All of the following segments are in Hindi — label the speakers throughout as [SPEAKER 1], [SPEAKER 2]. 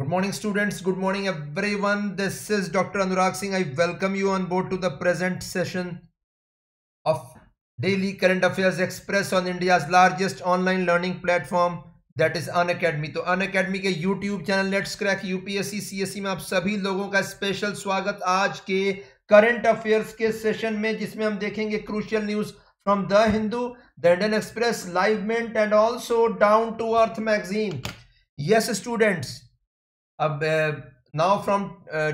[SPEAKER 1] Good morning
[SPEAKER 2] students, good morning everyone. This is Dr. Anurag Singh. I welcome you on board to the present session of Daily Current Affairs Express on India's largest online learning platform that is Unacademy तो अन अकेडमी के YouTube channel let's crack UPSC CSC में आप सभी लोगों का स्पेशल स्वागत आज के करंट अफेयर्स के सेशन में जिसमें हम देखेंगे crucial news from the Hindu the Indian Express Livemint and also Down to earth magazine yes students अब now from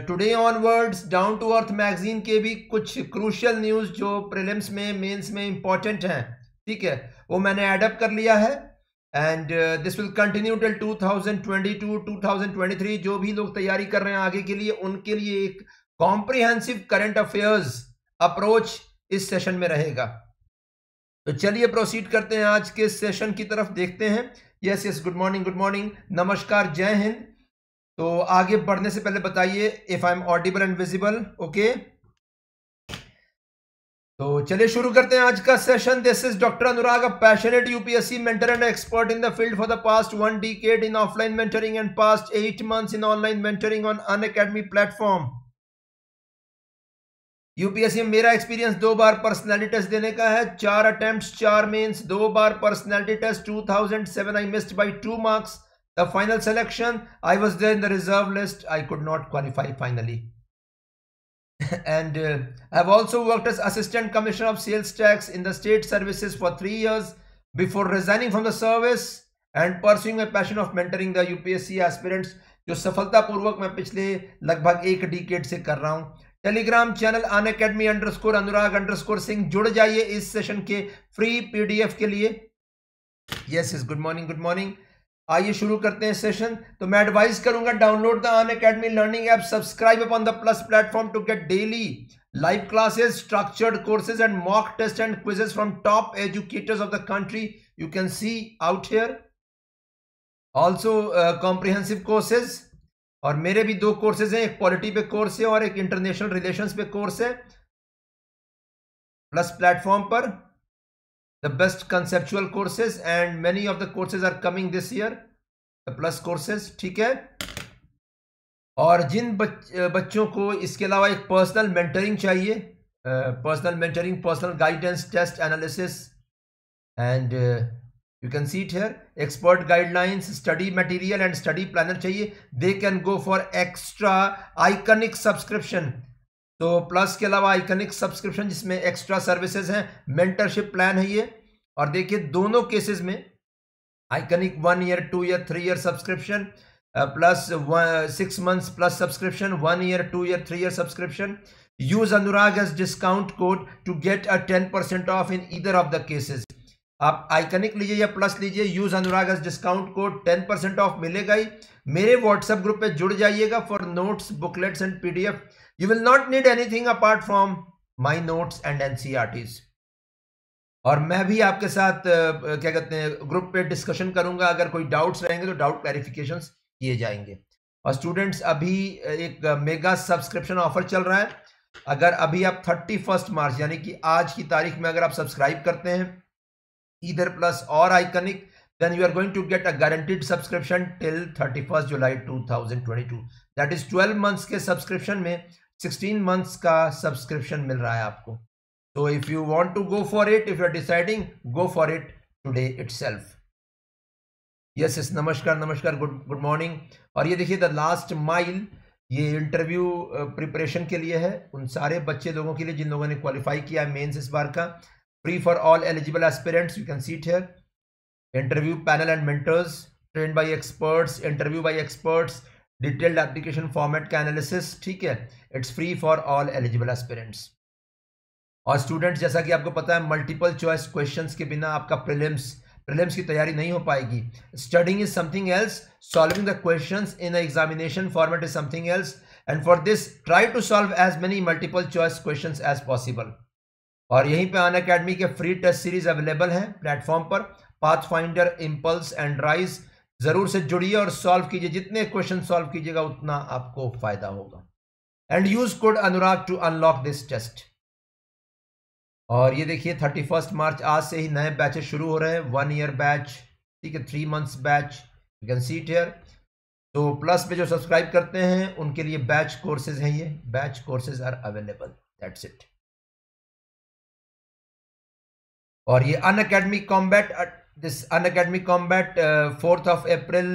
[SPEAKER 2] today onwards Down to earth magazine के भी कुछ क्रूशल न्यूज़ जो प्रिलिम्स में मेंस में इंपॉर्टेंट हैं ठीक है वो मैंने एडअप कर लिया है and this will continue till 2022 2023 जो भी लोग तैयारी कर रहे हैं आगे के लिए उनके लिए एक कॉम्प्रिहेंसिव करंट अफेयर्स अप्रोच इस सेशन में रहेगा तो चलिए प्रोसीड करते हैं आज के सेशन की तरफ देखते हैं yes yes good morning good morning नमस्कार जय हिंद तो आगे बढ़ने से पहले बताइए if I am audible and visible okay तो चलिए शुरू करते हैं आज का session this is doctor Anurag passionate UPSC mentor and expert in the field for the past one decade in offline mentoring and past eight months in online mentoring on Unacademy platform UPSC में मेरा एक्सपीरियंस दो बार पर्सनैलिटी टेस्ट देने का है चार अटेम्प्ट चार मेन्स दो बार personality test two I missed by two marks The final selection, I was there in the reserve list. I could not qualify finally. and uh, I've also worked as Assistant Commissioner of Sales Tax in the State Services for three years before resigning from the service and pursuing my passion of mentoring the UPSC aspirants जो सफलतापूर्वक मैं पिछले लगभग एक डिकेट से कर रहा हूँ Telegram channel Unacademy underscore Anurag under जुड़ जाइए इस सेशन के फ्री पीडीएफ के लिए यस इज गुड आइए शुरू करते हैं सेशन तो मैं एडवाइस करूंगा download the Unacademy learning app subscribe upon the plus platform to get daily live classes structured courses and mock test and quizzes from top educators of the country you can see out here also comprehensive courses और मेरे भी दो कोर्सेज हैं एक पॉलिटी पे कोर्स है और एक इंटरनेशनल रिलेशन पे कोर्स है प्लस प्लेटफॉर्म पर the best conceptual courses and many of the courses are coming this year the plus courses ठीक है और जिन बच, बच्चों को इसके अलावा एक पर्सनल मेंटरिंग चाहिए personal mentoring personal guidance test analysis and you can see it here expert guidelines study material and study planner चाहिए they can go for extra iconic subscription तो प्लस के अलावा आइकनिक सब्सक्रिप्शन जिसमें एक्स्ट्रा सर्विसेज हैं मेंटरशिप प्लान है ये और देखिए दोनों केसेस में iconic one year two year three year subscription plus six months plus subscription one year two year three year subscription use Anurag as discount code to get a ten percent off in either of the cases आप आइकनिक लीजिए या प्लस लीजिए use Anurag as discount code ten percent off मिलेगा ही मेरे व्हाट्सएप ग्रुप पे जुड़ जाइएगा for notes booklets and PDF you will not need anything apart from my notes and NCERTs e और मैं भी आपके साथ क्या कहते हैं ग्रुप पे डिस्कशन करूंगा अगर कोई डाउट्स रहेंगे तो डाउट क्लैरिफिकेशन किए जाएंगे और स्टूडेंट्स अभी एक मेगा सब्सक्रिप्शन ऑफर चल रहा है अगर अभी आप थर्टी फर्स्ट मार्च यानी कि आज की तारीख में अगर आप सब्सक्राइब करते हैं इधर प्लस और iconic then you are going to get a guaranteed subscription till 31st July to that is twelve months के सब्सक्रिप्शन में सिक्सटीन मंथ्स का सब्सक्रिप्शन मिल रहा है आपको तो if you want to go for it if you are deciding go for it today itself yes yes नमस्कार नमस्कार गुड गुड मॉर्निंग और ये देखिए द लास्ट माइल ये इंटरव्यू प्रिपरेशन uh, के लिए है उन सारे बच्चे लोगों के लिए जिन लोगों ने क्वालिफाई किया है मेन्स इस बार का free for all eligible aspirants you can sit here interview panel and mentors train by experts interview by experts detailed application format का एनालिसिस ठीक है it's free for all eligible aspirants और स्टूडेंट्स जैसा कि आपको पता है मल्टीपल चॉइस क्वेश्चन के बिना आपका प्रिलिम्स प्रिलिम्स की तैयारी नहीं हो पाएगी studying is something else solving the question in examination format is something else and for this try to solve as many multiple choice question as possible और यहीं पे अन अकेडमी के फ्री टेस्ट सीरीज अवेलेबल हैं प्लेटफॉर्म पर pathfinder impulse and rise ज़रूर से जुड़िए और सॉल्व कीजिए जितने क्वेश्चन सॉल्व कीजिएगा उतना आपको फायदा होगा and use code Anurag to unlock this test और ये देखिए थर्टी फर्स्ट मार्च आज से ही नए बैचेस शुरू हो रहे हैं वन ईयर बैच ठीक है three months batch you can sit year तो प्लस पे जो सब्सक्राइब करते हैं उनके लिए बैच कोर्सेज हैं ये batch courses are available that's it और ये Unacademy combat this Unacademy combat fourth of April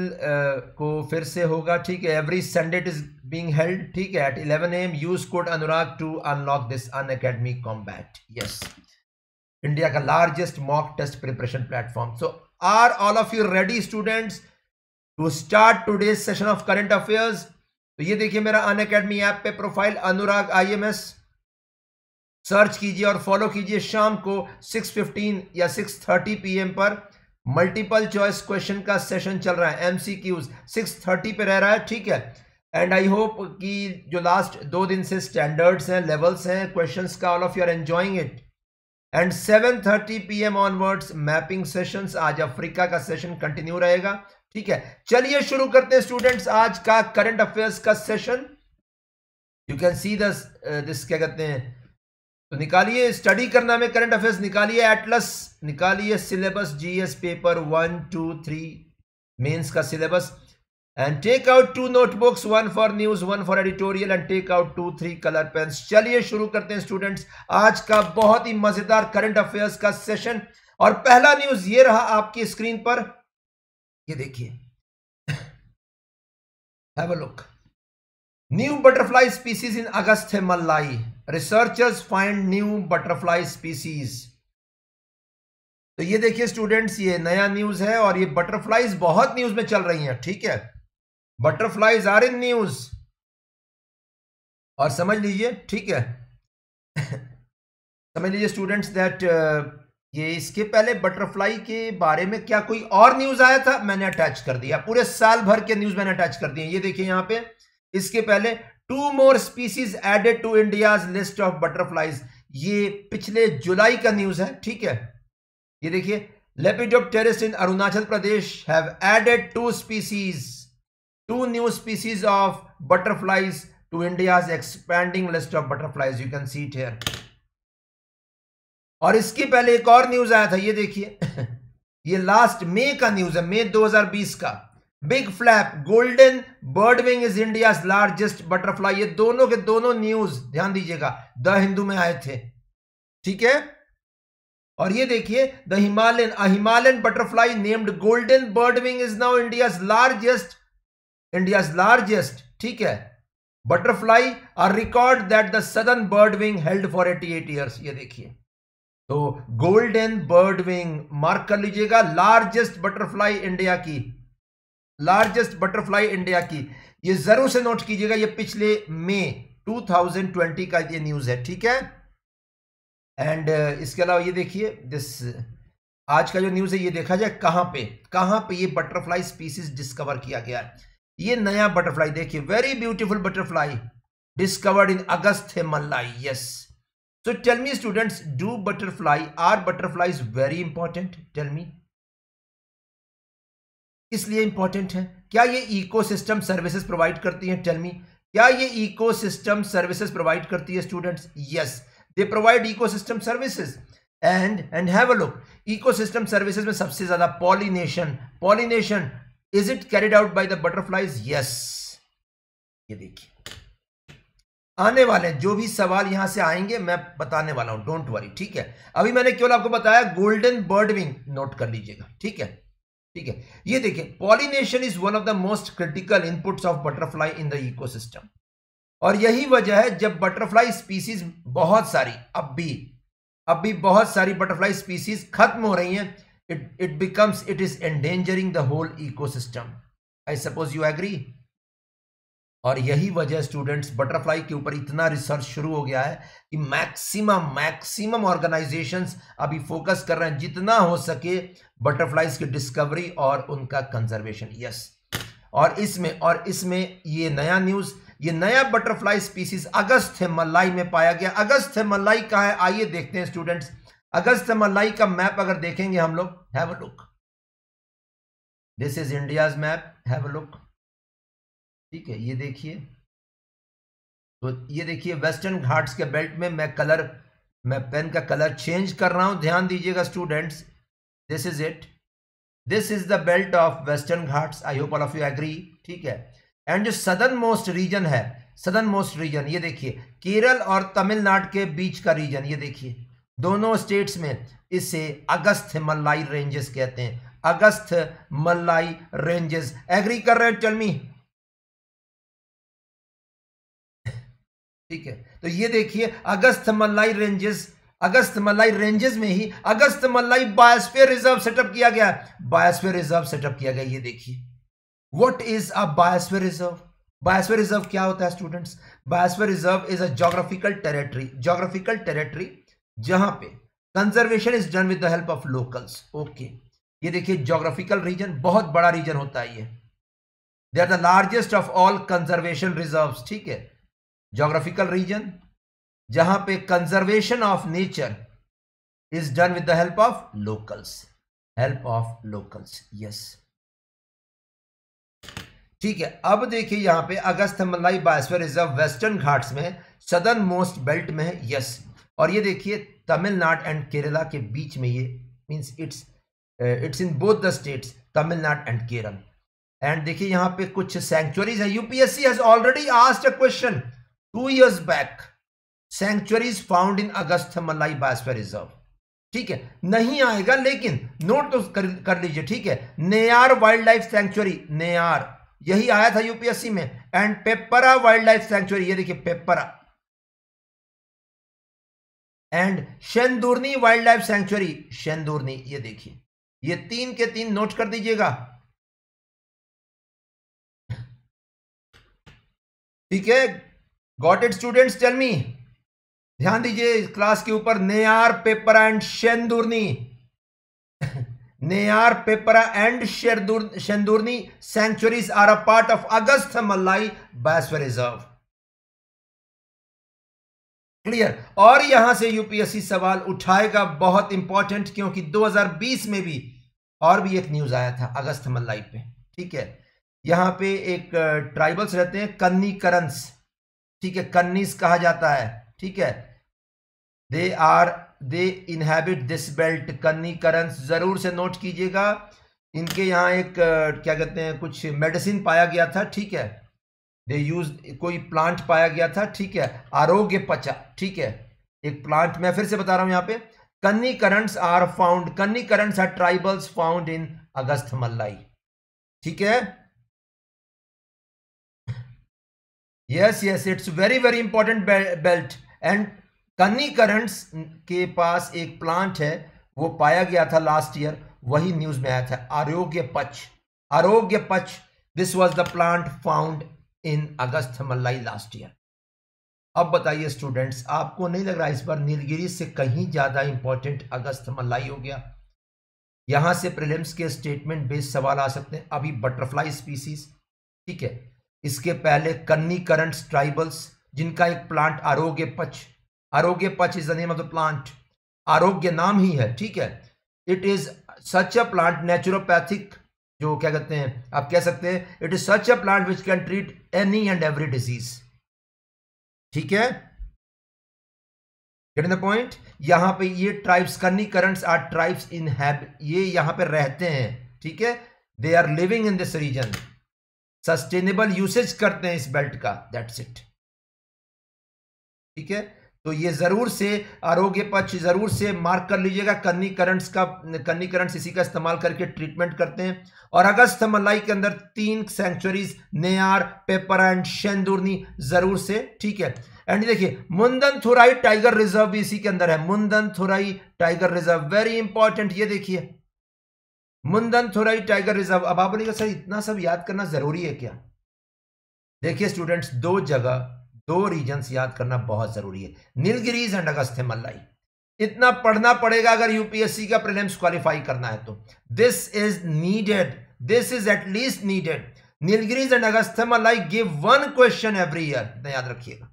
[SPEAKER 2] को फिर से होगा ठीक है every Sunday is being held ठीक है at eleven AM use code Anurag to unlock this Unacademy combat yes India का largest mock test preparation platform so are all of you ready students to start today session of current affairs तो ये देखिए मेरा अन अकेडमी ऐप पे profile Anurag I M S search कीजिए और फॉलो कीजिए शाम को 6:15 या 6:30 पीएम पर मल्टीपल चॉइस क्वेश्चन का सेशन चल रहा है एमसीक्यूज 6:30 पे रह रहा है ठीक है एंड आई होप कि जो लास्ट दो दिन से स्टैंडर्ड्स हैं लेवल्स हैं क्वेश्चंस का all of you are enjoying it and 7:30 thirty P M onwards mapping sessions आज अफ्रीका का सेशन कंटिन्यू रहेगा ठीक है चलिए शुरू करते हैं स्टूडेंट्स आज का करंट अफेयर्स का session you can see this क्या कहते हैं तो निकालिए स्टडी करना में करंट अफेयर्स निकालिए एटलस निकालिए syllabus GS paper one two three mains का syllabus and take out two notebooks one for news one for editorial and take out two three colour pens चलिए शुरू करते हैं स्टूडेंट्स आज का बहुत ही मजेदार करंट अफेयर्स का सेशन और पहला न्यूज ये रहा आपकी स्क्रीन पर ये देखिए have a look new butterfly species in Agasthyamalai researchers find new butterfly species तो ये देखिए स्टूडेंट्स ये नया न्यूज है और ये बटरफ्लाईज बहुत न्यूज में चल रही हैं ठीक है बटरफ्लाईज आर इन न्यूज और समझ लीजिए ठीक है समझ लीजिए स्टूडेंट्स दैट uh, ये इसके पहले बटरफ्लाई के बारे में क्या कोई और न्यूज आया था मैंने अटैच कर दिया पूरे साल भर के न्यूज मैंने अटैच कर दिए ये देखिए यहां पे इसके पहले two more species added to India list of butterflies ये पिछले जुलाई का न्यूज है ठीक है ये देखिए lepidopterists in Arunachal Pradesh have added two species two new species of butterflies to India expanding list of butterflies you can see there और इसके पहले एक और न्यूज आया था ये देखिए ये लास्ट मे का न्यूज है मे 2020 का big flap golden bird wing is India largest butterfly ये दोनों के दोनों न्यूज ध्यान दीजिएगा द हिंदू में आए थे ठीक है और ये देखिए the Himalayan a Himalayan butterfly named golden bird wing is now India largest India largest ठीक है butterfly are record that the southern bird wing held for eighty eight years ये देखिए तो गोल्डन बर्ड विंग मार्क कर लीजिएगा लार्जेस्ट बटरफ्लाई इंडिया की लार्जेस्ट बटरफ्लाई इंडिया की ये जरूर से नोट कीजिएगा ये पिछले मई 2020 का ये न्यूज है ठीक है एंड uh, इसके अलावा ये देखिए दिस आज का जो न्यूज है ये देखा जाए कहां पे कहां पे ये बटरफ्लाई स्पीसीज डिस्कवर किया गया ये नया बटरफ्लाई देखिए very beautiful butterfly discovered in Agasthyamalai yes so tell me students do butterfly are butterfly is very important tell me इसलिए इंपॉर्टेंट है क्या ये इकोसिस्टम सर्विसेज प्रोवाइड करती हैं टेलमी क्या ये इकोसिस्टम सर्विसेज प्रोवाइड करती है students yes they provide ecosystem services and and have a look ecosystem services में सबसे ज्यादा pollination pollination is it carried out by the butterflies yes ये देखिए आने वाले जो भी सवाल यहां से आएंगे मैं बताने वाला हूं डोंट वरी ठीक है अभी मैंने केवल आपको बताया गोल्डन बर्ड विंग नोट कर लीजिएगा ठीक है ठीक है ये देखिए pollination is one of the most critical inputs of butterfly in the ecosystem और यही वजह है जब बटरफ्लाई स्पीसीज बहुत सारी अब भी अब भी बहुत सारी बटरफ्लाई स्पीसीज खत्म हो रही हैं it it becomes it is endangering the whole ecosystem I suppose you agree और यही वजह स्टूडेंट्स बटरफ्लाई के ऊपर इतना रिसर्च शुरू हो गया है कि मैक्सिमम मैक्सिमम ऑर्गेनाइजेशंस अभी फोकस कर रहे हैं जितना हो सके बटरफ्लाइज की डिस्कवरी और उनका कंजर्वेशन यस और इसमें और इसमें ये नया न्यूज़ ये नया बटरफ्लाई स्पीसीज अगस्त मल्लाई में पाया गया अगस्त मल्लाई का है आइए देखते हैं स्टूडेंट्स अगस्त मल्लाई का मैप अगर देखेंगे हम लोग have a look this is India's map have a look ठीक है ये देखिए तो ये देखिए वेस्टर्न घाट्स के बेल्ट में मैं कलर मैं पेन का कलर चेंज कर रहा हूं ध्यान दीजिएगा students this is it this is the belt of western Ghats I hope all of you agree ठीक है एंड जो सदर्न मोस्ट रीजन है सदर्न मोस्ट रीजन ये देखिए केरल और तमिलनाडु के बीच का रीजन ये देखिए दोनों स्टेट्स में इसे अगस्त मल्लाई रेंजेस कहते हैं अगस्त मल्लाई रेंजेस एग्री कर रहे हैं चलमी ठीक है तो ये देखिए अगस्त मल्लाई रेंजेस अगस्त मलाई रेंजेस में ही अगस्त मलाई बायोस्फीयर रिजर्व सेटअप किया गया बायोस्फीयर रिजर्व सेटअप किया गया ये देखिए what is a biosphere reserve biosphere reserve क्या होता है students biosphere reserve is a geographical territory geographical territory जहां पे conservation is done with the help of locals okay ये देखिए जोग्राफिकल रीजन बहुत बड़ा रीजन होता है ये they are the largest of all conservation reserve ठीक है जोग्राफिकल रीजन जहां पे conservation of nature is done with the help of locals help of locals yes ठीक है अब देखिए यहां पे अगस्त मलाई बासवर रिजर्व वेस्टर्न घाट्स में सदर्न मोस्ट बेल्ट में है यस और ये देखिए तमिलनाडु एंड केरला के बीच में ये means it's it's in both the states Tamil Nadu and Kerala and देखिए यहां पे कुछ सेंचुरीज है UPSC has already asked a question two years back sanctuaries found in Agasthyamalai biosphere reserve ठीक है नहीं आएगा लेकिन नोट तो कर, कर लीजिए ठीक है Neyyar wild life sanctuary Neyyar यही आया था यूपीएससी में and Peppara wild life sanctuary ये देखिए Peppara and Shendurney wild life sanctuary Shendurney ये देखिए ये तीन के तीन नोट कर दीजिएगा ठीक है got it students tell me ध्यान दीजिए इस क्लास के ऊपर Neyyar Peppara and Shendurney Neyyar Peppara and Shendurney sanctuaries are a part of Agasthyamalai biosphere reserve clear और यहां से यूपीएससी सवाल उठाएगा बहुत इंपॉर्टेंट क्योंकि 2020 में भी और भी एक न्यूज आया था अगस्त मल्लाई पे ठीक है यहां पे एक ट्राइबल्स uh, रहते हैं कन्नी करंस ठीक है कन्नीस कहा जाता है ठीक है they are they inhabit this belt Kanikkars ज़रूर से नोट कीजिएगा इनके यहाँ एक क्या कहते हैं कुछ मेडिसिन पाया गया था ठीक है दे यूज कोई प्लांट पाया गया था ठीक है आरोग्य पचा ठीक है एक प्लांट मैं फिर से बता रहा हूँ यहाँ पे Kanikkars are found Kanikkars are tribals found in Agasthyamalai ठीक है yes yes it's very very important belt and Kanikkars के पास एक प्लांट है वो पाया गया था लास्ट ईयर वही न्यूज में आया था आरोग्य Arogyapacha Arogyapacha this was the plant found in Agasthyamalai last year अब बताइए स्टूडेंट्स आपको नहीं लग रहा इस बार नीलगिरी से कहीं ज्यादा इंपॉर्टेंट अगस्त मल्लाई हो गया यहां से प्रिलिम्स के स्टेटमेंट बेस्ड सवाल आ सकते हैं अभी बटरफ्लाई स्पीसीज ठीक है इसके पहले कन्नी करंट ट्राइबल्स जिनका एक प्लांट आरोग्य Arogyapacha Arogyapacha is the name of the plant आरोग्य नाम ही है ठीक है it is such a plant naturopathic जो क्या कहते हैं आप कह सकते हैं it is such a plant which can treat any and every disease ठीक है इन द पॉइंट यहां पे ये ट्राइब्स कन्नी करंट्स आर ट्राइब्स इन हैब ये यहां पे रहते हैं ठीक है they are living in this region sustainable usage करते हैं इस बेल्ट का दैट्स इट ठीक है तो ये ज़रूर से आरोग्य पक्ष ज़रूर से मार्क कर लीजिएगा कन्नी करंट्स का कन्नी करंट्स इसी का इस्तेमाल करके ट्रीटमेंट करते हैं और अगस्त मलाई के अंदर तीन सेंचुरीज नेयार पेपर एंड शेंदुरनी ज़रूर से ठीक है एंड देखिए मुंदन थुराई टाइगर रिजर्व भी इसी के अंदर है Mundanthurai tiger reserve very important ये देखिए मुंदन थुराई टाइगर रिजर्व अब आप बोलेगा सर इतना सब याद करना ज़रूरी है क्या देखिए स्टूडेंट्स दो जगह दो रीजन्स याद करना बहुत ज़रूरी है नीलगिरीज एंड अगस्त्य मल्लाई इतना पढ़ना पड़ेगा अगर यूपीएससी का प्रीलिम्स क्वालिफाई करना है तो this is needed this is at least needed Nilgiris and Agasthyamalai give one question every year इतना याद रखिएगा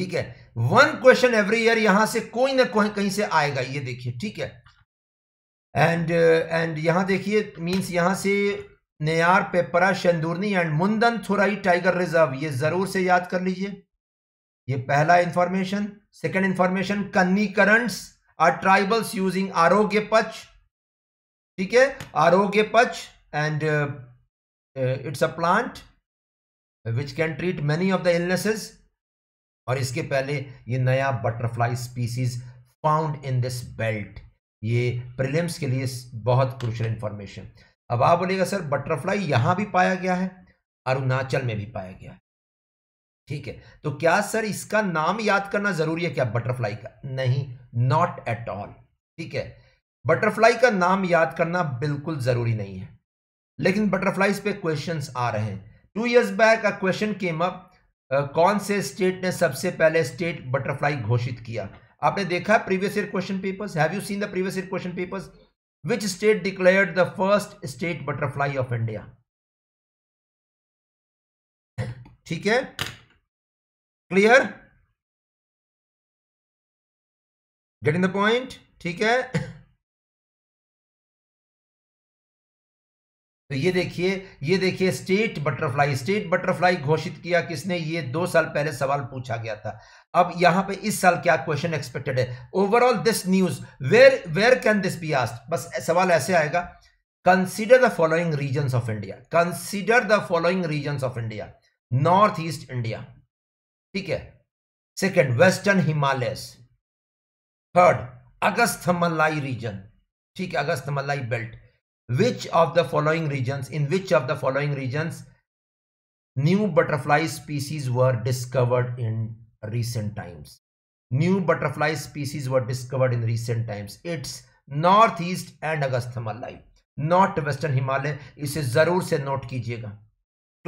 [SPEAKER 2] ठीक है वन क्वेश्चन एवरी ईयर यहां से कोई ना कोई कहीं से आएगा ये देखिए ठीक है एंड एंड यहां देखिए मींस यहां से Neyyar Peppara Shendurney and Mundanthurai tiger reserve ये जरूर से याद कर लीजिए ये पहला information second information Kanikkars are tribals using Arogyapacha ठीक है Arogyapacha and it's a plant which can treat many of the illnesses और इसके पहले ये नया butterfly species found in this belt ये प्रिलिम्स के लिए बहुत क्रुशल इंफॉर्मेशन अब आप बोलेगा सर बटरफ्लाई यहां भी पाया गया है अरुणाचल में भी पाया गया है ठीक है तो क्या सर इसका नाम याद करना जरूरी है क्या बटरफ्लाई का नहीं नॉट एट ऑल ठीक है बटरफ्लाई का नाम याद करना बिल्कुल जरूरी नहीं है लेकिन बटरफ्लाईज पे क्वेश्चंस आ रहे हैं two years back a question came up कौन से स्टेट ने सबसे पहले स्टेट बटरफ्लाई घोषित किया आपने देखा previous year question papers have you seen the previous year question papers Which state declared the first state butterfly of India?
[SPEAKER 1] ठीक है क्लियर गेटिंग द पॉइंट ठीक है
[SPEAKER 2] तो ये देखिए ये देखिए स्टेट बटरफ्लाई स्टेट बटरफ्लाई घोषित किया किसने ये दो साल पहले सवाल पूछा गया था अब यहां पे इस साल क्या क्वेश्चन एक्सपेक्टेड है overall this news where where can this be asked बस सवाल ऐसे आएगा consider the following region of India consider the following region of India north east India ठीक है second western Himalaya third Agasthyamalai region ठीक है Agasthyamalai belt which of the following regions in which of the following regions new butterfly species were discovered in recent times new butterfly species were discovered in recent times it's northeast and august malai not western himalay is zarur se note kijiyega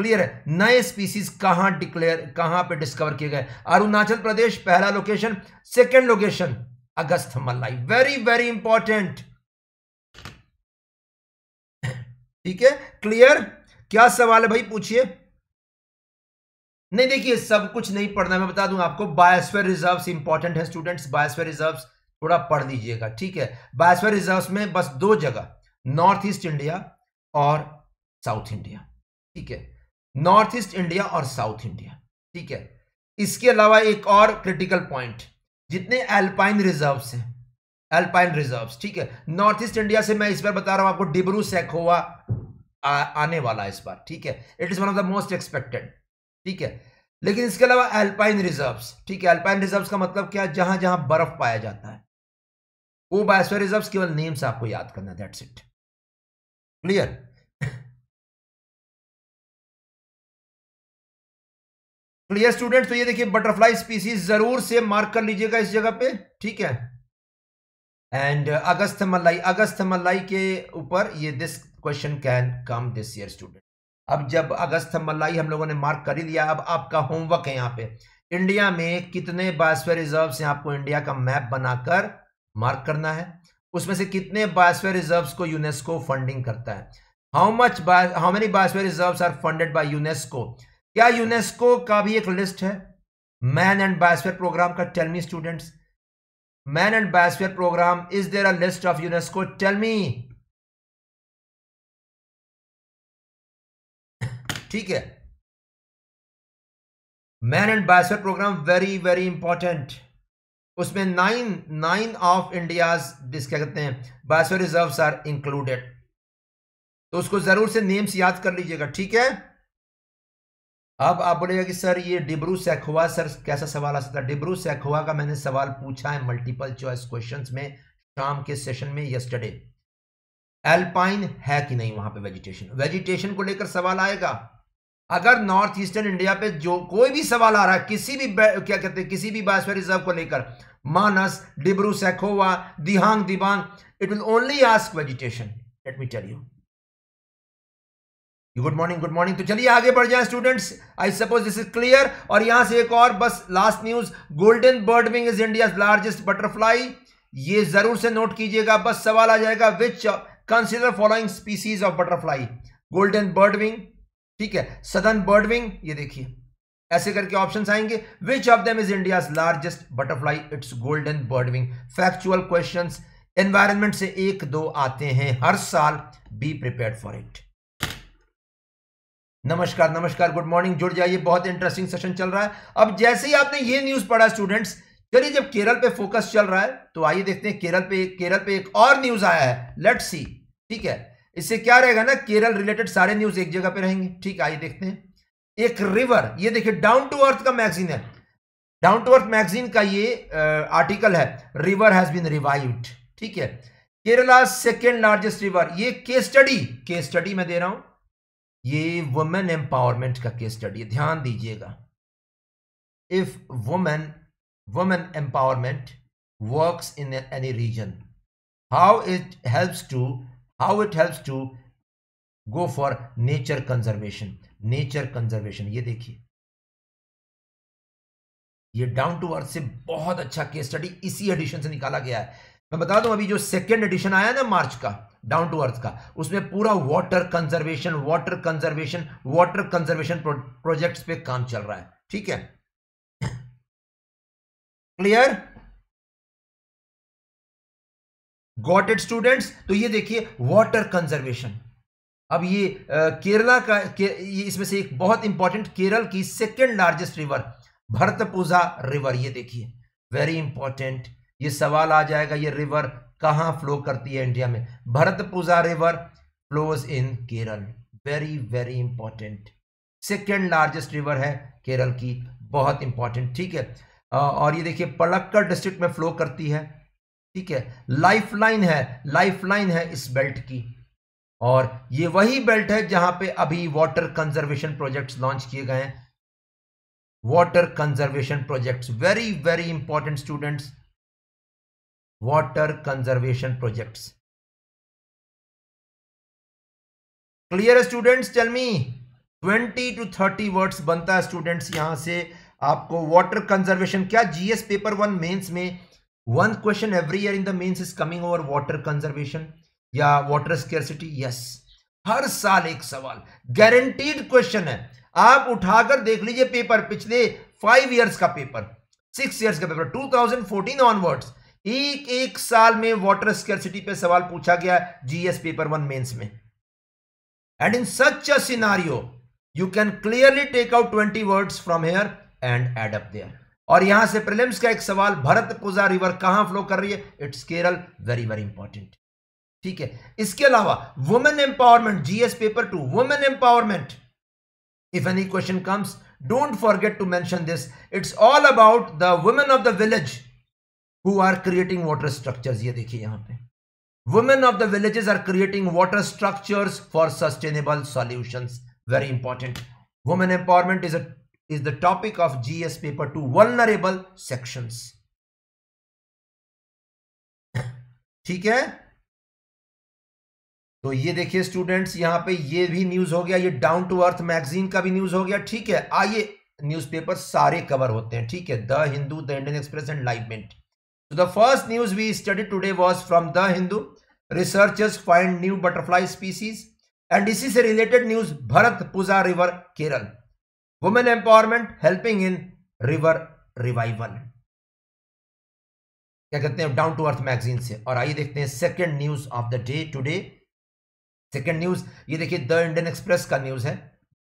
[SPEAKER 2] clear nay species kahan declare kahan pe discover kiye gaye arunachal pradesh pehla location second location august malai very very important ठीक है क्लियर क्या सवाल है भाई पूछिए नहीं देखिए सब कुछ नहीं पढ़ना मैं बता दूं आपको बायोस्फेयर रिजर्व्स इंपॉर्टेंट है स्टूडेंट्स बायोस्फेयर रिजर्व्स थोड़ा पढ़ लीजिएगा ठीक है बायोस्फेयर रिजर्व्स में बस दो जगह नॉर्थ ईस्ट इंडिया और साउथ इंडिया ठीक है नॉर्थ ईस्ट इंडिया और साउथ इंडिया ठीक है इसके अलावा एक और क्रिटिकल पॉइंट जितने एल्पाइन रिजर्व्स हैं अल्पाइन रिजर्व ठीक है नॉर्थ ईस्ट इंडिया से मैं इस बार बता रहा हूं आपको डिब्रू सेकोवा आने वाला है इस बार ठीक है it is one of the most expected ठीक है लेकिन इसके अलावा अल्पाइन रिजर्व ठीक है अल्पाइन रिजर्व का मतलब क्या है जहां जहां बर्फ पाया जाता है वो बायोस्फीयर रिजर्व केवल नेम्स आपको याद करना that's it clear clear student तो ये देखिए बटरफ्लाई स्पीसीज जरूर से मार्क कर लीजिएगा इस जगह पे ठीक है एंड अगस्त मलाई अगस्त मलाई के ऊपर ये this question can come this year student अब जब अगस्त मलाई हम लोगों ने मार्क कर ही लिया अब आपका होमवर्क है यहाँ पे इंडिया में कितने बायोस्फीयर रिजर्व्स हैं आपको इंडिया का मैप बनाकर मार्क करना है उसमें से कितने बायोस्फीयर रिजर्व्स को यूनेस्को फंडिंग करता है how much how many biosphere reserves are funded by UNESCO क्या यूनेस्को का भी एक लिस्ट है मैन एंड बायोस्फीयर प्रोग्राम का tell me students man and biosphere programme is there a list of UNESCO tell me ठीक है man and biosphere programme very very important उसमें नाइन नाइन ऑफ इंडिया क्या कहते हैं बायोस्फीयर रिजर्व्स आर इंक्लूडेड तो उसको जरूर से नेम्स याद कर लीजिएगा ठीक है अब आप बोलेगा कि सर ये डिब्रू सैखवा सर कैसा सवाल आ सकता है डिब्रू सैखवा का मैंने सवाल पूछा है मल्टीपल चॉइस क्वेश्चंस में शाम के सेशन में यस्टरडे एल्पाइन है कि नहीं वहां पे वेजिटेशन वेजिटेशन को लेकर सवाल आएगा अगर नॉर्थ ईस्टर्न इंडिया पे जो कोई भी सवाल आ रहा है किसी भी क्या कहते हैं किसी भी बायोस्फीयर रिजर्व को लेकर Manas Dibru Saikhowa Dihang Dibang it will only ask vegetation let me tell you good morning good morning तो चलिए आगे बढ़ जाएं students I suppose this is clear और यहां से एक और बस last news golden bird wing is India largest butterfly ये जरूर से नोट कीजिएगा बस सवाल आ जाएगा which consider following species of butterfly golden bird wing ठीक है सदन बर्ड विंग ये देखिए ऐसे करके ऑप्शंस आएंगे which of them is India largest butterfly it's golden bird wing factual question environment से एक दो आते हैं हर साल बी प्रिपेयर फॉर इट नमस्कार नमस्कार गुड मॉर्निंग जुड़ जाइए बहुत इंटरेस्टिंग सेशन चल रहा है अब जैसे ही आपने ये न्यूज पढ़ा स्टूडेंट्स चलिए जब केरल पे फोकस चल रहा है तो आइए देखते हैं केरल पे केरल पे एक और न्यूज आया है लेट सी ठीक है इससे क्या रहेगा ना केरल रिलेटेड सारे न्यूज एक जगह पे रहेंगे ठीक आइए देखते हैं एक रिवर ये देखिए डाउन टू अर्थ का मैगजीन है डाउन टू अर्थ मैगजीन का ये आर्टिकल है रिवर हैज बीन रिवाइव्ड ठीक है केरला सेकेंड लार्जेस्ट रिवर ये केस स्टडी केस स्टडी मैं दे रहा हूं ये वुमेन एम्पावरमेंट का केस स्टडी है ध्यान दीजिएगा if women women empowerment work in any region how it helps to how it helps to go for nature conservation nature conservation ये देखिए ये डाउन टू अर्थ से बहुत अच्छा केस स्टडी इसी एडिशन से निकाला गया है मैं बता दूं अभी जो सेकेंड एडिशन आया ना मार्च का डाउन टू अर्थ का उसमें पूरा water conservation water conservation water conservation projects पे काम चल रहा है ठीक है क्लियर गॉट इट स्टूडेंट्स तो ये देखिए वाटर कंजर्वेशन अब ये केरला का के, ये इसमें से एक बहुत इंपॉर्टेंट केरल की second largest river Bharathapuzha river ये देखिए वेरी इंपॉर्टेंट ये सवाल आ जाएगा ये रिवर कहाँ फ्लो करती है इंडिया में Bharathapuzha river flows in Kerala very very important second largest river है केरल की बहुत इंपॉर्टेंट ठीक है और ये देखिए पलक्कड़ डिस्ट्रिक्ट में फ्लो करती है ठीक है लाइफलाइन है लाइफलाइन है इस बेल्ट की और ये वही बेल्ट है जहां पे अभी वाटर कंजर्वेशन प्रोजेक्ट्स लॉन्च किए गए हैं water conservation projects very very important students water conservation project clear students tell me 20 to 30 words बनता है स्टूडेंट्स यहां से आपको वाटर कंजर्वेशन क्या जीएस पेपर वन मेंस में one question every year in the mains is coming over water conservation या वाटर स्केरसिटी यस हर साल एक सवाल गारंटीड क्वेश्चन है आप उठाकर देख लीजिए पेपर पिछले फाइव ईयर्स का पेपर सिक्स ईयर्स का paper two thousand fourteen onwards एक एक साल में वाटर स्कर्सिटी पे सवाल पूछा गया जीएस पेपर वन मेंस में and in such a scenario you can clearly take out twenty words from here and add up there और यहां से प्रिलिम्स का एक सवाल भरत पूजा रिवर कहां फ्लो कर रही है it's Kerala very very important ठीक है इसके अलावा women empowerment GS paper two women empowerment if any question comes don't forget to mention this it's all about the women of the village who are creating water structures ये देखिए यहां पे women of the villages are creating water structures for sustainable solutions very important women empowerment is is the topic of GS paper two 2 section ठीक है तो ये देखिए स्टूडेंट्स यहां पे ये भी न्यूज हो गया ये डाउन टू अर्थ मैगजीन का भी न्यूज हो गया ठीक है आइए न्यूज़पेपर सारे कवर होते हैं ठीक है the Hindu the Indian Express and Live Mint So the first news we studied today was from The Hindu. Researchers find new butterfly species. And this is a related news Bharat Puja River, Kerala. Women empowerment helping in river revival. क्या कहते हैं डाउन टू अर्थ मैगजीन से और आइए देखते हैं second news of the day today second news ये देखिए द इंडियन एक्सप्रेस का न्यूज है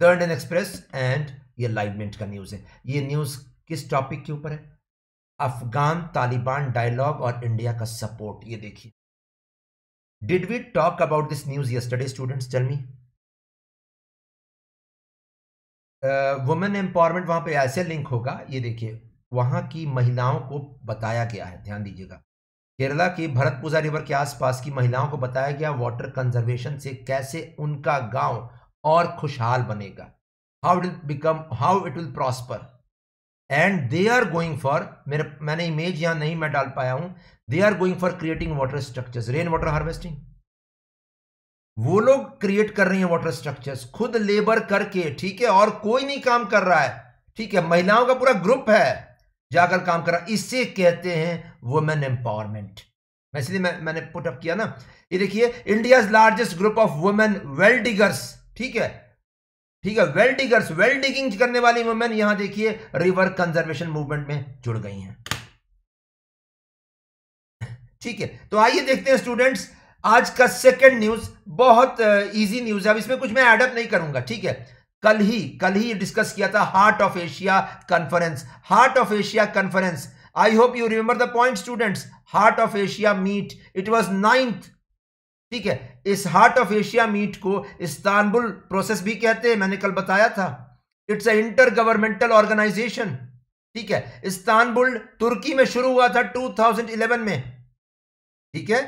[SPEAKER 2] द इंडियन एक्सप्रेस एंड ये लाइवमेंट का न्यूज है ये न्यूज किस टॉपिक के ऊपर है अफगान तालिबान डायलॉग और इंडिया का सपोर्ट ये देखिए did we talk about this news yesterday students tell me women empowerment वहां पे ऐसे लिंक होगा ये देखिए वहां की महिलाओं को बताया गया है ध्यान दीजिएगा केरला के भरतपुजा रिवर के आसपास की महिलाओं को बताया गया वाटर कंजर्वेशन से कैसे उनका गांव और खुशहाल बनेगा how it become how it will prosper and they are going for मेरे मैंने इमेज यहां नहीं मैं डाल पाया हूं they are going for creating water structures rain water harvesting वो लोग क्रिएट कर रही हैं वाटर स्ट्रक्चर्स खुद लेबर करके ठीक है और कोई नहीं काम कर रहा है ठीक है महिलाओं का पूरा ग्रुप है जाकर काम कर रहा है इससे कहते हैं वुमेन एम्पावरमेंट इसलिए मैं, मैंने पुटअप किया ना ये देखिए India largest group of women well diggers ठीक है ठीक है वेल डिगर्स वेल डिगिंग करने वाली वुमेन यहां देखिए रिवर कंजर्वेशन मूवमेंट में जुड़ गई हैं ठीक है तो आइए देखते हैं स्टूडेंट्स आज का सेकंड न्यूज बहुत इजी न्यूज है अब इसमें कुछ मैं एडअप नहीं करूंगा ठीक है कल ही कल ही डिस्कस किया था heart of Asia conference heart of Asia conference I hope you remember the point students heart of Asia meet it was ninth ठीक है इस हार्ट ऑफ एशिया मीट को इस्तानबुल प्रोसेस भी कहते हैं मैंने कल बताया था it's a inter governmental organisation ठीक है इस्तानबुल तुर्की में शुरू हुआ था 2011 में ठीक है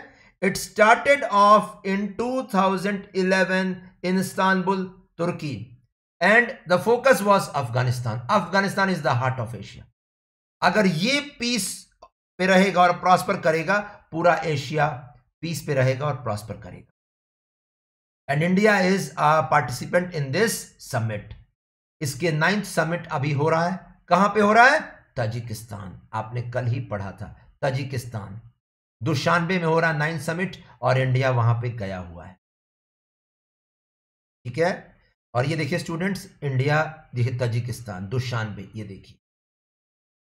[SPEAKER 2] it started off in 2011 in Istanbul Turkey and the focus was Afghanistan Afghanistan is the heart of Asia अगर ये पीस पे रहेगा और प्रॉस्पर करेगा पूरा एशिया पीस पे रहेगा और प्रॉस्पर करेगा and India is a participant in this summit इसके नाइन्थ समिट अभी हो रहा है कहां पे हो रहा है ताजिकिस्तान आपने कल ही पढ़ा था ताजिकिस्तान दुशानबे में हो रहा नाइन्थ समिट और इंडिया वहां पे गया हुआ है ठीक है और ये देखिए स्टूडेंट्स इंडिया देखिए ताजिकिस्तान दुशानबे ये देखिए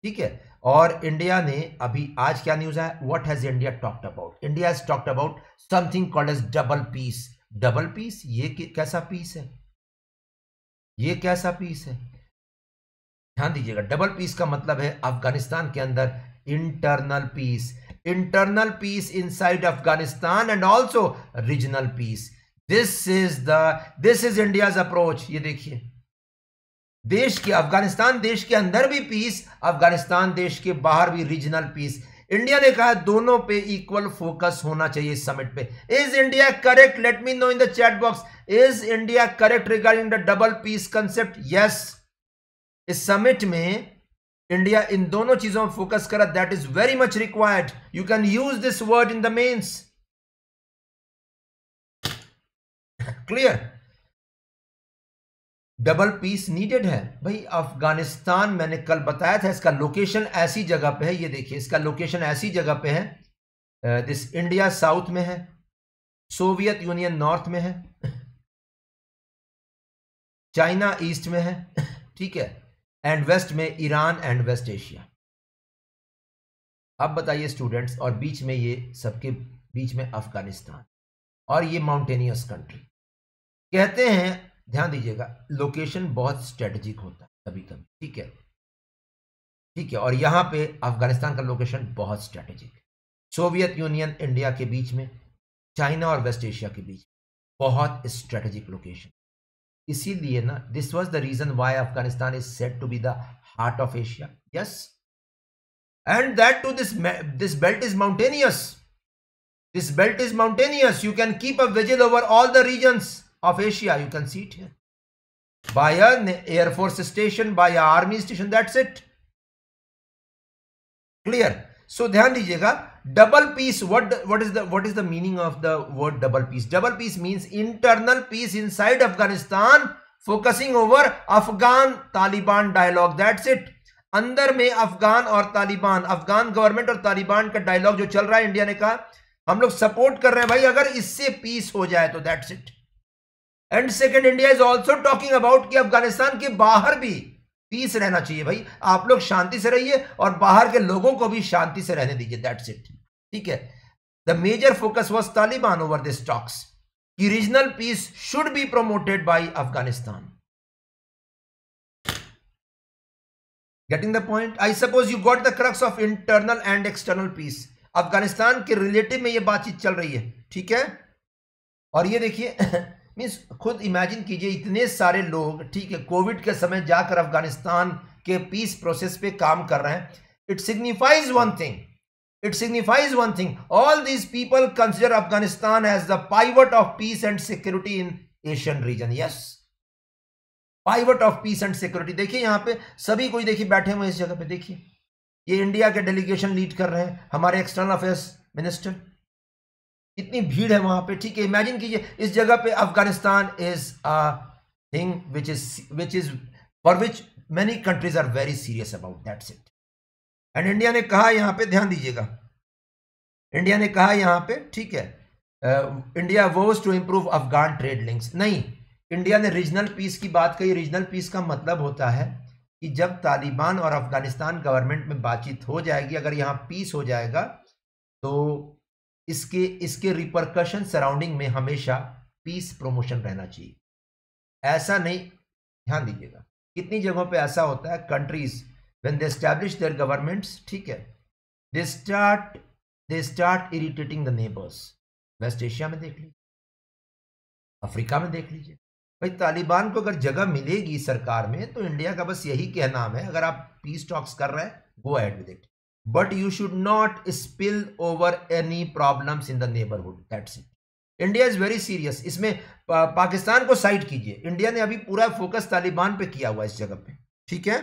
[SPEAKER 2] ठीक है और इंडिया ने अभी आज क्या न्यूज है what has India talked about India has talked about something called as double piece double peace ये कैसा पीस है ये कैसा पीस है ध्यान दीजिएगा डबल पीस का मतलब है अफगानिस्तान के अंदर internal peace internal peace inside Afghanistan and also regional peace this is the this is India's approach ये देखिए देश के अफगानिस्तान देश के अंदर भी पीस अफगानिस्तान देश के बाहर भी रीजनल पीस इंडिया ने कहा दोनों पे इक्वल फोकस होना चाहिए समिट पे is India correct let me know in the chat box is India correct regarding the double peace concept yes इस समिट में इंडिया इन दोनों चीजों में फोकस करा that is very much required you can use this word in the mains clear double peace needed है भाई अफगानिस्तान मैंने कल बताया था इसका लोकेशन ऐसी जगह पे है ये देखिए इसका लोकेशन ऐसी जगह पे है दिस इंडिया साउथ में है सोवियत यूनियन नॉर्थ में है चाइना ईस्ट में है ठीक है एंड वेस्ट में ईरान एंड वेस्ट एशिया अब बताइए स्टूडेंट्स और बीच में ये सबके बीच में अफगानिस्तान और ये माउंटेनियस कंट्री कहते हैं ध्यान दीजिएगा लोकेशन बहुत स्ट्रेटजिक होता है कभी कभी ठीक है ठीक है और यहां पे अफगानिस्तान का लोकेशन बहुत स्ट्रेटेजिक है सोवियत यूनियन इंडिया के बीच में चाइना और वेस्ट एशिया के बीच बहुत स्ट्रेटेजिक लोकेशन इसीलिए ना this was the reason why Afghanistan is set to be the heart of Asia yes and that to this this belt is mountainous this belt is mountainous you can keep a vigil over all the regions of Asia you can seat here by air force station by army station that it clear so ध्यान दीजिएगा double peace what what is the what is the meaning of the word double piece double peace means internal peace inside Afghanistan focusing over Afghan Taliban dialogue that's it अंदर में अफगान और तालिबान अफगान गवर्नमेंट और तालिबान का डायलॉग जो चल रहा है इंडिया ने कहा हम लोग सपोर्ट कर रहे हैं भाई अगर इससे पीस हो जाए तो that's it and second India is also talking about कि अफगानिस्तान के बाहर भी पीस रहना चाहिए भाई आप लोग शांति से रहिए और बाहर के लोगों को भी शांति से रहने दीजिए दैट्स इट ठीक है the major focus was Taliban over this talks की regional peace should be promoted by Afghanistan getting the point I suppose you got the crux of internal and external peace Afghanistan के रिलेटिव में यह बातचीत चल रही है ठीक है और ये देखिए मीन्स खुद इमेजिन कीजिए इतने सारे लोग ठीक है कोविड के समय जाकर अफगानिस्तान के पीस प्रोसेस पे काम कर रहे हैं it signifies one thing it signifies one thing all these people consider Afghanistan as the pivot of peace and security in Asian region yes pivot of peace and security देखिए यहाँ पे सभी कोई देखिए बैठे हुए इस जगह पे देखिए ये इंडिया के डेलीगेशन लीड कर रहे हैं हमारे एक्सटर्नल अफेयर्स मिनिस्टर इतनी भीड़ है वहां पे ठीक है इमेजिन कीजिए इस जगह पे Afghanistan is a thing which is which is for which many countries are very serious about that it and India ने कहा यहां पे ध्यान दीजिएगा इंडिया ने कहा यहां पे ठीक है India was to improve Afghan trade links नहीं इंडिया ने रीजनल पीस की बात कही रीजनल पीस का मतलब होता है कि जब तालिबान और अफगानिस्तान गवर्नमेंट में बातचीत हो जाएगी अगर यहाँ पीस हो जाएगा तो इसके इसके रिपरकशन सराउंडिंग में हमेशा पीस प्रमोशन रहना चाहिए ऐसा नहीं ध्यान दीजिएगा कितनी जगहों पे ऐसा होता है countries when they establish their governments ठीक है they start they start irritating the neighbours west Asia में देख लीजिए अफ्रीका में देख लीजिए भाई तालिबान को अगर जगह मिलेगी सरकार में तो इंडिया का बस यही कहना है अगर आप पीस टॉक्स कर रहे हैं go ahead with it but you should not spill over any problem in the neighbourhood that's it India is very serious इसमें पाकिस्तान को साइड कीजिए इंडिया ने अभी पूरा फोकस तालिबान पे किया हुआ इस जगह पे ठीक है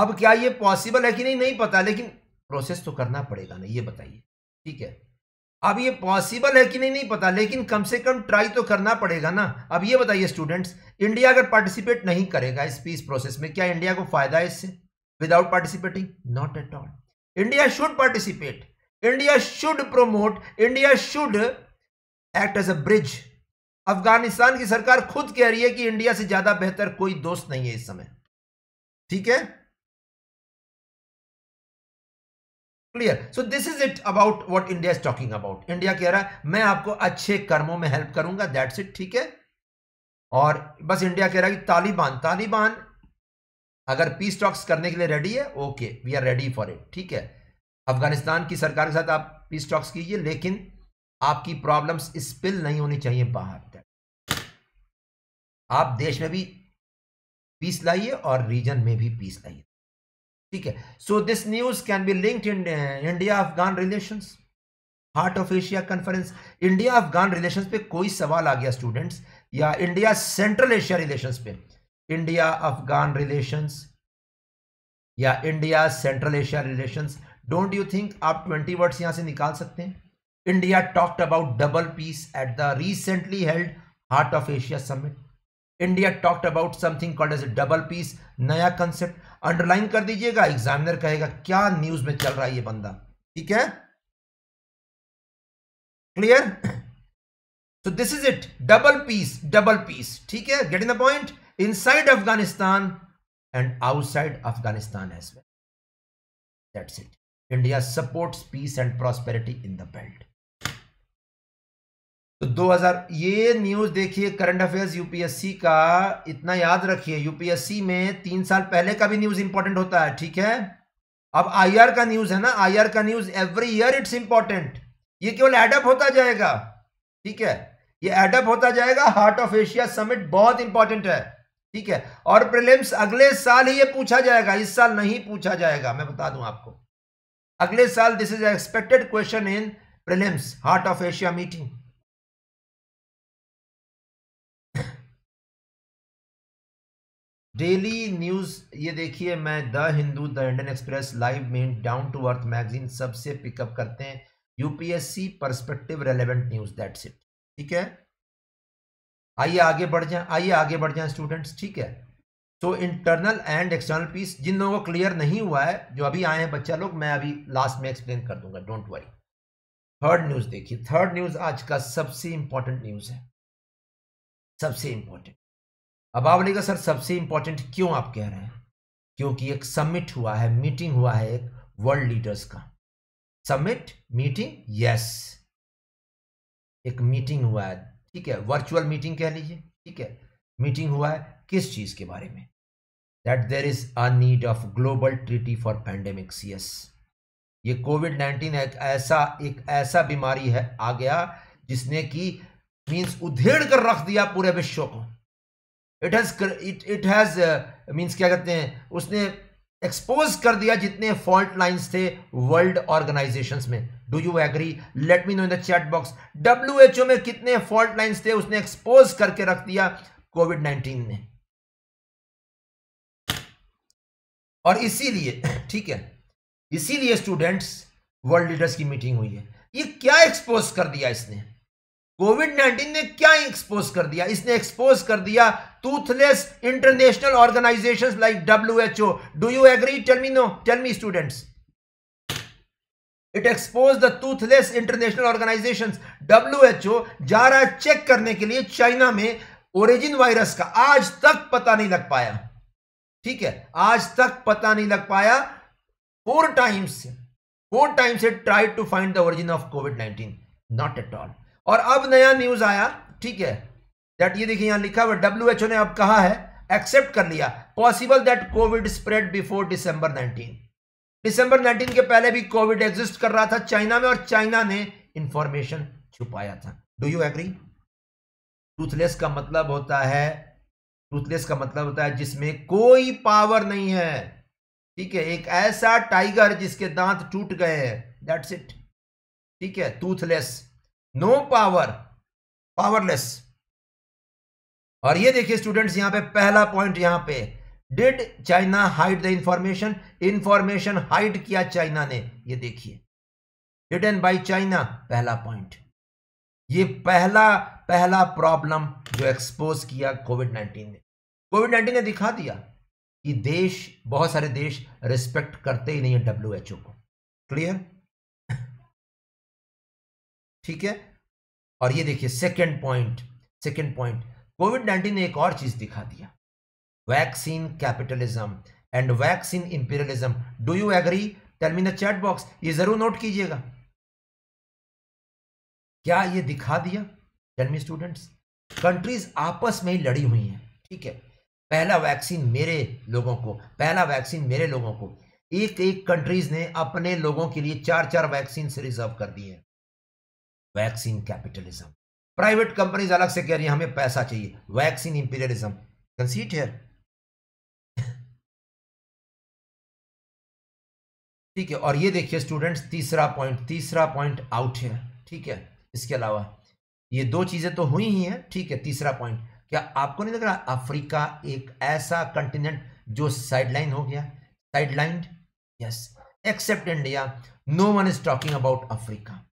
[SPEAKER 2] अब क्या ये पॉसिबल है कि नहीं नहीं पता लेकिन प्रोसेस तो करना पड़ेगा ना ये बताइए ठीक है अब ये पॉसिबल है कि नहीं नहीं पता लेकिन कम से कम ट्राई तो करना पड़ेगा ना अब ये बताइए स्टूडेंट्स इंडिया अगर पार्टिसिपेट नहीं करेगा इस पीस प्रोसेस में क्या इंडिया को फायदा है इससे without participating? Not at all. India should participate. India should promote. India should act as a bridge. Afghanistan की सरकार खुद कह रही है कि इंडिया से ज्यादा बेहतर कोई दोस्त नहीं है इस समय ठीक है clear so this is it about what India is talking about India कह रहा है मैं आपको अच्छे कर्मों में हेल्प करूंगा दैट्स इट ठीक है और बस इंडिया कह रहा है कि तालिबान तालिबान अगर पीस टॉक्स करने के लिए रेडी है okay we are ready for it ठीक है अफगानिस्तान की सरकार के साथ आप पीस टॉक्स कीजिए लेकिन आपकी प्रॉब्लम्स स्पिल नहीं होनी चाहिए बाहर तक आप देश में भी पीस लाइए और रीजन में भी पीस लाइए ठीक है so this news can be linked in India Afghan relation heart of Asia conference India Afghan relation पे कोई सवाल आ गया स्टूडेंट्स या इंडिया सेंट्रल एशिया रिलेशन पे इंडिया अफगान रिलेशंस या India central Asia relations don't you think आप ट्वेंटी वर्ड्स यहां से निकाल सकते हैं India talked about double peace at the recently held heart of Asia summit India talked about something called as double peace नया कंसेप्ट अंडरलाइन कर दीजिएगा एग्जामिनर कहेगा क्या न्यूज में चल रहा है ये बंदा ठीक है clear so this is it double piece double peace ठीक है get in the point inside Afghanistan and outside Afghanistan as well. That's it. India supports peace and prosperity in the belt. तो 2000 ये न्यूज देखिए करंट अफेयर्स यूपीएससी का इतना याद रखिए यूपीएससी में तीन साल पहले का भी न्यूज इंपॉर्टेंट होता है ठीक है अब आईआर का न्यूज है ना आईआर का news every year it's important ये केवल एडअप होता जाएगा ठीक है ये एडअप होता जाएगा हार्ट ऑफ एशिया समिट बहुत इंपॉर्टेंट है ठीक है और प्रीलिम्स अगले साल ही ये पूछा जाएगा इस साल नहीं पूछा जाएगा मैं बता दूं आपको अगले साल this is expected question in prelims heart of Asia meeting daily news ये देखिए मैं the Hindu the Indian Express Live में डाउन टू अर्थ मैगजीन सबसे पिकअप करते हैं UPSC perspective relevant news that's it ठीक है आइए आगे बढ़ जाएं आइए आगे बढ़ जाएं स्टूडेंट्स ठीक है तो इंटरनल एंड एक्सटर्नल पीस जिन लोगों को क्लियर नहीं हुआ है जो अभी आए हैं बच्चा लोग मैं अभी लास्ट में एक्सप्लेन कर दूंगा डोंट वरी थर्ड न्यूज देखिए थर्ड न्यूज आज का सबसे इंपॉर्टेंट न्यूज है सबसे इंपॉर्टेंट अब आप बोलेगा सर सबसे इंपॉर्टेंट क्यों आप कह रहे हैं क्योंकि एक समिट हुआ है मीटिंग हुआ है एक वर्ल्ड लीडर्स का समिट मीटिंग यस एक मीटिंग हुआ है ठीक है वर्चुअल मीटिंग कह लीजिए ठीक है मीटिंग हुआ है किस चीज के बारे में that there is a need of global treaty for pandemics yes ये कोविड नाइन्टीन एक ऐसा एक ऐसा बीमारी है आ गया जिसने कि मीन्स उधेड़ कर रख दिया पूरे विश्व को it has it it has means क्या कहते हैं उसने एक्सपोज कर दिया जितने फॉल्ट लाइंस थे वर्ल्ड ऑर्गेनाइजेशंस में do you agree let me know in the chat box WHO में कितने फॉल्ट लाइंस थे उसने एक्सपोज करके रख दिया कोविड नाइनटीन ने और इसीलिए ठीक है इसीलिए स्टूडेंट्स वर्ल्ड लीडर्स की मीटिंग हुई है ये क्या एक्सपोज कर दिया इसने कोविड नाइन्टीन ने क्या एक्सपोज कर दिया इसने एक्सपोज कर दिया toothless international organisations like W H O do you agree tell me no tell me students it expose the toothless international organisation W H O जा रहा है चेक करने के लिए चाइना में ओरिजिन वायरस का आज तक पता नहीं लग पाया ठीक है आज तक पता नहीं लग पाया four times four times it tried to find the origin of COVID nineteen not at all और अब नया न्यूज आया ठीक है दैट ये देखिए यहां लिखा हुआ डब्ल्यू ने अब कहा है एक्सेप्ट कर लिया possible that COVID spread before December 19 December 19 के पहले भी कोविड एग्जिस्ट कर रहा था चाइना में और चाइना ने इंफॉर्मेशन छुपाया था डू यू एग्री टूथलेस का मतलब होता है टूथलेस का मतलब होता है जिसमें कोई पावर नहीं है ठीक है एक ऐसा टाइगर जिसके दांत टूट गए हैं दैट्स इट ठीक है टूथलेस नो पावर पावरलेस और ये देखिए स्टूडेंट्स यहां पे पहला पॉइंट यहां पे did China hide the information information hide किया चाइना ने ये देखिए रिटर्न बाई चाइना पहला पॉइंट ये पहला पहला प्रॉब्लम जो एक्सपोज किया कोविड नाइन्टीन ने कोविड नाइन्टीन ने दिखा दिया कि देश बहुत सारे देश रिस्पेक्ट करते ही नहीं है डब्ल्यू एच ओ को क्लियर ठीक है और ये देखिए second point second point COVID nineteen ने एक और चीज दिखा दिया vaccine capitalism and vaccine imperialism do you agree tell me the chat box ये जरूर नोट कीजिएगा क्या ये दिखा दिया टर्मी स्टूडेंट्स कंट्रीज आपस में ही लड़ी हुई हैं ठीक है पहला वैक्सीन मेरे लोगों को पहला वैक्सीन मेरे लोगों को एक एक कंट्रीज ने अपने लोगों के लिए चार चार वैक्सीन रिजर्व कर दिए है वैक्सीन कैपिटलिज्म प्राइवेट कंपनीज अलग से कह रही है हमें पैसा चाहिए वैक्सीन इंपीरियलिज्म कंसीट हेयर
[SPEAKER 1] ठीक है और ये देखिए
[SPEAKER 2] स्टूडेंट्स तीसरा पॉइंट तीसरा पॉइंट आउट है ठीक है इसके अलावा ये दो चीजें तो हुई ही हैं ठीक है तीसरा पॉइंट क्या आपको नहीं लग रहा अफ्रीका एक ऐसा कंटिनेंट जो साइडलाइन हो गया sidelined yes except India no one is talking about Africa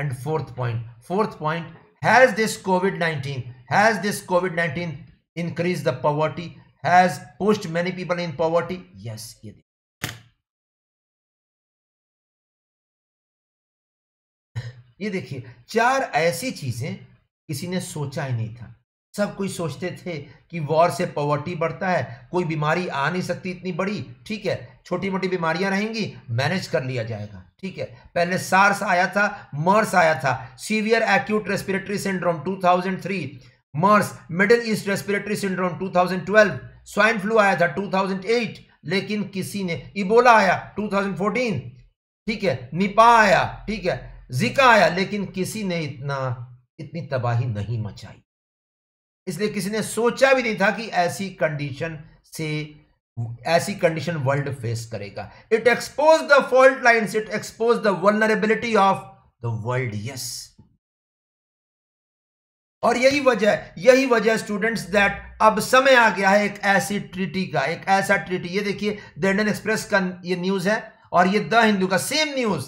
[SPEAKER 2] and fourth point fourth point has this covid-19 has this covid-19 increased the poverty has pushed many people in poverty yes it ये देखिए चार ऐसी चीजें किसी ने सोचा ही नहीं था सब कोई सोचते थे कि वॉर से पॉवर्टी बढ़ता है कोई बीमारी आ नहीं सकती इतनी बड़ी ठीक है छोटी मोटी बीमारियां रहेंगी मैनेज कर लिया जाएगा ठीक है पहले सार्स आया था मर्स आया था severe acute respiratory syndrome 2003 MERS middle east respiratory syndrome 2012 swine flu आया था 2008 लेकिन किसी ने इबोला आया 2014 ठीक है निपा आया ठीक है जिका आया लेकिन किसी ने इतना इतनी तबाही नहीं मचाई इसलिए किसी ने सोचा भी नहीं था कि ऐसी कंडीशन से ऐसी कंडीशन वर्ल्ड फेस करेगा it expose the fault line it expose the vulnerability of the world yes और यही वजह यही वजह स्टूडेंट्स दैट अब समय आ गया है एक ऐसी ट्रिटी का एक ऐसा ट्रिटी ये देखिए द इंडियन एक्सप्रेस का ये न्यूज है और ये द हिंदू का सेम न्यूज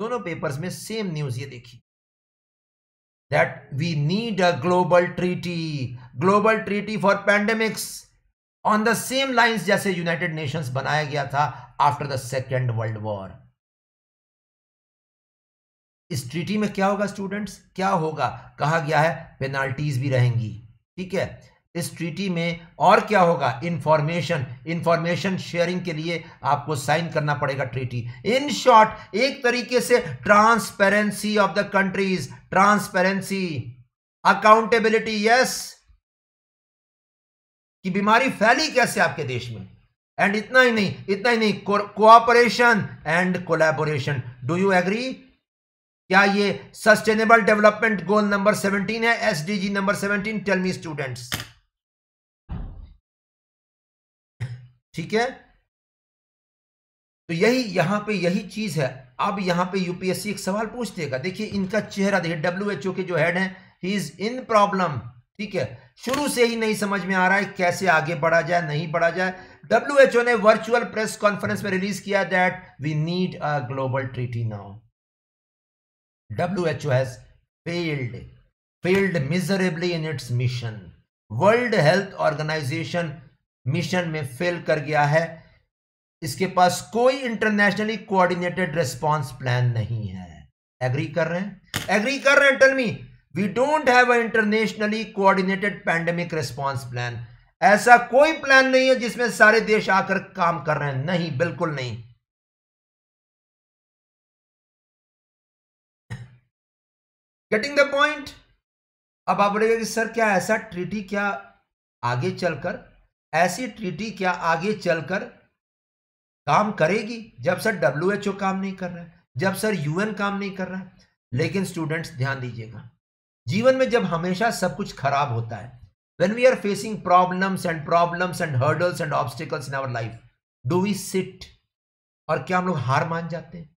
[SPEAKER 2] दोनों पेपर्स में सेम न्यूज ये देखिए that we need a global treaty global treaty for pandemics on the same lines जैसे यूनाइटेड नेशंस बनाया गया था after the second world war इस ट्रीटी में क्या होगा स्टूडेंट्स क्या होगा कहा गया है पेनाल्टीज भी रहेंगी ठीक है इस ट्रीटी में और क्या होगा इंफॉर्मेशन इंफॉर्मेशन शेयरिंग के लिए आपको साइन करना पड़ेगा ट्रीटी इन शॉर्ट एक तरीके से transparency of the countries transparency accountability yes कि बीमारी फैली कैसे आपके देश में एंड इतना ही नहीं इतना ही नहीं cooperation and collaboration do you agree क्या ये sustainable development goal number seventeen है SDG number seventeen tell me students ठीक है तो यही यहां पे यही चीज है अब यहां पे यूपीएससी एक सवाल पूछ देगा देखिए इनका चेहरा देखिए डब्ल्यू के जो हेड है ही इज इन प्रॉब्लम ठीक है शुरू से ही नहीं समझ में आ रहा है कैसे आगे बढ़ा जाए नहीं बढ़ा जाए डब्ल्यू ने वर्चुअल प्रेस कॉन्फ्रेंस में रिलीज किया that we need a global treaty now W has failed failed miserably in its mission world health organisation mission में फेल कर गया है इसके पास कोई इंटरनेशनली कोऑर्डिनेटेड रेस्पॉन्स प्लान नहीं है एग्री कर रहे हैं एग्री कर रहे हैं tell me we don't have internationally coordinated pandemic response plan ऐसा कोई प्लान नहीं है जिसमें सारे देश आकर काम कर रहे हैं नहीं बिल्कुल नहीं
[SPEAKER 1] गेटिंग द पॉइंट
[SPEAKER 2] अब आप बोलेगा कि सर क्या ऐसा ट्रीटी क्या आगे चलकर ऐसी ट्रीटी क्या आगे चलकर काम करेगी जब सर डब्ल्यू एच ओ काम नहीं कर रहा है जब सर यूएन काम नहीं कर रहा है लेकिन स्टूडेंट्स ध्यान दीजिएगा जीवन में जब हमेशा सब कुछ खराब होता है when we are facing problems and problems and hurdles and obstacles in our life do we sit और क्या हम लोग हार मान जाते हैं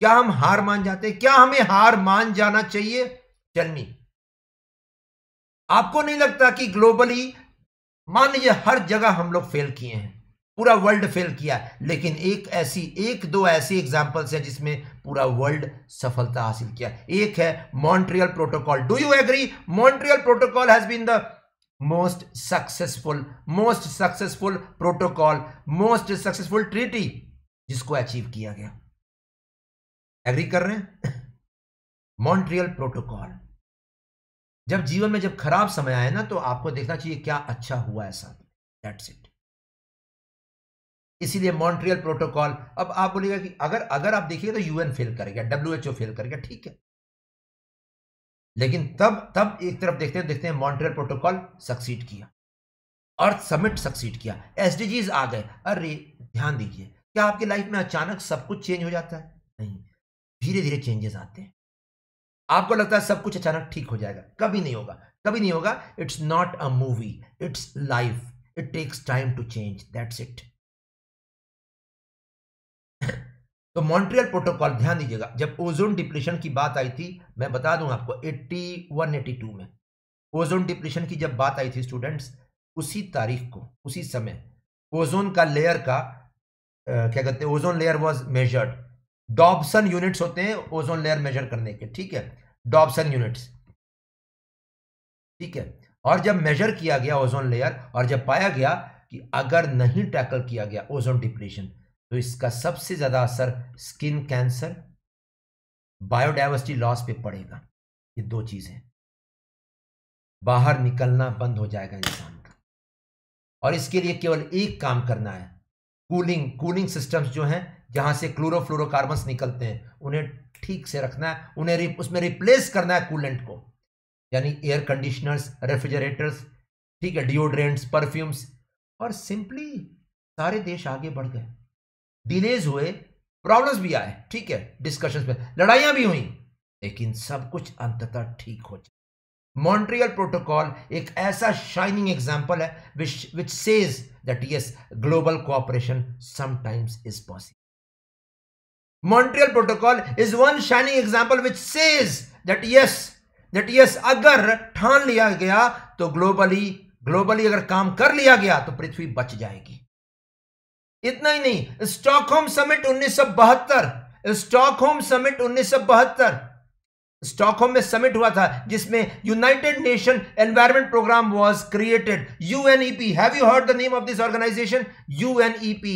[SPEAKER 2] क्या हम हार मान जाते हैं क्या हमें हार मान जाना चाहिए चलनी आपको नहीं लगता कि ग्लोबली मान लीजिए हर जगह हम लोग फेल किए हैं पूरा वर्ल्ड फेल किया लेकिन एक ऐसी एक दो ऐसी एग्जाम्पल्स है जिसमें पूरा वर्ल्ड सफलता हासिल किया एक है Montreal protocol do you agree Montreal protocol has been the most successful most successful protocol most successful treaty जिसको अचीव किया गया एग्री कर रहे हैं मॉन्ट्रियल प्रोटोकॉल जब जीवन में जब खराब समय आए ना तो आपको देखना चाहिए क्या अच्छा हुआ है साथ दैट्स इट इसीलिए मॉन्ट्रियल प्रोटोकॉल अब आप बोलेगा कि अगर अगर आप देखिए तो यूएन फेल करेगा ओ फेल करेगा ठीक है लेकिन तब तब एक तरफ देखते हैं देखते हैं मॉन्ट्रियल प्रोटोकॉल सक्सीड किया अर्थ समिट सक्सीड किया एसडीजीज आ गए अरे ध्यान दीजिए क्या आपकी लाइफ में अचानक सब कुछ चेंज हो जाता है नहीं धीरे धीरे चेंजेस आते हैं आपको लगता है सब कुछ अचानक ठीक हो जाएगा कभी नहीं होगा कभी नहीं होगा it's not a movie it's life it takes time to change that's it तो मॉन्ट्रियल प्रोटोकॉल ध्यान दीजिएगा जब ओजोन डिप्लेशन की बात आई थी मैं बता दूं आपको 81 82 में ओजोन डिप्लेशन की जब बात आई थी स्टूडेंट्स उसी तारीख को उसी समय ओजोन का लेयर का आ, क्या कहते हैं ozone layer was measured Dobson units होते हैं ओजोन लेयर मेजर करने के ठीक है डॉबसन यूनिट्स ठीक है और जब मेजर किया गया ओजोन लेयर और जब पाया गया कि अगर नहीं टैकल किया गया ओजोन डिप्लीशन तो इसका सबसे ज्यादा असर स्किन कैंसर बायोडाइवर्सिटी लॉस पे पड़ेगा ये दो चीजें बाहर निकलना बंद हो जाएगा इंसान का और इसके लिए केवल एक काम करना है कूलिंग कूलिंग सिस्टम्स जो हैं जहाँ से क्लोरोफ्लोरोकार्बन्स निकलते हैं उन्हें ठीक से रखना है उन्हें रि, उसमें रिप्लेस करना है कूलेंट को यानी एयर कंडीशनर्स रेफ्रिजरेटर्स ठीक है डिओड्रेंट्स परफ्यूम्स और सिंपली सारे देश आगे बढ़ गए डिलेज हुए प्रॉब्लम्स भी आए ठीक है डिस्कशंस में लड़ाइयाँ भी हुई लेकिन सब कुछ अंततः ठीक हो जाए मॉन्ट्रियल प्रोटोकॉल एक ऐसा शाइनिंग एग्जाम्पल है which which says that yes global cooperation sometimes is possible Montreal Protocol is one shining example which says that yes, that yes, अगर ठान लिया गया तो ग्लोबली ग्लोबली अगर काम कर लिया गया तो पृथ्वी बच जाएगी इतना ही नहीं स्टॉकहोम समिट उन्नीस स्टॉकहोम समिट उन्नीस स्टॉकहोम में समिट हुआ था जिसमें united nation environment programme was created UNEP have you heard the name of this organisation UNEP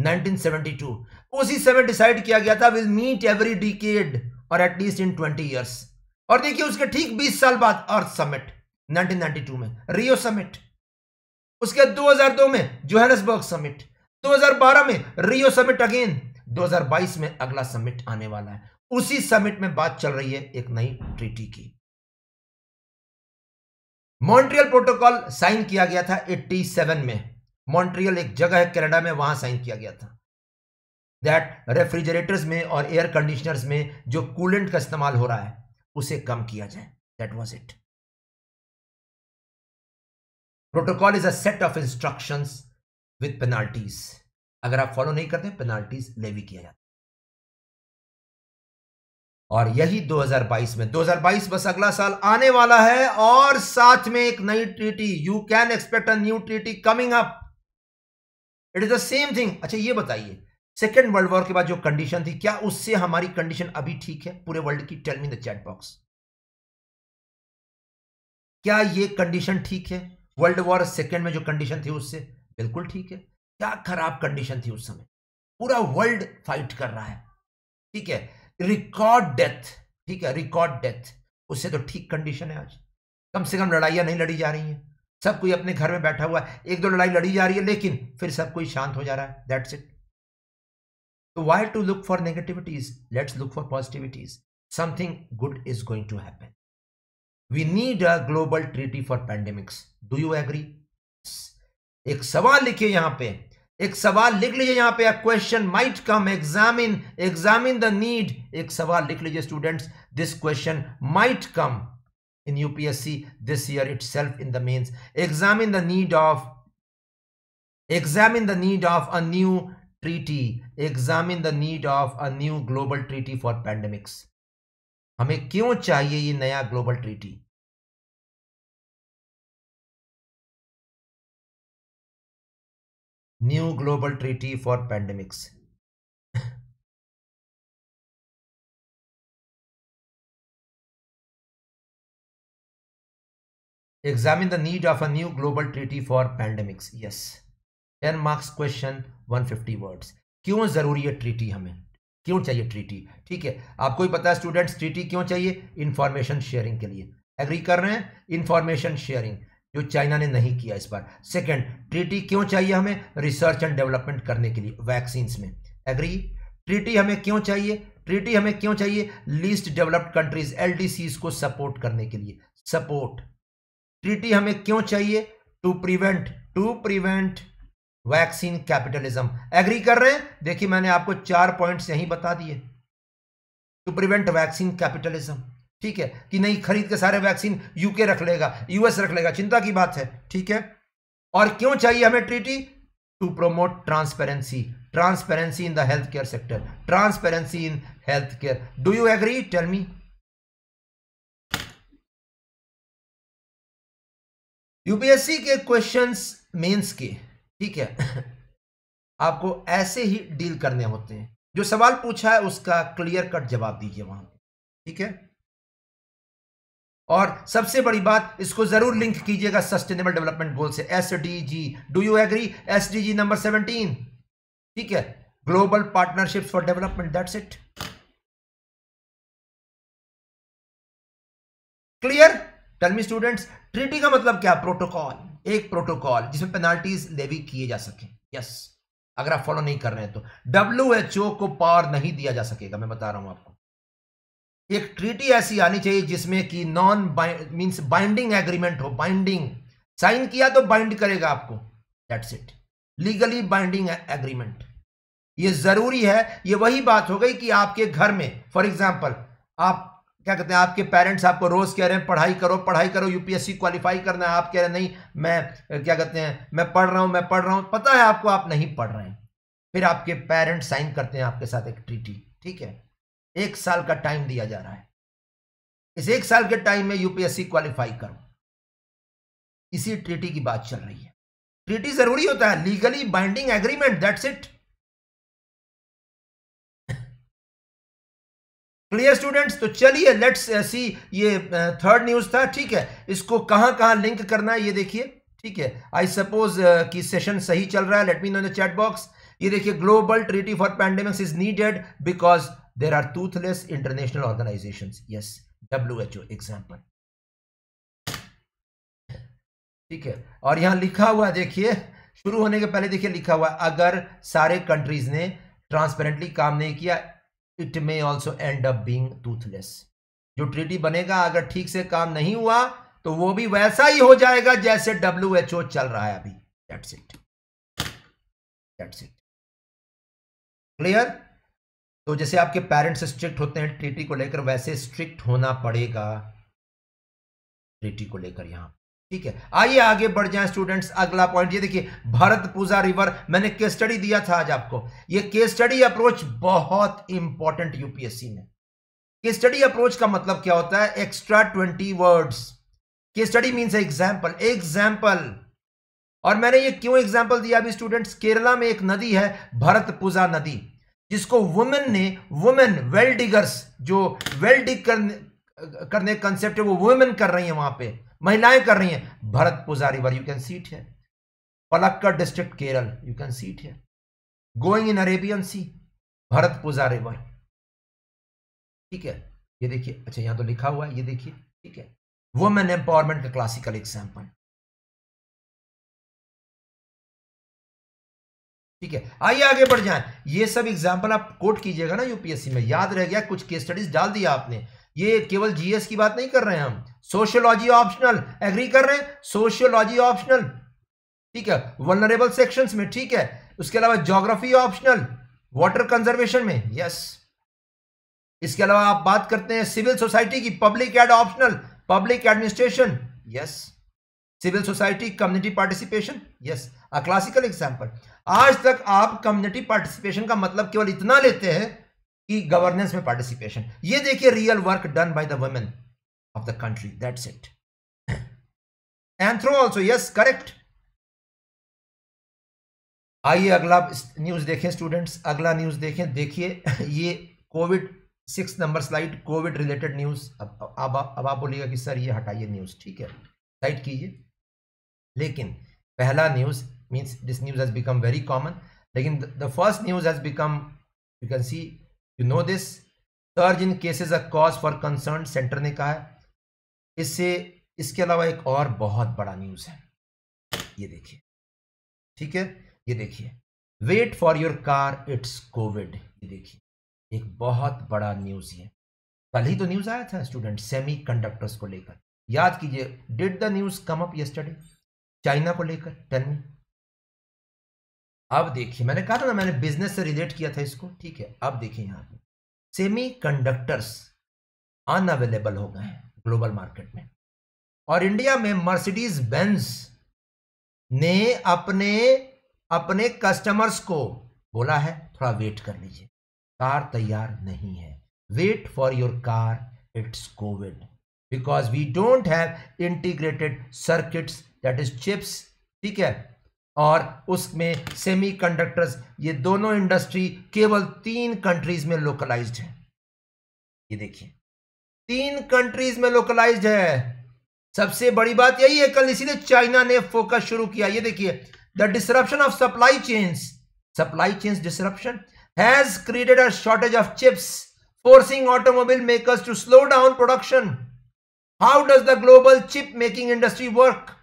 [SPEAKER 2] 1972 उसी समय डिसाइड किया गया था विल मीट एवरी डिकेड और एटलीस्ट इन ट्वेंटी ईयर्स और देखिए उसके ठीक बीस साल बाद अर्थ समिट 1992 में रियो समिट उसके 2002 में जोहानसबर्ग समिट 2012 में रियो समिट अगेन 2022 में अगला समिट आने वाला है उसी समिट में बात चल रही है एक नई ट्रीटी की मॉन्ट्रियल प्रोटोकॉल साइन किया गया था 87 में मॉन्ट्रियल एक जगह है कनाडा में वहां साइन किया गया था दैट रेफ्रिजरेटर्स में और एयर कंडीशनर्स में जो कूलेंट का इस्तेमाल हो रहा है उसे कम किया जाए that was it protocol is a set of instruction with penalties अगर आप फॉलो नहीं करते पेनाल्टीज लेवी किया जाता और यही 2022 में 2022 बस अगला साल आने वाला है और साथ में एक नई treaty you can expect a new treaty coming up it is the same thing अच्छा ये बताइए सेकेंड वर्ल्ड वॉर के बाद जो कंडीशन थी क्या उससे हमारी कंडीशन अभी ठीक है पूरे वर्ल्ड की मी द चैट बॉक्स क्या ये कंडीशन ठीक है वर्ल्ड वॉर सेकेंड में जो कंडीशन थी उससे बिल्कुल ठीक है क्या खराब कंडीशन थी उस समय पूरा वर्ल्ड फाइट कर रहा है ठीक है रिकॉर्ड डेथ ठीक है रिकॉर्ड डेथ उससे तो ठीक कंडीशन है आज कम से कम लड़ाइयां नहीं लड़ी जा रही हैं सब कोई अपने घर में बैठा हुआ है एक दो लड़ाई लड़ी जा रही है लेकिन फिर सब कोई शांत हो जा रहा है that's it why to look for negativities let's look for positivities something good is going to happen we need a global treaty for pandemics do you agree एक सवाल लिखिए यहां पे एक सवाल लिख लीजिए यहां पे question might come examine examine the need एक सवाल लिख लीजिए students this question might come in UPSC this year itself in the mains. Examine the need of examine the need of a new treaty examine the need of a new global treaty for pandemics हमें क्यों चाहिए ये
[SPEAKER 1] नया global treaty? New global treaty for pandemics.
[SPEAKER 2] examine the need of a new global treaty for pandemics yes 10 marks question 150 words क्यों ज़रूरी है ट्रीटी हमें क्यों चाहिए ट्रीटी ठीक है आपको भी पता है स्टूडेंट्स ट्रीटी क्यों चाहिए इन्फॉर्मेशन शेयरिंग के लिए एग्री कर रहे हैं इन्फॉर्मेशन शेयरिंग जो चाइना ने नहीं किया इस बार सेकंड ट्रीटी क्यों चाहिए हमें रिसर्च एंड डेवलपमेंट करने के लिए वैक्सीन में एग्री ट्रीटी हमें क्यों चाहिए ट्रीटी हमें क्यों चाहिए लीस्ट डेवलप्ड कंट्रीज एल को सपोर्ट करने के लिए सपोर्ट ट्रीटी हमें क्यों चाहिए to prevent to prevent vaccine capitalism agree कर रहे हैं देखिए मैंने आपको चार पॉइंट्स यहीं बता दिए टू प्रिवेंट वैक्सीन कैपिटलिज्म ठीक है कि नहीं खरीद के सारे वैक्सीन यूके रख लेगा यूएस रख लेगा चिंता की बात है ठीक है और क्यों चाहिए हमें treaty to promote transparency transparency in the health care sector transparency in health care do you agree tell me
[SPEAKER 1] UPSC के क्वेश्चंस
[SPEAKER 2] मेंस के ठीक है आपको ऐसे ही डील करने होते हैं जो सवाल पूछा है उसका क्लियर कट जवाब दीजिए वहां पर ठीक है और सबसे बड़ी बात इसको जरूर लिंक कीजिएगा सस्टेनेबल डेवलपमेंट गोल से S D G do you agree S D G number seventeen ठीक है global partnership for development that's it clear term students treaty का मतलब क्या प्रोटोकॉल एक प्रोटोकॉल जिसमें पेनाल्टीज लेवी किए जा सके यस अगर आप फॉलो नहीं कर रहे हैं तो डब्ल्यू एच ओ को पावर नहीं दिया जा सकेगा मैं बता रहा हूं आपको एक ट्रीटी ऐसी आनी चाहिए जिसमें कि नॉन मींस बाइंडिंग एग्रीमेंट हो बाइंडिंग साइन किया तो बाइंड करेगा आपको that's it legally binding agreement ये जरूरी है ये वही बात हो गई कि आपके घर में फॉर एग्जाम्पल आप क्या कहते हैं आपके पेरेंट्स आपको रोज़ कह रहे हैं पढ़ाई करो पढ़ाई करो यूपीएससी क्वालिफाई करना है आप कह रहे हैं नहीं मैं क्या कहते हैं मैं पढ़ रहा हूं मैं पढ़ रहा हूं पता है आपको आप नहीं पढ़ रहे हैं फिर आपके पेरेंट्स साइन करते हैं आपके साथ एक ट्रीटी ठीक है एक साल का टाइम दिया जा रहा है इस एक साल के टाइम में यूपीएससी क्वालिफाई करो इसी ट्रीटी की बात चल रही है ट्रीटी जरूरी होता है legally binding agreement that's it clear students तो चलिए लेट्स सी uh, ये थर्ड uh, न्यूज था ठीक है इसको कहाँ कहाँ लिंक करना है ये देखिए ठीक है आई सपोज uh, कि सेशन सही चल रहा है let me know the chat box ये देखिए global treaty for pandemics is needed because there are toothless international organisation yes W H O example ठीक है और यहां लिखा हुआ देखिए शुरू होने के पहले देखिए लिखा हुआ अगर सारे कंट्रीज ने ट्रांसपेरेंटली काम नहीं किया it may also end up being toothless जो ट्रीटी बनेगा अगर ठीक से काम नहीं हुआ तो वो भी वैसा ही हो जाएगा जैसे डब्ल्यू एच ओ चल रहा है अभी that's it that's it clear तो जैसे आपके पेरेंट्स स्ट्रिक्ट होते हैं ट्रीटी को लेकर वैसे स्ट्रिक्ट होना पड़ेगा ट्रीटी को लेकर यहां ठीक है आइए आगे बढ़ जाएं स्टूडेंट्स अगला पॉइंट ये देखिए भरत पूजा रिवर मैंने केस स्टडी दिया था आज आपको ये केस स्टडी अप्रोच बहुत इंपॉर्टेंट यूपीएससी में केस स्टडी अप्रोच का मतलब क्या होता है extra twenty words case study means example example और मैंने ये क्यों एग्जाम्पल दिया अभी स्टूडेंट्स केरला में एक नदी है भरत पूजा नदी जिसको वुमेन ने वुमेन वेल डिगर्स जो वेल डिग करने का कंसेप्ट है वो वुमेन कर रही हैं वहां पे महिलाएं कर रही हैं Bharat Bharathapuzha were you can seat है Palakkad district Kerala you can seat है going in Arabian sea Bharathapuzha river ठीक है ये देखिए अच्छा यहां तो लिखा हुआ है ये देखिए
[SPEAKER 1] ठीक है वुमेन एम्पावरमेंट का क्लासिकल एग्जाम्पल
[SPEAKER 2] ठीक है आइए आगे बढ़ जाएं ये सब एग्जाम्पल आप कोट कीजिएगा ना यूपीएससी में याद रह गया कुछ केस स्टडीज डाल दिया आपने ये केवल जीएस की बात नहीं कर रहे हैं हम सोशियोलॉजी ऑप्शनल एग्री कर रहे हैं सोशियोलॉजी ऑप्शनल ठीक है वनरेबल सेक्शन में ठीक है उसके अलावा जोग्राफी ऑप्शनल वाटर कंजर्वेशन में यस इसके अलावा आप बात करते हैं सिविल सोसाइटी की public ad optional public administration yes civil society community participation yes a classical example आज तक आप कम्युनिटी पार्टिसिपेशन का मतलब केवल इतना लेते हैं की गवर्नेंस में पार्टिसिपेशन ये देखिए real work done by the women of the country that's it and through also yes correct आइए अगला न्यूज देखें स्टूडेंट्स अगला न्यूज देखें देखिए ये covid six number slide covid related news अब अब आप बोलिएगा कि सर ये हटाइए न्यूज ठीक है साइड कीजिए लेकिन पहला news means this news has become very common लेकिन the first news has become you can see you know this surge in cases a cause for concern centre ने कहा है इससे इसके अलावा एक और बहुत बड़ा न्यूज है ये देखिए ठीक है ये देखिए wait for your car it's covid ये देखिए एक बहुत बड़ा न्यूज ये कल ही तो न्यूज आया था स्टूडेंट सेमी कंडक्टर्स को लेकर याद कीजिए did the news come up yesterday China को लेकर टेन अब देखिए मैंने कहा था ना मैंने बिजनेस से रिलेट किया था इसको ठीक है अब देखिए यहाँ पे सेमी कंडक्टर्स अनअवेलेबल हो गए हैं ग्लोबल मार्केट में और इंडिया में मर्सिडीज बेंज ने अपने अपने कस्टमर्स को बोला है थोड़ा वेट कर लीजिए कार तैयार नहीं है wait for your car it's covid because we don't have integrated circuits that is chips ठीक है और उसमें सेमीकंडक्टर्स ये दोनों इंडस्ट्री केवल तीन कंट्रीज में लोकलाइज्ड है ये देखिए तीन कंट्रीज में लोकलाइज्ड है सबसे बड़ी बात यही है कल इसीलिए चाइना ने फोकस शुरू किया ये देखिए the disruption of supply chains supply chains disruption has created a shortage of chips forcing automobile makers to slow down production how does the global chip making industry work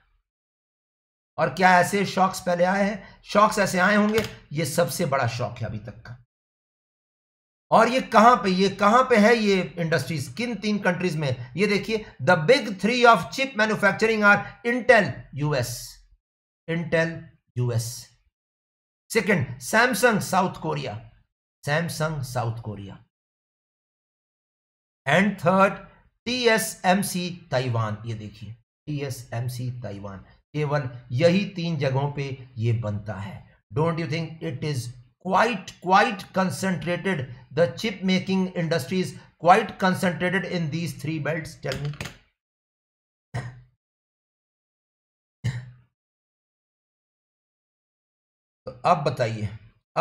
[SPEAKER 2] और क्या ऐसे शॉक्स पहले आए हैं शॉक्स ऐसे आए होंगे ये सबसे बड़ा शॉक है अभी तक का और ये कहां पे ये कहां पे है ये इंडस्ट्रीज किन तीन कंट्रीज में ये देखिए the big three of chip manufacturing are Intel US Intel US second Samsung South Korea Samsung South Korea and third TSMC Taiwan ये देखिए टीएसएमसी ताइवान केवल यही तीन जगहों पे ये बनता है don't you think it is quite quite concentrated the chip making industries quite concentrated in these three belt tell me अब बताइए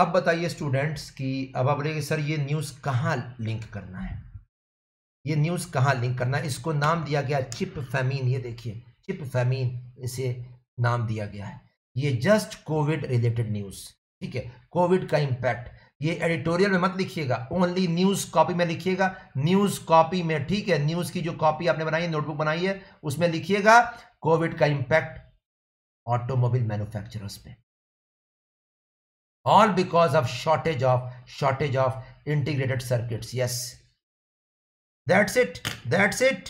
[SPEAKER 2] अब बताइए स्टूडेंट्स कि अब आप बोलेंगे सर ये न्यूज़ कहां लिंक करना है ये न्यूज़ कहां लिंक करना है इसको नाम दिया गया चिप फैमीन ये देखिए चिप फैमीन इसे नाम दिया गया है ये जस्ट कोविड रिलेटेड न्यूज ठीक है कोविड का इम्पैक्ट ये एडिटोरियल में मत लिखिएगा ओनली न्यूज कॉपी में लिखिएगा न्यूज कॉपी में ठीक है न्यूज की जो कॉपी आपने बनाई है नोटबुक बनाई है उसमें लिखिएगा कोविड का इंपैक्ट ऑटोमोबाइल मैन्युफैक्चरर्स पे all because of shortage of shortage of integrated circuits yes that's it that's it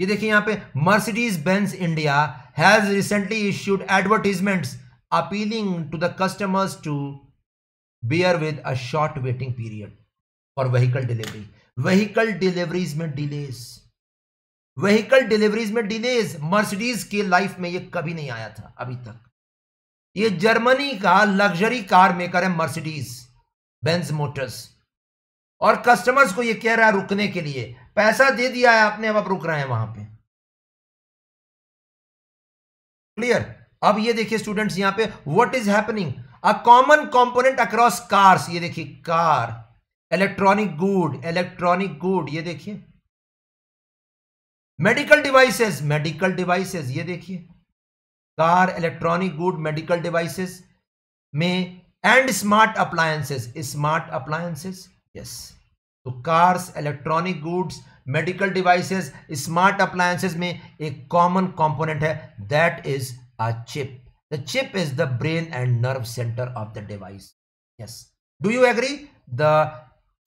[SPEAKER 2] ये देखिए यहां पे Mercedes Benz India has recently issued advertisements appealing to the customers to bear with a short waiting period for vehicle delivery vehicle deliveries में डिलेज व्हीकल डिलीवरीज में डिलेज मर्सिडीज के लाइफ में ये कभी नहीं आया था अभी तक ये जर्मनी का लग्जरी कार मेकर है मर्सिडीज बेंज मोटर्स और कस्टमर्स को ये कह रहा है रुकने के लिए पैसा दे दिया है आपने अब आप रुक रहे हैं वहां पे क्लियर अब ये देखिए स्टूडेंट्स यहां पे what is happening a common component across cars ये देखिए car electronic good electronic good ये देखिए मेडिकल डिवाइसेस मेडिकल डिवाइसेस ये देखिए car electronic good medical devices में and smart appliances smart appliances yes तो cars electronic goods medical devices smart appliances में एक कॉमन कंपोनेंट है that is a chip the chip is the brain and nerve centre of the device yes do you agree the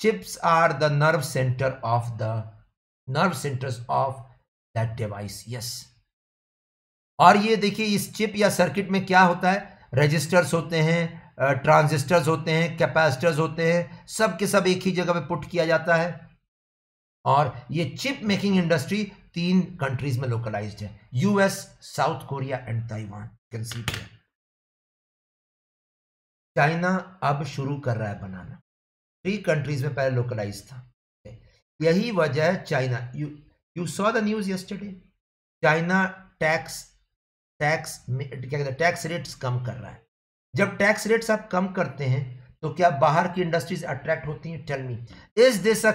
[SPEAKER 2] chips are the nerve centre of the nerve centre of that device yes और ये देखिए इस चिप या सर्किट में क्या होता है रजिस्टर्स होते हैं ट्रांजिस्टर्स होते हैं कैपेसिटर्स होते हैं सब के सब एक ही जगह पे पुट किया जाता है और ये चिप मेकिंग इंडस्ट्री तीन कंट्रीज में लोकलाइज है US South Korea and Taiwan can see China अब शुरू कर रहा है बनाना थ्री कंट्रीज में पहले लोकलाइज था यही वजह है China you you saw the news yesterday China tax tax क्या कहते हैं टैक्स रेट्स कम कर रहा है जब टैक्स रेट्स आप कम करते हैं तो क्या बाहर की इंडस्ट्रीज अट्रैक्ट होती हैं टेल मी इस देश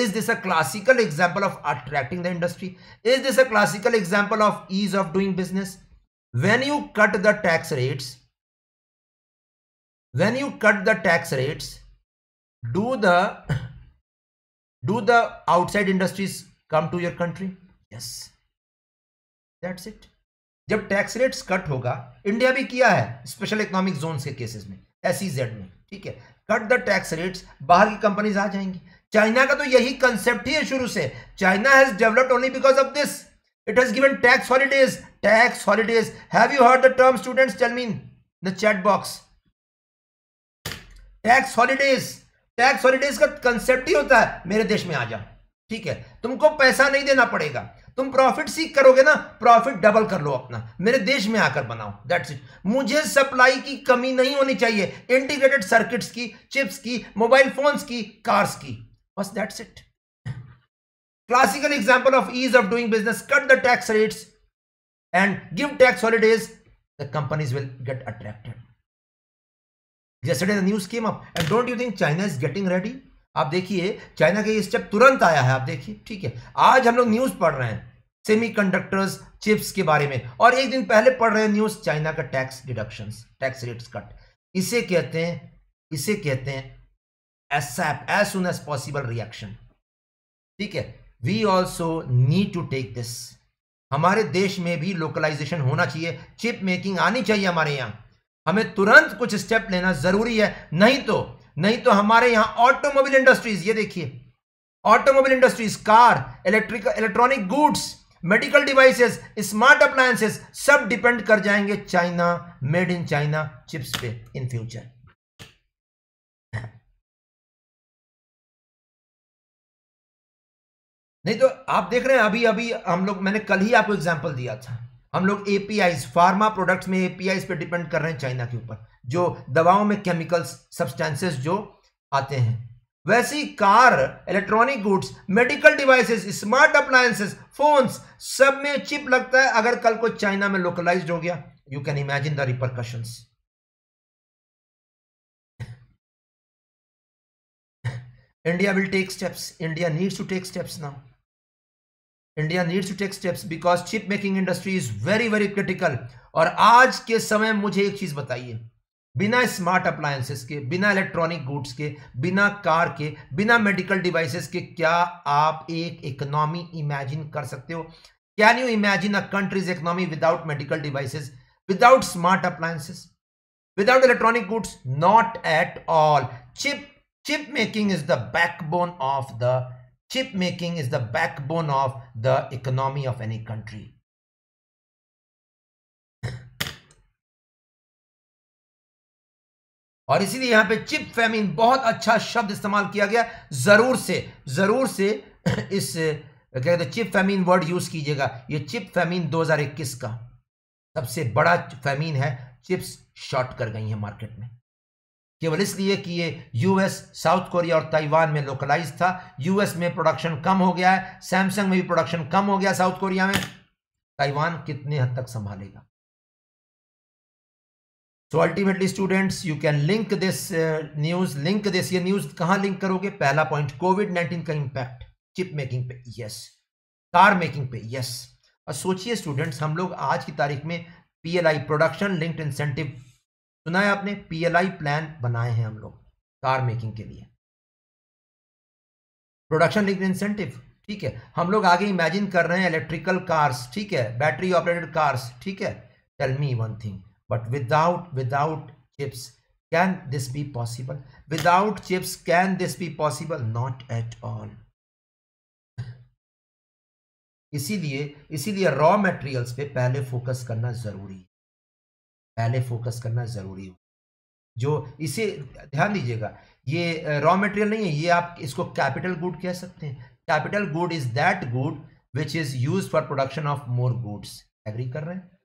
[SPEAKER 2] is this a classical example of attracting the industry is this a classical example of ease of doing business when you cut the tax rates when you cut the tax rates do the do the outside industries come to your country yes that's it जब टैक्स रेट्स कट होगा इंडिया भी किया है स्पेशल इकोनॉमिक जोन के केसेस में एस e में ठीक है कट द टैक्स रेट्स बाहर की कंपनीज आ जाएंगी चाइना का तो यही कंसेप्ट ही है शुरू से China has developed only because of this it has given tax holidays tax holidays have you heard the term students tell me in the chat box tax holidays tax holidays का कंसेप्ट ही होता है मेरे देश में आ जाओ ठीक है तुमको पैसा नहीं देना पड़ेगा तुम प्रॉफिट सीख करोगे ना प्रॉफिट डबल कर लो अपना मेरे देश में आकर बनाओ दैट्स इट मुझे सप्लाई की कमी नहीं होनी चाहिए इंटीग्रेटेड सर्किट्स की चिप्स की मोबाइल फोन्स की कार्स की बस that's it classical example of ease of doing business cut the tax rates and give tax holidays the companies will get attracted जैसे news came up and don't you think China is getting ready आप देखिए चाइना का ये स्टेप तुरंत आया है आप देखिए ठीक है आज हम लोग न्यूज़ पढ़ रहे हैं सेमीकंडक्टर्स चिप्स के बारे में और एक दिन पहले पढ़ रहे हैं न्यूज़ चाइना का tax deduction tax rate cut इसे कहते हैं इसे कहते हैं ASAP as soon as possible reaction ठीक है we also need to take this हमारे देश में भी लोकलाइजेशन होना चाहिए चिप मेकिंग आनी चाहिए हमारे यहां हमें तुरंत कुछ स्टेप लेना जरूरी है नहीं तो नहीं तो हमारे यहां ऑटोमोबाइल इंडस्ट्रीज ये देखिए automobile industries car electric electronic goods medical devices smart appliances सब डिपेंड कर जाएंगे China made in China chips पे इन फ्यूचर नहीं तो आप देख रहे हैं अभी अभी हम लोग मैंने कल ही आपको एग्जांपल दिया था हम लोग एपीआई फार्मा प्रोडक्ट्स में एपीआई पे डिपेंड कर रहे हैं चाइना के ऊपर जो दवाओं में केमिकल्स सब्सटेंसेस जो आते हैं वैसी car electronic goods medical devices smart appliances phones सब में चिप लगता है अगर कल को चाइना में लोकलाइज हो गया you can imagine the repercussion India will take steps India needs to take steps now India needs to take steps because chip making industry is very very critical. और आज के समय मुझे एक चीज बताइए बिना स्मार्ट अप्लायंसेस के बिना इलेक्ट्रॉनिक गुड्स के बिना कार के बिना मेडिकल डिवाइसेस के क्या आप एक इकोनॉमी इमेजिन कर सकते हो can you imagine a country's economy without medical devices without smart appliances without electronic goods not at all chip chip making is the backbone of the chip making is the backbone of the economy of any country और इसीलिए यहां पे चिप फैमिन बहुत अच्छा शब्द इस्तेमाल किया गया जरूर से जरूर से इस क्या कहते हैं चिप फैमिन वर्ड यूज कीजिएगा ये चिप फैमिन 2021 का सबसे बड़ा फैमिन है चिप्स शॉर्ट कर गई है मार्केट में केवल इसलिए कि ये यूएस साउथ कोरिया और ताइवान में लोकलाइज था यूएस में प्रोडक्शन कम हो गया है सैमसंग में भी प्रोडक्शन कम हो गया साउथ कोरिया में ताइवान कितने हद तक संभालेगा so ultimately students you can link this news link this ये न्यूज कहां लिंक करोगे पहला पॉइंट कोविड नाइन्टीन का इम्पैक्ट चिप मेकिंग पे यस कार मेकिंग पे यस और सोचिए स्टूडेंट्स हम लोग आज की तारीख में पीएलआई प्रोडक्शन लिंक्ड इंसेंटिव सुना है आपने पीएलआई प्लान बनाए हैं हम लोग कार मेकिंग के लिए प्रोडक्शन लिंक इंसेंटिव ठीक है हम लोग आगे इमेजिन कर रहे हैं इलेक्ट्रिकल कार्स ठीक है बैटरी ऑपरेटेड कार्स ठीक है tell me one thing but without without chips can this be possible without chips can this be possible not at all इसीलिए इसीलिए रॉ मटेरियल्स पे पहले फोकस करना जरूरी है पहले फोकस करना जरूरी हो जो इसे ध्यान दीजिएगा ये रॉ मटेरियल नहीं है ये आप इसको कैपिटल गुड कह सकते हैं capital good is that good which is use for production of more goods agree कर रहे हैं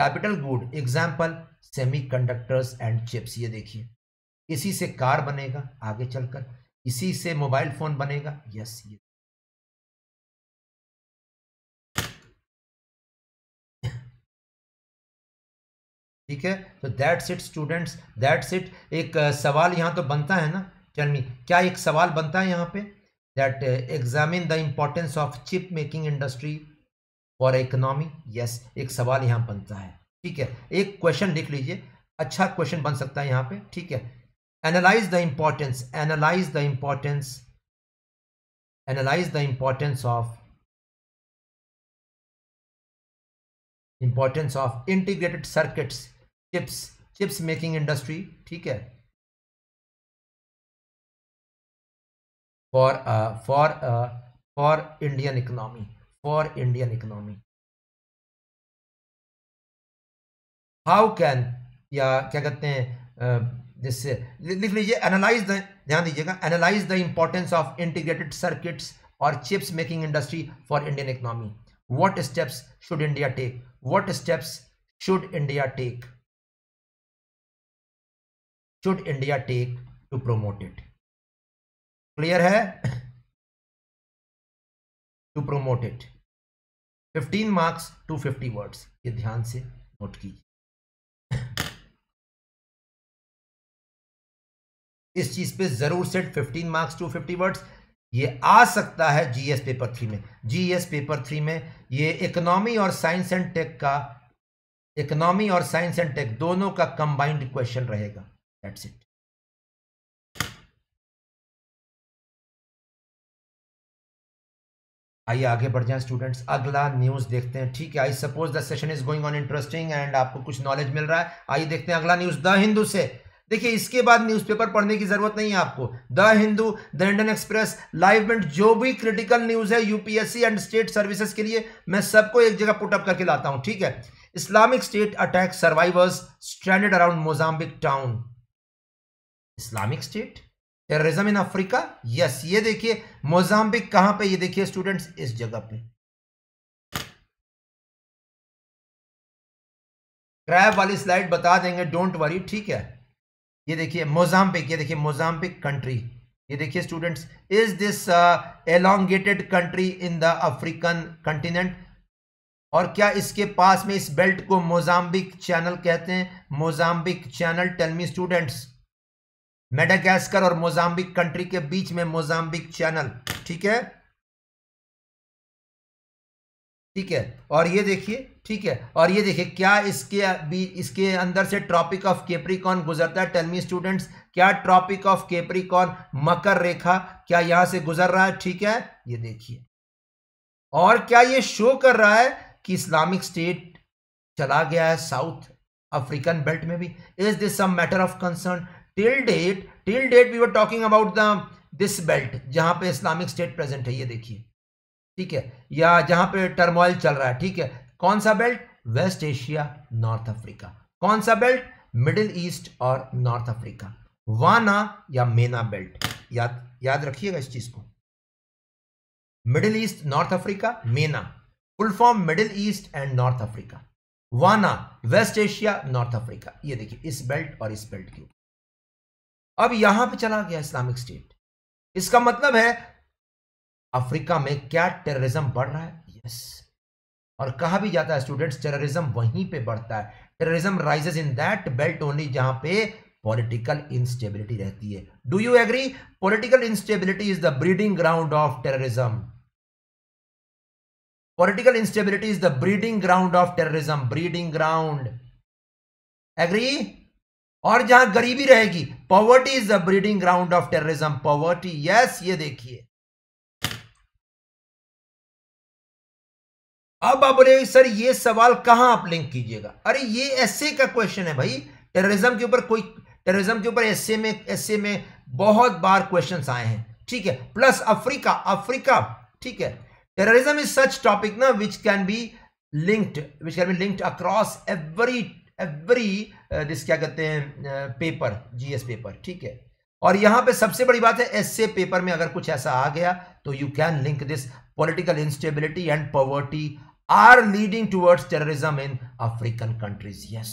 [SPEAKER 2] capital good example semiconductors and chips ये देखिए इसी से कार बनेगा आगे चलकर इसी से मोबाइल फोन बनेगा यस ये ठीक है तो that's it students that's it एक सवाल यहां तो बनता है ना चलनी क्या एक सवाल बनता है यहां पे that examine the importance of chip making industry for economy yes एक सवाल यहाँ बनता है ठीक है एक क्वेश्चन लिख लीजिए अच्छा क्वेश्चन बन सकता है यहाँ पे ठीक है analyse the importance analyse the importance analyse the importance of
[SPEAKER 1] importance of integrated circuits chips chips making industry ठीक है for for for Indian economy for Indian
[SPEAKER 2] economy. How can या क्या कहते हैं जिससे लिख लीजिए एनालाइज द ध्यान दीजिएगा analyse the importance of integrated circuits और chips making industry for Indian economy what steps should india take what steps should india take should india take to promote it
[SPEAKER 1] clear hai to promote it 15 marks to fifty words ये ध्यान से नोट कीजिए
[SPEAKER 2] इस चीज पे जरूर set 15 marks to fifty words ये आ सकता है जीएस पेपर थ्री में जीएस पेपर थ्री में ये इकोनॉमी और साइंस एंड टेक का इकोनॉमी और साइंस एंड टेक दोनों का कंबाइंड क्वेश्चन रहेगा दैट्स इट आइए आगे बढ़ जाएं स्टूडेंट्स अगला न्यूज़ देखते हैं ठीक है I suppose the session is going on interesting and आपको कुछ नॉलेज मिल रहा है आइए देखते हैं अगला न्यूज़ द हिंदू से देखिए इसके बाद न्यूज़पेपर पढ़ने की जरूरत नहीं है आपको the Hindu the Indian Express live event जो भी क्रिटिकल न्यूज़ है यूपीएससी एंड स्टेट सर्विसेज के लिए मैं सबको एक जगह पुटअप करके लाता हूं ठीक है Islamic State attack survivors stranded around Mozambique town Islamic State terrorism in Africa yes ये देखिए मोजाम्बिक कहां पे ये देखिए स्टूडेंट्स इस जगह पे क्रैब वाली स्लाइड बता देंगे डोंट वरी ठीक है ये देखिए मोजाम्बिक ये देखिए मोजाम्बिक कंट्री ये देखिए students is this elongated country in the African continent और क्या इसके पास में इस बेल्ट को मोजाम्बिक चैनल कहते हैं Mozambique channel tell me students Madagascar और मोजाम्बिक कंट्री के बीच में मोजाम्बिक चैनल ठीक है ठीक है और ये देखिए ठीक है और ये देखिए क्या इसके इसके अंदर से ट्रॉपिक ऑफ केप्रिकॉन गुजरता है टेलमी स्टूडेंट्स क्या ट्रॉपिक ऑफ केप्रिकॉन मकर रेखा क्या यहां से गुजर रहा है ठीक है ये देखिए और क्या ये शो कर रहा है कि इस्लामिक स्टेट चला गया है साउथ अफ्रीकन बेल्ट में भी is this some matter of concern till date till date we were talking about the this belt जहां पे इस्लामिक स्टेट प्रेजेंट है ये देखिए ठीक है या जहां पे टर्मोइल चल रहा है ठीक है कौन सा belt West Asia North Africa कौन सा बेल्ट मिडिल ईस्ट और नॉर्थ अफ्रीका वाना या मेना बेल्ट याद याद रखिएगा इस चीज को Middle East North Africa MENA full form Middle East and North Africa वाना वेस्ट एशिया नॉर्थ अफ्रीका ये देखिए इस बेल्ट और इस बेल्ट के ऊपर अब यहां पे चला गया इस्लामिक स्टेट इसका मतलब है अफ्रीका में क्या टेररिज्म बढ़ रहा है यस और कहा भी जाता है स्टूडेंट्स टेररिज्म वहीं पे बढ़ता है terrorism rises in that belt only जहां पे पॉलिटिकल इंस्टेबिलिटी रहती है do you agree political instability is the breeding ground of terrorism political instability is the breeding ground of terrorism breeding ground agree और जहां गरीबी रहेगी poverty is the breeding ground of terrorism poverty yes ये देखिए अब आप बोले सर ये सवाल कहां आप लिंक कीजिएगा अरे ये ऐसे का क्वेश्चन है भाई टेररिज्म के ऊपर कोई टेररिज्म के ऊपर ऐसे में ऐसे में बहुत बार क्वेश्चंस आए हैं ठीक है प्लस अफ्रीका अफ्रीका ठीक है टेररिज्म इज सच टॉपिक ना which can be linked which can be linked across every every जिस uh, क्या कहते हैं पेपर जीएस पेपर ठीक है और यहां पे सबसे बड़ी बात है एसए पेपर में अगर कुछ ऐसा आ गया तो you can link this political instability and poverty are leading towards terrorism in African countries yes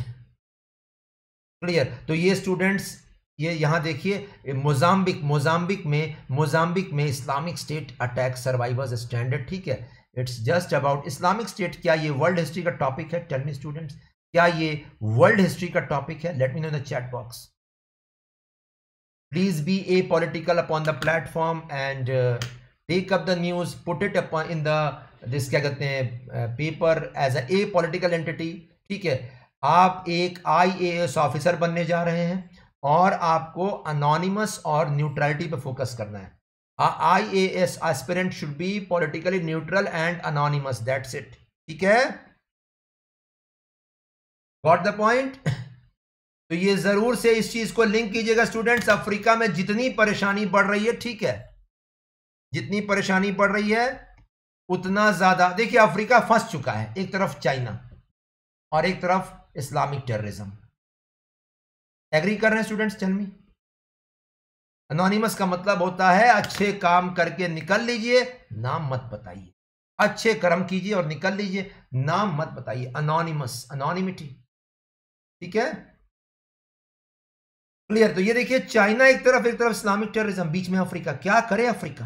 [SPEAKER 2] clear तो ये स्टूडेंट्स ये यहां देखिए मोजाम्बिक मोजाम्बिक में मोजाम्बिक में Islamic State attack survivors standard ठीक है it's just about Islamic State क्या ये वर्ल्ड हिस्ट्री का टॉपिक है टेल मी स्टूडेंट्स क्या ये वर्ल्ड हिस्ट्री का टॉपिक है let me know the chat box please be A political upon the platform and take up the news put it upon in the क्या कहते हैं paper as a political entity ठीक है आप एक आईएएस ऑफिसर बनने जा रहे हैं और आपको अनोनिमस और न्यूट्रलिटी पर फोकस करना है I S aspirant should be politically neutral and anonymous that's it ठीक है गॉट द पॉइंट तो ये जरूर से इस चीज को लिंक कीजिएगा स्टूडेंट्स अफ्रीका में जितनी परेशानी बढ़ रही है ठीक है जितनी परेशानी बढ़ रही है उतना ज्यादा देखिए अफ्रीका फंस चुका है एक तरफ चाइना और एक तरफ इस्लामिक टेररिज्म एग्री कर रहे हैं स्टूडेंट्स चलमी अनोनिमस का मतलब होता है अच्छे काम करके निकल लीजिए नाम मत बताइए अच्छे कर्म कीजिए और निकल लीजिए नाम मत बताइए अनोनिमस अनोनिमिटी ठीक है क्लियर तो ये देखिए चाइना एक तरफ एक तरफ इस्लामिक टेररिज्म बीच में अफ्रीका क्या करे अफ्रीका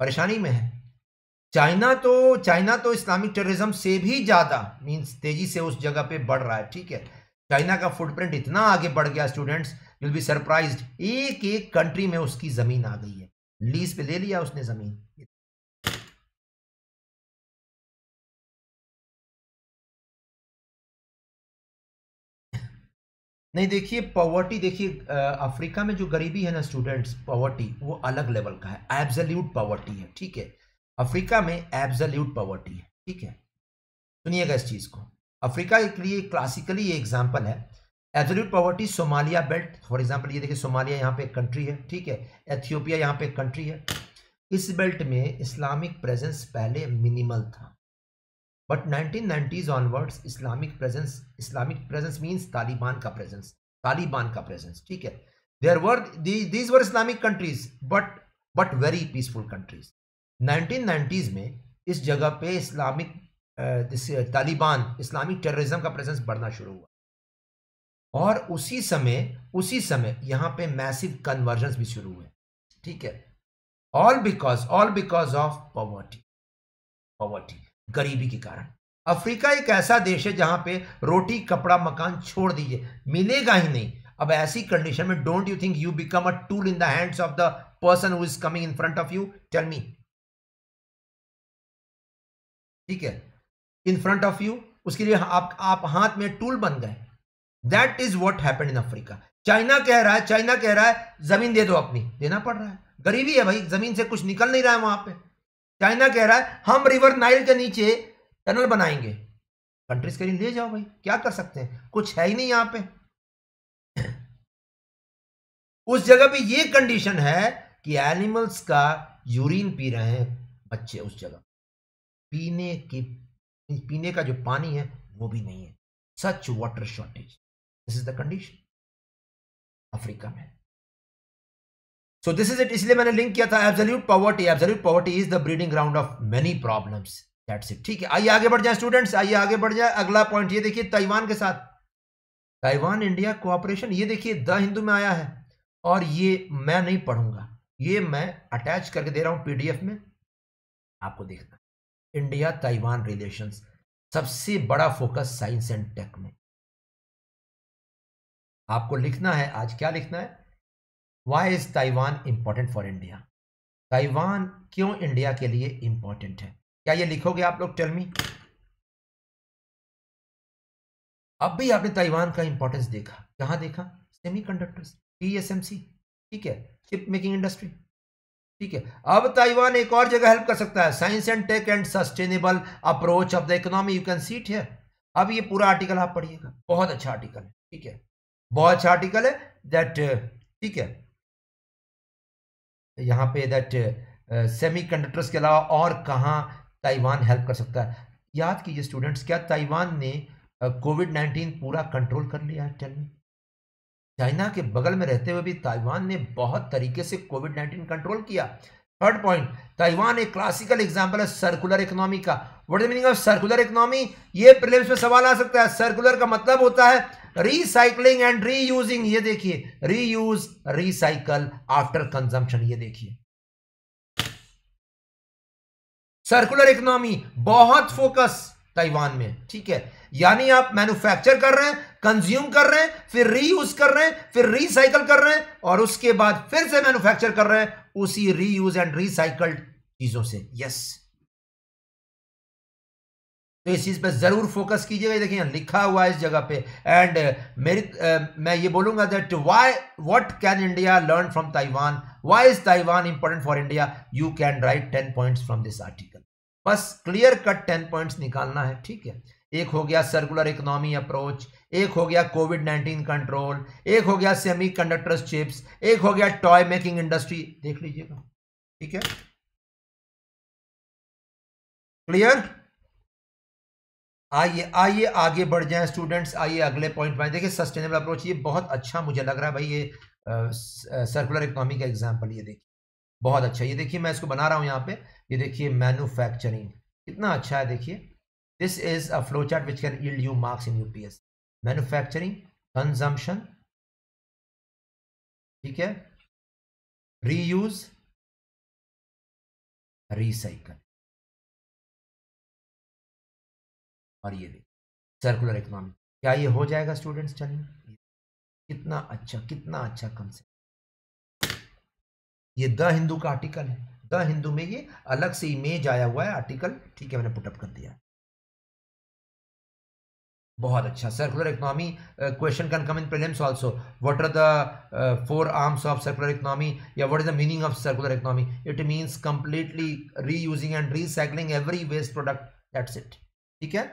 [SPEAKER 2] परेशानी में है चाइना तो चाइना तो इस्लामिक टेररिज्म से भी ज़्यादा मीन्स तेजी से उस जगह पे बढ़ रहा है ठीक है चाइना का फुटप्रिंट इतना आगे बढ़ गया स्टूडेंट्स विल बी सरप्राइज एक एक कंट्री में उसकी जमीन आ गई है लीज पे ले लिया उसने जमीन नहीं देखिए पॉवर्टी देखिए अफ्रीका में जो गरीबी है ना स्टूडेंट्स पॉवर्टी वो अलग लेवल का है एब्जल्यूट पॉवर्टी है ठीक है अफ्रीका में एब्जल्यूट पॉवर्टी है ठीक है सुनिएगा इस चीज़ को अफ्रीका के लिए क्लासिकली ये एग्जाम्पल है absolute poverty Somalia belt for example ये देखिए सोमालिया यहाँ पे एक कंट्री है ठीक है एथियोपिया यहाँ पे एक कंट्री है इस बेल्ट में इस्लामिक प्रेजेंस पहले मिनिमल था but 1990s onwards Islamic presence Islamic presence means Taliban का प्रेजेंस तालिबान का प्रेजेंस ठीक है there were these were Islamic countries but but very peaceful countries 1990s में इस जगह पे इस्लामिक तालिबान इस्लामिक टेररिज्म का प्रेजेंस बढ़ना शुरू हुआ और उसी समय उसी समय यहां पे मैसिव कन्वर्जन भी शुरू हुए ठीक है all because all because of poverty poverty गरीबी के कारण अफ्रीका एक ऐसा देश है जहां पे रोटी कपड़ा मकान छोड़ दीजिए मिलेगा ही नहीं अब ऐसी कंडीशन में don't you think you become a tool in the hands of the person who is coming in front of you tell me ठीक है इन फ्रंट ऑफ यू उसके लिए आप आप हाथ में टूल बन गए that is what happen in Africa China कह रहा है चाइना कह रहा है जमीन दे दो अपनी देना पड़ रहा है गरीबी है भाई जमीन से कुछ निकल नहीं रहा है वहां पे चाइना कह रहा है हम रिवर नाइल के नीचे टनल बनाएंगे कंट्रीज लिए ले जाओ भाई क्या कर सकते हैं कुछ है ही नहीं यहां पे उस जगह भी ये कंडीशन है कि एनिमल्स का यूरिन पी रहे हैं बच्चे उस जगह पीने की पीने का जो पानी है वो भी नहीं है such water shortage this is the condition Africa में सो दिस इज इट इसलिए मैंने लिंक किया था absolute poverty absolute poverty is the breeding ground of many problems that's it ठीक है आइए आगे बढ़ जाए स्टूडेंट्स आइए आगे बढ़ जाए अगला पॉइंट ये देखिए ताइवान के साथ ताइवान इंडिया कोऑपरेशन ये देखिए द हिंदू में आया है और ये मैं नहीं पढ़ूंगा ये मैं अटैच करके दे रहा हूं पीडीएफ में आपको देखना इंडिया ताइवान रिलेशंस सबसे बड़ा फोकस साइंस एंड टेक में आपको लिखना है आज क्या लिखना है why is Taiwan important for India Taiwan क्यों इंडिया के लिए इंपॉर्टेंट है क्या ये लिखोगे आप लोग टेलमी अब भी आपने ताइवान का इंपॉर्टेंस देखा कहाँ देखा सेमी कंडक्टर टीएसएमसी ठीक है चिप मेकिंग इंडस्ट्री ठीक है अब ताइवान एक और जगह हेल्प कर सकता है science and tech and sustainable approach of the economy you can seat है अब ये पूरा आर्टिकल आप पढ़िएगा बहुत अच्छा आर्टिकल है ठीक है बहुत अच्छा आर्टिकल है दैट uh, ठीक है यहाँ पे दैट सेमी कंडक्टर्स के अलावा और कहाँ ताइवान हेल्प कर सकता है याद कीजिए स्टूडेंट्स क्या ताइवान ने कोविड uh, नाइन्टीन पूरा कंट्रोल कर लिया है टेल चाइना के बगल में रहते हुए भी ताइवान ने बहुत तरीके से कोविड नाइन्टीन कंट्रोल किया थर्ड पॉइंट ताइवान एक क्लासिकल एग्जाम्पल है सर्कुलर इकोनॉमी का word is meaning of circular economy ये प्रिलिम्स में सवाल आ सकता है सर्कुलर का मतलब होता है रिसाइकलिंग एंड रीयूजिंग ये देखिए रीयूज रिसाइकल आफ्टर कंजम्पशन ये देखिए सर्कुलर इकोनॉमी बहुत फोकस ताइवान में ठीक है यानी आप मैन्युफैक्चर कर रहे हैं कंज्यूम कर रहे हैं फिर रीयूज कर रहे हैं फिर रिसाइकल कर रहे हैं और उसके बाद फिर से मैन्युफैक्चर कर रहे हैं उसी रीयूज एंड रिसाइकल्ड चीजों से यस तो इस चीज पे जरूर फोकस कीजिएगा देखिए लिखा हुआ है इस जगह पे एंड uh, मेरी uh, मैं ये बोलूंगा that why what can India learn from Taiwan why is Taiwan important for India you can write ten points from this article बस क्लियर कट टेन पॉइंट्स निकालना है ठीक है एक हो गया सर्कुलर इकोनॉमी अप्रोच एक हो गया कोविड नाइन्टीन कंट्रोल एक हो गया सेमी कंडक्टर चिप्स एक हो गया टॉय मेकिंग इंडस्ट्री देख लीजिएगा ठीक है क्लियर आइए आइए आगे बढ़ जाएं स्टूडेंट्स आइए अगले पॉइंट में देखिए सस्टेनेबल अप्रोच ये बहुत अच्छा मुझे लग रहा है भाई ये सर्कुलर इकोनॉमी का एग्जाम्पल ये देखिए बहुत अच्छा ये देखिए मैं इसको बना रहा हूँ यहाँ पे ये देखिए मैन्युफैक्चरिंग कितना अच्छा है देखिए this is a flow chart which can yield you marks in UPS manufacturing consumption
[SPEAKER 1] ठीक है रीयूज रिसाइकल और ये भी
[SPEAKER 2] सर्कुलर इकोनॉमी क्या ये हो जाएगा स्टूडेंट्स चलिए कितना अच्छा कितना अच्छा कंसेप्ट ये द हिंदू का आर्टिकल है द हिंदू में ये अलग से इमेज आया हुआ है आर्टिकल ठीक है मैंने पुटअप कर दिया बहुत अच्छा circular economy question can come in prelims also what are the four arms of circular economy या what is the meaning of circular economy it means completely reusing and recycling every waste product that's it ठीक है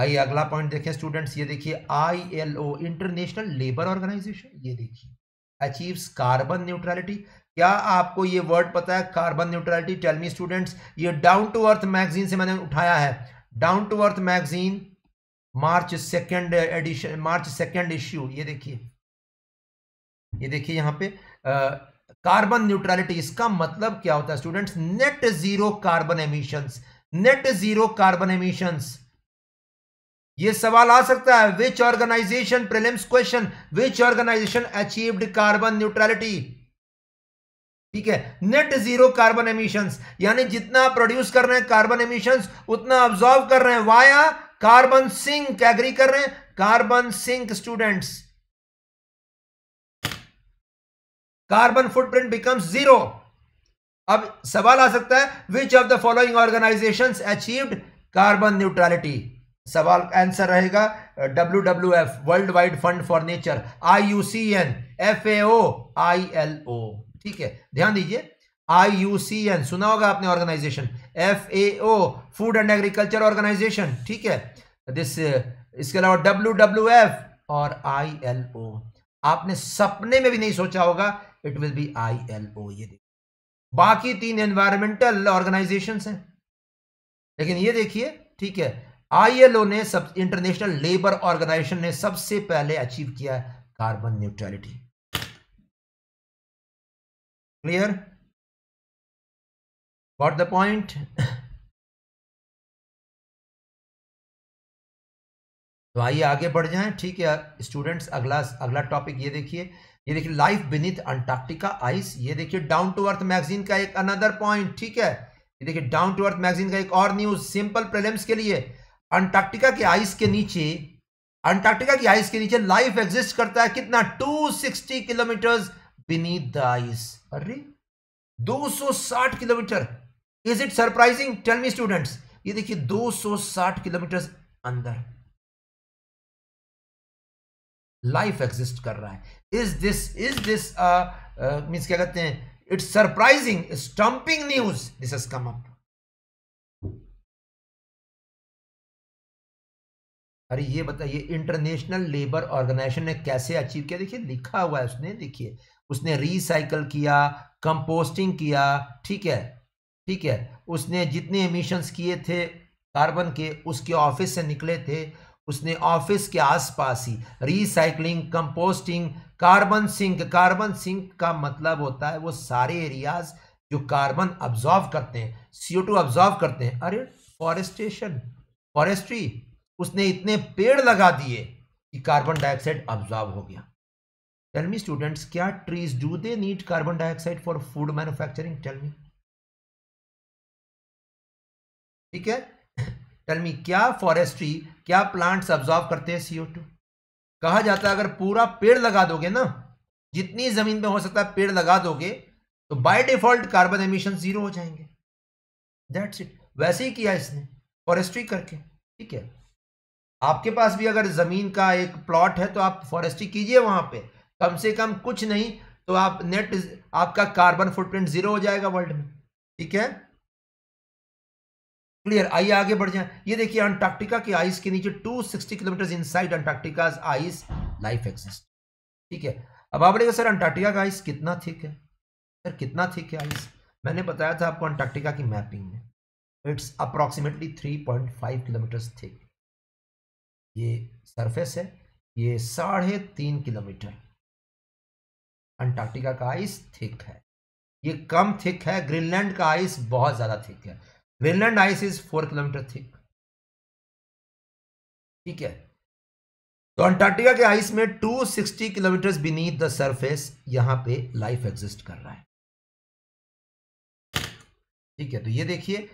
[SPEAKER 2] आइए अगला पॉइंट देखें स्टूडेंट्स ये देखिए I L O international labour organisation ये देखिए अचीव्स कार्बन न्यूट्रलिटी क्या आपको ये वर्ड पता है carbon neutrality tell me students ये डाउन टू अर्थ मैगजीन से मैंने उठाया है Down to earth magazine March second edition March second issue ये देखिए ये देखिए यहां पे कार्बन न्यूट्रलिटी इसका मतलब क्या होता है students net zero carbon emissions net zero carbon emissions ये सवाल आ सकता है which organisation prelims question which organisation achieved carbon neutrality ठीक है नेट जीरो कार्बन एमिशंस यानी जितना प्रोड्यूस कर रहे हैं कार्बन एमिशंस उतना ऑब्जॉर्व कर रहे हैं वाया कार्बन सिंक एग्री कर रहे हैं carbon sink students carbon footprint becomes zero अब सवाल आ सकता है which of the following organisation achieved carbon neutrality सवाल आंसर रहेगा W W F world wide fund for nature I U C N F A O I L O ठीक है ध्यान दीजिए आईयूसीएन सुना होगा आपने organisation F A O food and agriculture organisation ठीक है दिस इसके अलावा डब्ल्यू डब्ल्यू एफ और आई एल ओ आपने सपने में भी नहीं सोचा होगा it will be I L O ये देखिए बाकी तीन एनवायरमेंटल ऑर्गेनाइजेशन हैं लेकिन ये देखिए ठीक है आई एल ओ ने सब इंटरनेशनल लेबर ऑर्गेनाइजेशन ने सबसे पहले अचीव किया है carbon neutrality
[SPEAKER 1] clear Got the point?
[SPEAKER 2] तो आइए आगे बढ़ जाएं ठीक है स्टूडेंट्स अगला अगला टॉपिक ये देखिए ये देखिए लाइफ बिनीथ अंटार्क्टिका आइस ये देखिए डाउन टू अर्थ मैगजीन का एक अनदर पॉइंट ठीक है ये देखिए डाउन टू अर्थ मैगजीन का एक और न्यूज सिंपल प्रेलिम्स के लिए अंटार्क्टिका के आइस के नीचे अंटार्क्टिका की आइस के नीचे लाइफ एग्जिस्ट करता है कितना sixty kilometre beneath the ice अरे साठ kilometre is it surprising tell me students ये देखिए 260 किलोमीटर अंदर लाइफ एग्जिस्ट कर रहा है is this is this means क्या कहते हैं it's surprising stumping news
[SPEAKER 1] this is come up
[SPEAKER 2] अरे ये बताइए इंटरनेशनल लेबर ऑर्गेनाइजेशन ने कैसे अचीव किया देखिए लिखा हुआ है उसने देखिए उसने रिसाइकल किया कंपोस्टिंग किया ठीक है ठीक है उसने जितने एमिशंस किए थे कार्बन के उसके ऑफिस से निकले थे उसने ऑफिस के आसपास ही recycling composting carbon sink carbon sink का मतलब होता है वो सारे एरियाज जो कार्बन अब्जॉर्व करते हैं सीओ टू अब्जॉर्व करते हैं अरे फॉरेस्टेशन फॉरेस्ट्री उसने इतने पेड़ लगा दिए कि कार्बन डाइऑक्साइड अब्जॉर्व हो गया टेलमी स्टूडेंट्स क्या trees do they need carbon dioxide for food manufacturing tell me ठीक है टेल मी क्या फॉरेस्ट्री क्या प्लांट्स ऑब्जॉर्व करते हैं सीओ टू कहा जाता है अगर पूरा पेड़ लगा दोगे ना जितनी जमीन में हो सकता है पेड़ लगा दोगे तो by default carbon emission zero हो जाएंगे दैट्स इट वैसे ही किया इसने फॉरेस्ट्री करके ठीक है आपके पास भी अगर जमीन का एक प्लॉट है तो आप फॉरेस्ट्री कीजिए वहां पे कम से कम कुछ नहीं तो आप नेट आपका कार्बन फुटप्रिंट जीरो हो जाएगा वर्ल्ड में ठीक है क्लियर आइए आगे बढ़ जाए ये देखिए अंटार्कटिका के आइस के नीचे 260 kilometre inside Antarctica's ice life exist ठीक है अब आप बोलेगा सर अंटार्कटिका का आइस कितना थिक है सर कितना थिक है आइस मैंने बताया था आपको अंटार्कटिका की मैपिंग में इट्स अप्रॉक्सीमेटली 3.5 किलोमीटर थिक ये सरफेस है ये साढ़े तीन किलोमीटर अंटार्कटिका का आइस थिक है ये कम थिक है ग्रीनलैंड का आइस बहुत ज़्यादा थिक है वेलैंड ice is four kilometre thick ठीक है तो अंटार्कटिका के आइस में 260 किलोमीटर बीनीथ द सर्फेस यहां पे लाइफ एग्जिस्ट कर रहा है ठीक है तो ये देखिए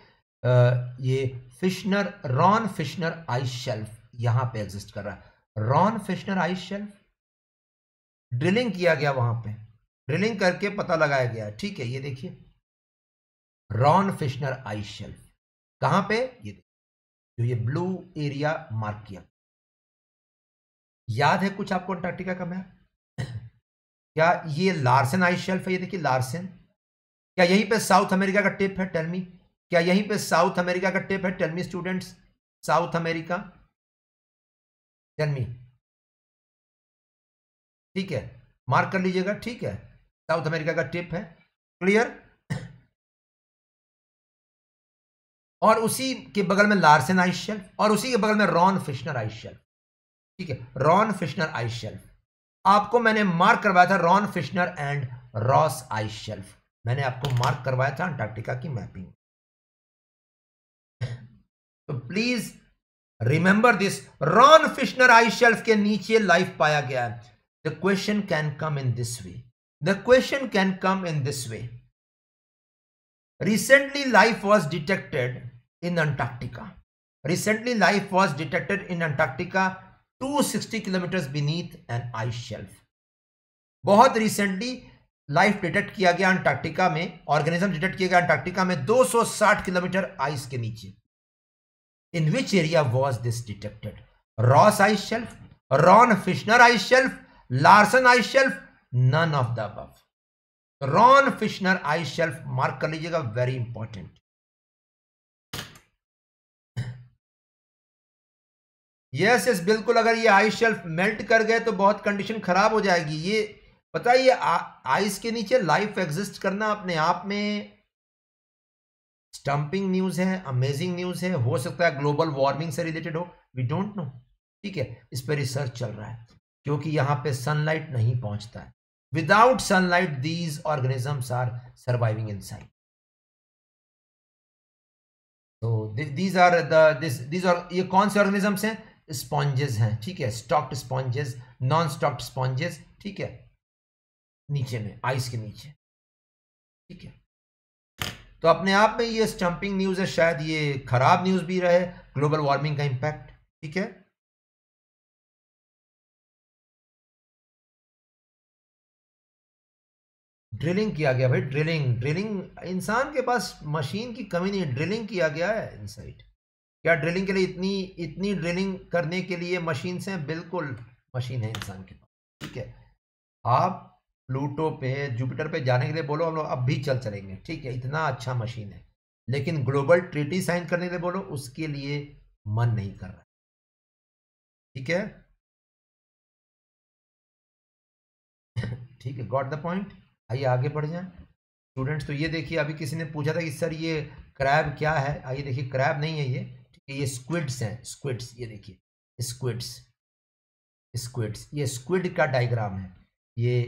[SPEAKER 2] ये Filchner Ronne Filchner ice shelf यहां पे एग्जिस्ट कर रहा है Ronne Filchner ice shelf drilling किया गया वहां पे ड्रिलिंग करके पता लगाया गया ठीक है ये देखिए रॉन फिशनर आइस शेल्फ कहां पे ये जो ये ब्लू एरिया मार्क किया याद है कुछ आपको अंटार्कटिका का मैं क्या ये लार्सन आइस शेल्फ है ये देखिए लार्सन क्या यहीं पे साउथ अमेरिका का टिप है टेलमी क्या यहीं पे साउथ अमेरिका का टिप है tell me students South America tell me ठीक है मार्क कर लीजिएगा ठीक है साउथ अमेरिका का टिप है क्लियर और उसी के बगल में लार्सन आइस शेल्फ और उसी के बगल में रॉन फिशनर आइस शेल्फ ठीक है रॉन फिशनर आइस शेल्फ आपको मैंने मार्क करवाया था Ronne Filchner and Ross ice shelf मैंने आपको मार्क करवाया था अंटार्कटिका की मैपिंग तो please remember this Ronne Filchner ice shelf के नीचे लाइफ पाया गया है the question can come in this way the question can come in this way recently life was detected in antarctica recently life was detected in antarctica 260 kilometers beneath an ice shelf बहुत रिसेंटली लाइफ डिटेक्ट किया गया अंटार्कटिका में ऑर्गेनिज्म डिटेक्ट किया गया अंटार्कटिका में 260 किलोमीटर आइस के नीचे in which area was this detected Ross ice shelf Ronne Filchner ice shelf Larsen ice shelf none of the above Ronne Filchner ice shelf mark कर लीजिएगा वेरी इंपॉर्टेंट यस यस बिल्कुल अगर ये आइस शेल्फ मेल्ट कर गए तो बहुत कंडीशन खराब हो जाएगी ये पता ये आइस के नीचे लाइफ एग्जिस्ट करना अपने आप में स्टंपिंग न्यूज है अमेजिंग न्यूज है हो सकता है ग्लोबल वार्मिंग से रिलेटेड हो वी डोंट नो ठीक है इस पर रिसर्च चल रहा है क्योंकि यहां पे सनलाइट नहीं पहुंचता है Without sunlight these organism are surviving inside तो these are the this these ये कौन से ऑर्गेनिजम्स हैं स्पॉन्जेस हैं ठीक है stalked sponges non stalked sponges ठीक है नीचे में आइस के नीचे ठीक है तो अपने आप में ये स्टम्पिंग न्यूज़ है शायद ये ख़राब न्यूज़ भी रहे ग्लोबल वार्मिंग का इंपैक्ट ठीक है ड्रिलिंग किया गया भाई ड्रिलिंग ड्रिलिंग इंसान के पास मशीन की कमी नहीं ड्रिलिंग किया गया है इनसाइट क्या ड्रिलिंग के लिए इतनी इतनी ड्रिलिंग करने के लिए मशीन से बिल्कुल मशीन है इंसान के पास ठीक है आप प्लूटो पे जुपिटर पे जाने के लिए बोलो हम लोग अब भी चल चलेंगे ठीक है इतना अच्छा मशीन है लेकिन ग्लोबल ट्रीटी साइन करने के लिए बोलो उसके लिए मन नहीं कर रहा
[SPEAKER 1] ठीक है ठीक
[SPEAKER 2] है गॉट द पॉइंट आइए आगे बढ़ जाएं स्टूडेंट्स तो ये देखिए अभी किसी ने पूछा था कि सर ये क्रैब क्या है आइए देखिए क्रैब नहीं है ये ठीक है ये स्क्विड्स हैं स्क्विड्स ये देखिए स्क्विड्स स्क्विड्स ये स्क्विड का डायग्राम है ये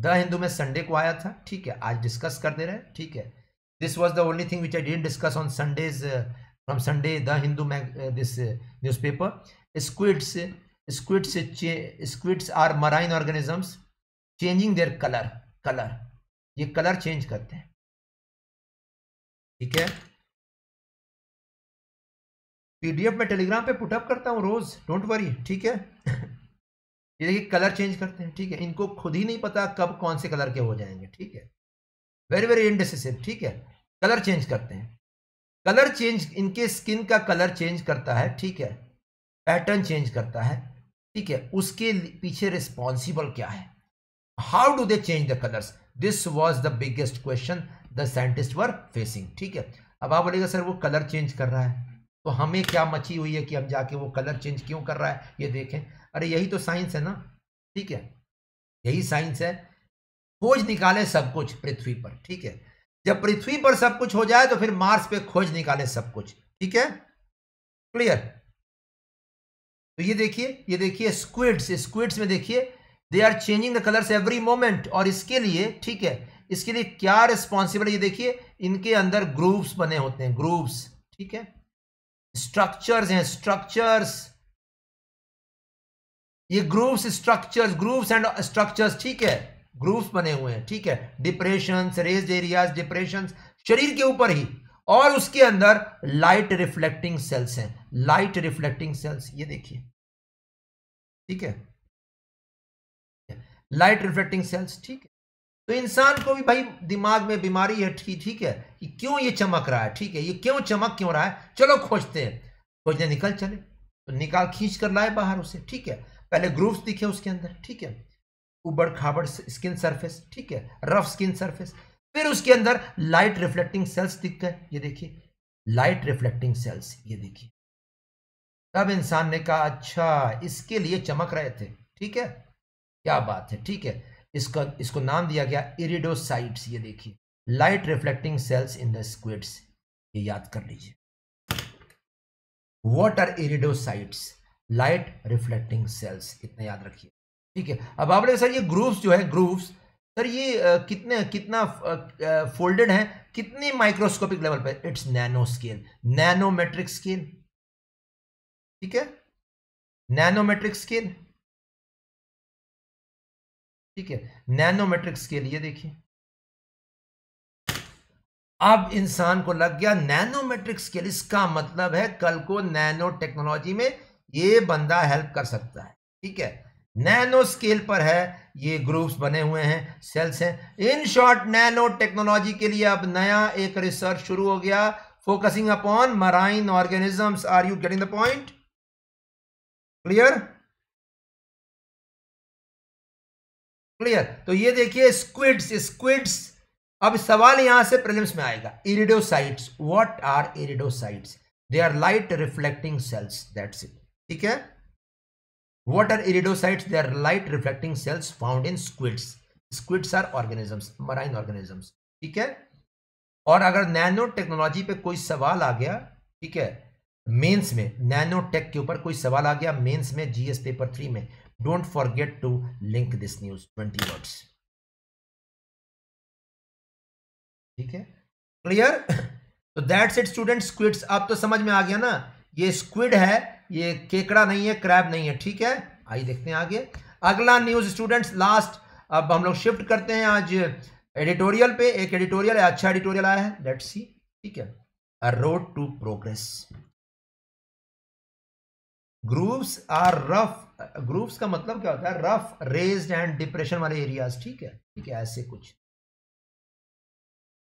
[SPEAKER 2] द हिंदू में संडे को आया था ठीक है आज डिस्कस कर दे रहे हैं ठीक है this was the only thing which I didn't discuss on Sundays from Sunday the Hindu this newspaper squids squids squids are marine organisms changing their colour colour ये कलर चेंज करते हैं ठीक है पीडीएफ में टेलीग्राम पे पुटअप करता हूँ रोज डोंट वरी ठीक है ये देखिए कलर चेंज करते हैं ठीक है इनको खुद ही नहीं पता कब कौन से कलर के हो जाएंगे ठीक है वेरी वेरी इंडिसिसिव ठीक है कलर चेंज करते हैं कलर चेंज इनके स्किन का कलर चेंज करता है ठीक है पैटर्न चेंज करता है ठीक है उसके पीछे रिस्पॉन्सिबल क्या है how do they change the colours this was the biggest question the scientist were facing ठीक है अब आप बोलेगा सर वो कलर चेंज कर रहा है तो हमें क्या मची हुई है कि हम जाके वो कलर चेंज क्यों कर रहा है ये देखें अरे यही तो साइंस है ना ठीक है यही साइंस है खोज निकाले सब कुछ पृथ्वी पर ठीक है जब पृथ्वी पर सब कुछ हो जाए तो फिर मार्स पे खोज निकाले सब कुछ ठीक है क्लियर तो ये देखिए ये देखिए स्क्विड्स स्क्विड्स में देखिए they are changing the colours every moment और इसके लिए ठीक है इसके लिए क्या रिस्पॉन्सिबल ये देखिए इनके अंदर ग्रुप्स बने होते हैं ग्रुप्स ठीक है स्ट्रक्चर्स हैं स्ट्रक्चर्स ये groups structures groups and structures ठीक है ग्रुप्स बने हुए हैं ठीक है डिप्रेशन रेज एरियाज डिप्रेशन शरीर के ऊपर ही और उसके अंदर लाइट रिफ्लेक्टिंग सेल्स हैं लाइट रिफ्लेक्टिंग सेल्स ये देखिए ठीक है लाइट रिफ्लेक्टिंग सेल्स ठीक है तो इंसान को भी भाई दिमाग में बीमारी है ठीक ठीक है कि क्यों ये चमक रहा है ठीक है ये क्यों चमक क्यों रहा है चलो खोजते हैं खोजने निकल चले तो निकाल खींच कर लाए बाहर उसे ठीक है पहले ग्रूव्स दिखे उसके अंदर ठीक है उबड़ खाबड़ स्किन सरफेस ठीक है रफ स्किन सरफेस फिर उसके अंदर लाइट रिफ्लेक्टिंग सेल्स दिख गए ये देखिए लाइट रिफ्लेक्टिंग सेल्स ये देखिए तब इंसान ने कहा अच्छा इसके लिए चमक रहे थे ठीक है क्या बात है ठीक है इसका इसको नाम दिया गया इरिडोसाइट्स ये देखिए light reflecting cells in the squids ये याद कर लीजिए what are iridocytes light reflecting cells इतना याद रखिए ठीक है अब आपने सर ये ग्रूव्स जो है ग्रूव्स सर ये कितने कितना फोल्डेड है कितने माइक्रोस्कोपिक लेवल पर it's nano scale nanometric scale ठीक है
[SPEAKER 1] नैनोमेट्रिक स्केल ठीक है
[SPEAKER 2] नैनोमेट्रिक स्केल ये देखिए अब इंसान को लग गया नैनोमेट्रिक स्केल इसका मतलब है कल को नैनो टेक्नोलॉजी में ये बंदा हेल्प कर सकता है ठीक है नैनो स्केल पर है ये ग्रुप्स बने हुए हैं सेल्स हैं इन शॉर्ट नैनो टेक्नोलॉजी के लिए अब नया एक रिसर्च शुरू हो गया focusing upon marine organisms are you getting the point clear clear तो ये देखिए स्क्विड्स स्क्विड्स अब सवाल यहां से प्रिलिम्स में आएगा iridocytes what are iridocytes they are light reflecting cells that's it ठीक है what are iridocytes they are light reflecting cells found in squids squids are organisms marine organisms ठीक है और अगर नैनो टेक्नोलॉजी पे कोई सवाल आ गया ठीक है मेंस में नैनो टेक के ऊपर कोई सवाल आ गया मेंस में जीएस पेपर थ्री में don't forget to link this news 20 words ठीक है क्लियर तो दैट्स इट स्टूडेंट स्क्विड्स आप तो समझ में आ गया ना ये स्क्विड है ये केकड़ा नहीं है क्रैब नहीं है ठीक है आइए देखते हैं आगे अगला न्यूज स्टूडेंट्स लास्ट अब हम लोग शिफ्ट करते हैं आज एडिटोरियल पे एक एडिटोरियल है अच्छा एडिटोरियल आया है लेट्स सी ठीक है a road to progress grooves are rough groups का मतलब क्या होता है रफ रेज्ड एंड डिप्रेशन वाले एरियाज ठीक है ठीक है ऐसे कुछ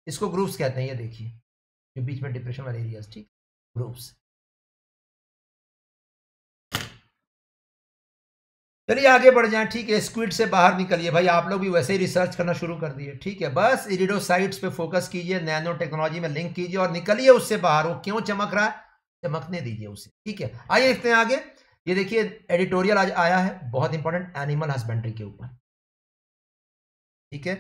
[SPEAKER 2] इसको ग्रुप्स कहते हैं ये देखिए जो
[SPEAKER 1] बीच में डिप्रेशन वाले एरियाज ठीक ग्रुप्स
[SPEAKER 2] चलिए आगे बढ़ जाएं ठीक है स्क्विड से बाहर निकलिए भाई आप लोग भी वैसे ही रिसर्च करना शुरू कर दिए ठीक है बस इरिडोसाइट्स पे फोकस कीजिए नैनो टेक्नोलॉजी में लिंक कीजिए और निकलिए उससे बाहर वो क्यों चमक रहा है चमकने दीजिए उसे ठीक है आइए इतने आगे ये देखिए एडिटोरियल आज आया है बहुत इंपॉर्टेंट एनिमल हस्बेंड्री के ऊपर ठीक है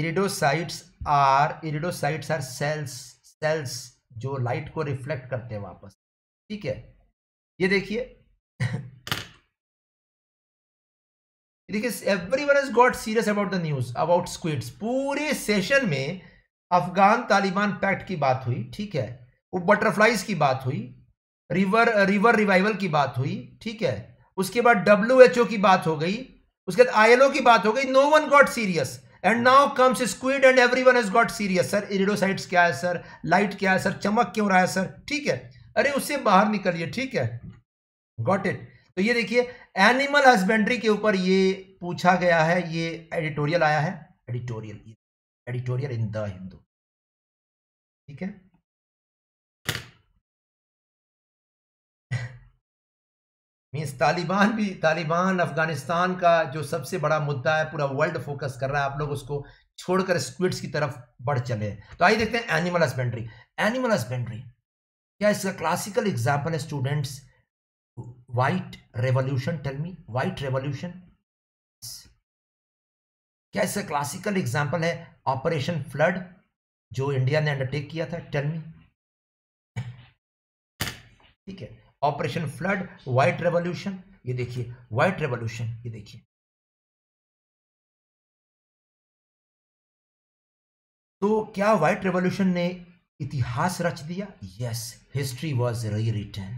[SPEAKER 2] iridocytes are iridocytes are cells cells जो लाइट को रिफ्लेक्ट करते हैं वापस ठीक है ये देखिए देखिए every one is got serious about the news about squids पूरे सेशन में अफगान तालिबान पैक्ट की बात हुई ठीक है वो बटरफ्लाइज की बात हुई रिवर रिवर रिवाइवल की बात हुई ठीक है उसके बाद डब्ल्यू की बात हो गई उसके बाद आईएलओ की बात हो गई no one got serious and now comes squid and every one is got serious sir iridocyte क्या है सर लाइट क्या है सर चमक क्यों रहा है सर ठीक है अरे उससे बाहर निकलिए ठीक है गॉट इट तो ये देखिए एनिमल हस्बेंड्री के ऊपर ये पूछा गया है ये एडिटोरियल आया है editorial editorial in the Hindu ठीक है मीन्स तालिबान भी तालिबान अफ़गानिस्तान का जो सबसे बड़ा मुद्दा है पूरा वर्ल्ड फोकस कर रहा है आप लोग उसको छोड़कर स्क्विड्स की तरफ बढ़ चले तो आइए देखते हैं एनिमल हस्बेंड्री एनिमल हस्बेंड्री क्या इसका क्लासिकल एग्जाम्पल है students white revolution tell me white revolution क्या इसका क्लासिकल एग्जाम्पल है ऑपरेशन फ्लड जो इंडिया ने अंडरटेक किया था टेलमी ठीक है ऑपरेशन फ्लड व्हाइट रेवोल्यूशन
[SPEAKER 1] ये देखिए व्हाइट रेवोल्यूशन ये देखिए
[SPEAKER 2] तो क्या व्हाइट रेवोल्यूशन ने इतिहास रच दिया yes history was rewritten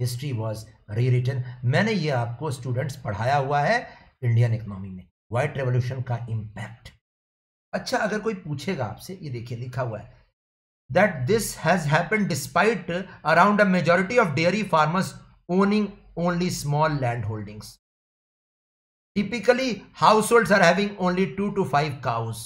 [SPEAKER 2] history was rewritten मैंने ये आपको स्टूडेंट्स पढ़ाया हुआ है इंडियन इकोनॉमी में व्हाइट रेवोल्यूशन का इम्पैक्ट अच्छा अगर कोई पूछेगा आपसे ये देखिए लिखा हुआ है that this has happened despite around a majority of dairy farmers owning only small land holdings. Typically, households are having only 2 to 5 cows.